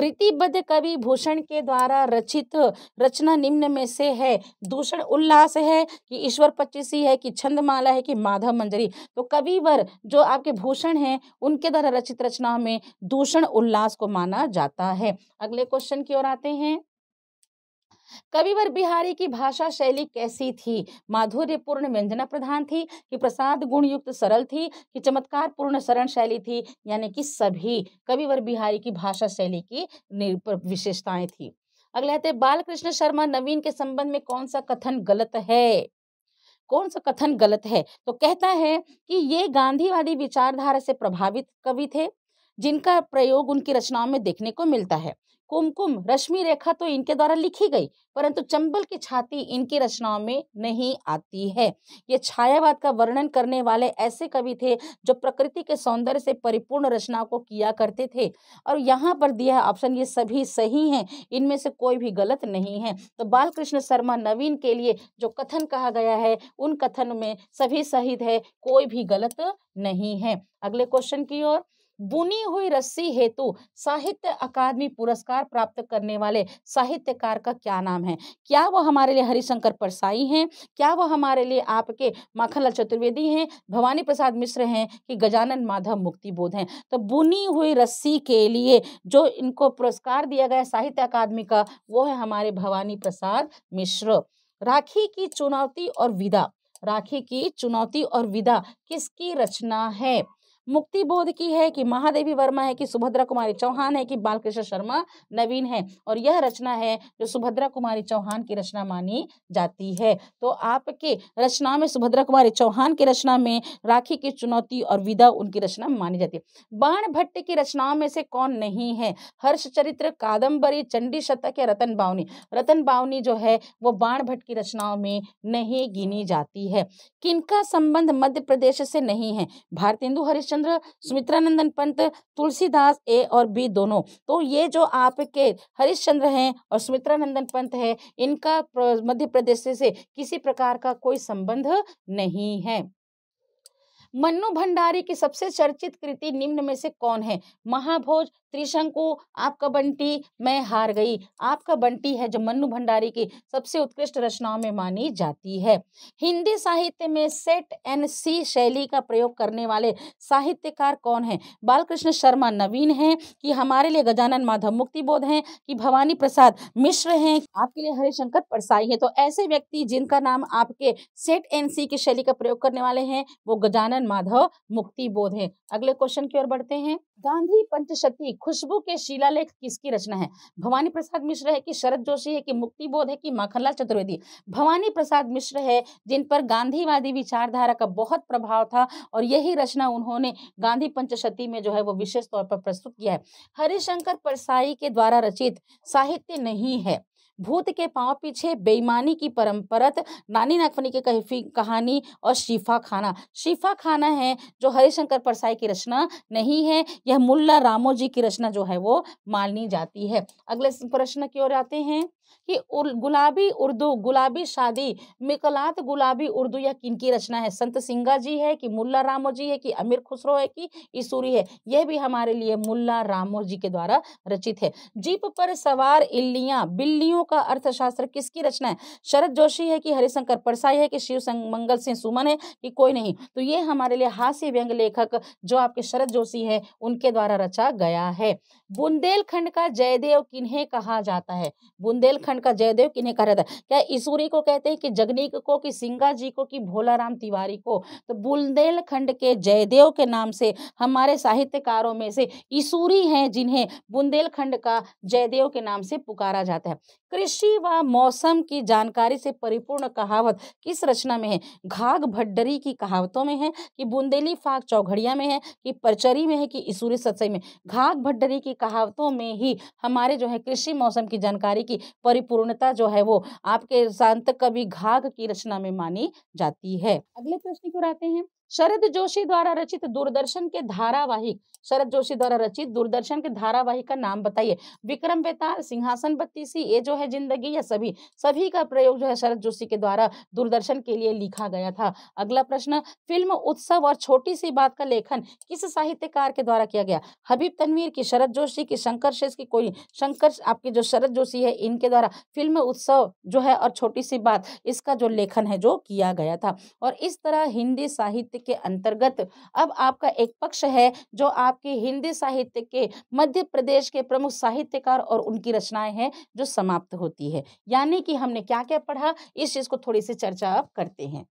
रीतिबद्ध कवि भूषण के द्वारा रचित रचना निम्न में से है दूषण उल्लास है कि ईश्वर पच्चीसी है कि छंदमाला है कि माधव मंजरी तो कविवर जो आपके भूषण हैं उनके द्वारा रचित रचनाओं में दूषण उल्लास को माना जाता है अगले क्वेश्चन की ओर आते हैं कविवर बिहारी की भाषा शैली कैसी थी माधुर्यपूर्ण व्यंजना प्रधान थी कि प्रसाद गुण युक्त सरल थी कि चमत्कार पूर्ण शरण शैली थी यानी कि सभी कविवर बिहारी की भाषा शैली की विशेषताएं थी अगले आते बालकृष्ण शर्मा नवीन के संबंध में कौन सा कथन गलत है कौन सा कथन गलत है तो कहता है कि ये गांधीवादी विचारधारा से प्रभावित कवि थे जिनका प्रयोग उनकी रचनाओं में देखने को मिलता है कुमकुम रश्मि रेखा तो इनके द्वारा लिखी गई परंतु चंबल की छाती इनकी रचनाओं में नहीं आती है ये छायावाद का वर्णन करने वाले ऐसे कवि थे जो प्रकृति के सौंदर्य से परिपूर्ण रचना को किया करते थे और यहाँ पर दिया है ऑप्शन ये सभी सही हैं इनमें से कोई भी गलत नहीं है तो बालकृष्ण शर्मा नवीन के लिए जो कथन कहा गया है उन कथन में सभी सही है कोई भी गलत नहीं है अगले क्वेश्चन की ओर बुनी हुई रस्सी हेतु साहित्य अकादमी पुरस्कार प्राप्त करने वाले साहित्यकार का क्या नाम है क्या वह हमारे लिए हरिशंकर परसाई हैं क्या वह हमारे लिए आपके माखनलाल चतुर्वेदी हैं भवानी प्रसाद मिश्र हैं कि गजानन माधव मुक्ति बोध हैं तो बुनी हुई रस्सी के लिए जो इनको पुरस्कार दिया गया साहित्य अकादमी का वो है हमारे भवानी प्रसाद मिश्र राखी की चुनौती और विदा राखी की चुनौती और विदा किसकी रचना है मुक्ति बोध की है कि महादेवी वर्मा है कि सुभद्रा कुमारी चौहान है कि बालकृष्ण शर्मा नवीन है और यह रचना है जो सुभद्रा कुमारी चौहान की रचना मानी जाती है तो आपके रचना में सुभद्रा कुमारी चौहान की रचना में राखी की चुनौती और विदा उनकी रचना मानी जाती है बाण भट्ट की रचनाओं में से कौन नहीं है हर्ष चरित्र कादम्बरी चंडी शतक या रतन बावनी रतन बावनी जो है वो बाण भट्ट की रचनाओं में नहीं गिनी जाती है किनका संबंध मध्य प्रदेश से नहीं है भारतेंदु हरिश्चंद चंद्र सुमित्रानंदन पंत तुलसीदास ए और बी दोनों तो ये जो आपके हरिश्चंद्र हैं और सुमित्रानंदन पंत है इनका मध्य प्रदेश से किसी प्रकार का कोई संबंध नहीं है मन्नू भंडारी की सबसे चर्चित कृति निम्न में से कौन है महाभोज त्रिशंकु आपका बंटी मैं हार गई आपका बंटी है जो मन्नू भंडारी की सबसे उत्कृष्ट रचनाओं में मानी जाती है हिंदी साहित्य में सेट एंड सी शैली का प्रयोग करने वाले साहित्यकार कौन है बालकृष्ण शर्मा नवीन है कि हमारे लिए गजानन माधव मुक्ति बोध है कि भवानी प्रसाद मिश्र है आपके लिए हरिशंकर परसाई है तो ऐसे व्यक्ति जिनका नाम आपके सेट एंड सी की शैली का प्रयोग करने वाले हैं वो गजानन माधव मुक्ति बोध है अगले क्वेश्चन की ओर बढ़ते हैं गांधी पंचशती खुशबू के शिलालेख किसकी रचना है भवानी प्रसाद मिश्र है कि शरद जोशी है कि मुक्ति बोध है कि माखनलाल चतुर्वेदी भवानी प्रसाद मिश्र है जिन पर गांधीवादी विचारधारा का बहुत प्रभाव था और यही रचना उन्होंने गांधी पंचशती में जो है वो विशेष तौर पर प्रस्तुत किया है हरिशंकर परसाई के द्वारा रचित साहित्य नहीं है भूत के पाँव पीछे बेईमानी की परम्परत नानी नागफनी की कहफी कहानी और शिफा खाना शिफा खाना है जो हरिशंकर परसाई की रचना नहीं है यह मुल्ला रामो जी की रचना जो है वो मानी जाती है अगले प्रश्न की ओर आते हैं कि उर, गुलाबी उर्दू गुलाबी शादी मिकलात गुलाबी उर्दू यह किनकी रचना है संत सिंगा जी है कि मुल्ला रामो जी है कि अमीर खुसरो है कि ईसूरी है यह भी हमारे लिए मुल्ला रामो जी के द्वारा रचित है जीप पर सवार इल्लियाँ बिल्लियों का अर्थशास्त्र किसकी रचना है शरद जोशी है कि हरिशंकर परसाई है कि शिव मंगल सिंह सुमन है कि कोई नहीं तो ये हमारे लिए हास्य व्यंग लेखक जो आपके शरद जोशी है उनके द्वारा रचा गया है बुंदेलखंड का जयदेव किन्हें कहा जाता है बुंदेल बुंदेलखंड का जयदेव किन्हें कहा जाता है क्या ईश्वरी को कहते हैं कि जगनीक को कि सिंगा जी को कि भोला राम तिवारी को तो बुंदेलखंड के जयदेव के नाम से हमारे साहित्यकारों में से ईश्वरी हैं जिन्हें बुंदेलखंड का जयदेव के नाम से पुकारा जाता है कृषि व मौसम की जानकारी से परिपूर्ण कहावत किस रचना में है घाग भड्डरी की कहावतों में है कि बुंदेली फाग चौघड़िया में है कि परचरी में है कि ईश्वरी सतसई में घाग भड्डरी की कहावतों में ही हमारे जो है कृषि मौसम की जानकारी की परिपूर्णता जो है वो आपके शांत कवि घाघ की रचना में मानी जाती है अगले प्रश्न की ओर आते हैं शरद जोशी द्वारा रचित दूरदर्शन के धारावाहिक शरद जोशी द्वारा रचित दूरदर्शन के धारावाहिक का नाम बताइए विक्रम बेताल सिंहासन बत्तीसी ये जो है जिंदगी या सभी सभी का प्रयोग जो है शरद जोशी के द्वारा दूरदर्शन के लिए लिखा गया था अगला प्रश्न फिल्म उत्सव और छोटी सी बात का लेखन किस साहित्यकार के द्वारा किया गया हबीब तनवीर की शरद जोशी की शंकर शेष की कोई शंकर आपकी जो शरद जोशी है इनके द्वारा फिल्म उत्सव जो है और छोटी सी बात इसका जो लेखन है जो किया गया था और इस तरह हिंदी साहित्य के अंतर्गत अब आपका एक पक्ष है जो आपके हिंदी साहित्य के मध्य प्रदेश के प्रमुख साहित्यकार और उनकी रचनाएं हैं जो समाप्त होती है यानी कि हमने क्या क्या पढ़ा इस चीज़ को थोड़ी सी चर्चा अब करते हैं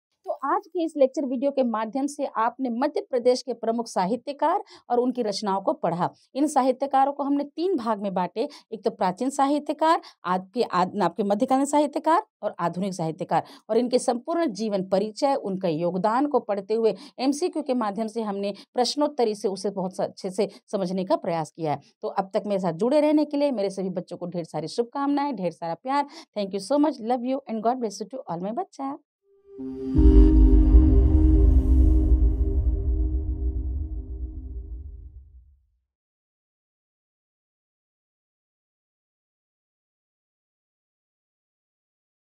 आज के इस लेक्चर वीडियो के माध्यम से आपने मध्य प्रदेश के प्रमुख साहित्यकार और उनकी रचनाओं को पढ़ा इन साहित्यकारों को हमने तीन भाग में बांटे एक तो प्राचीन साहित्यकार आपके आपके मध्यकालीन साहित्यकार और आधुनिक साहित्यकार और इनके संपूर्ण जीवन परिचय उनका योगदान को पढ़ते हुए एमसीक्यू के माध्यम से हमने प्रश्नोत्तरी से उसे बहुत अच्छे से समझने का प्रयास किया है तो अब तक मेरे साथ जुड़े रहने के लिए मेरे सभी बच्चों को ढेर सारी शुभकामनाएं ढेर सारा प्यार thank you so much love you and God bless you to all my बच्चा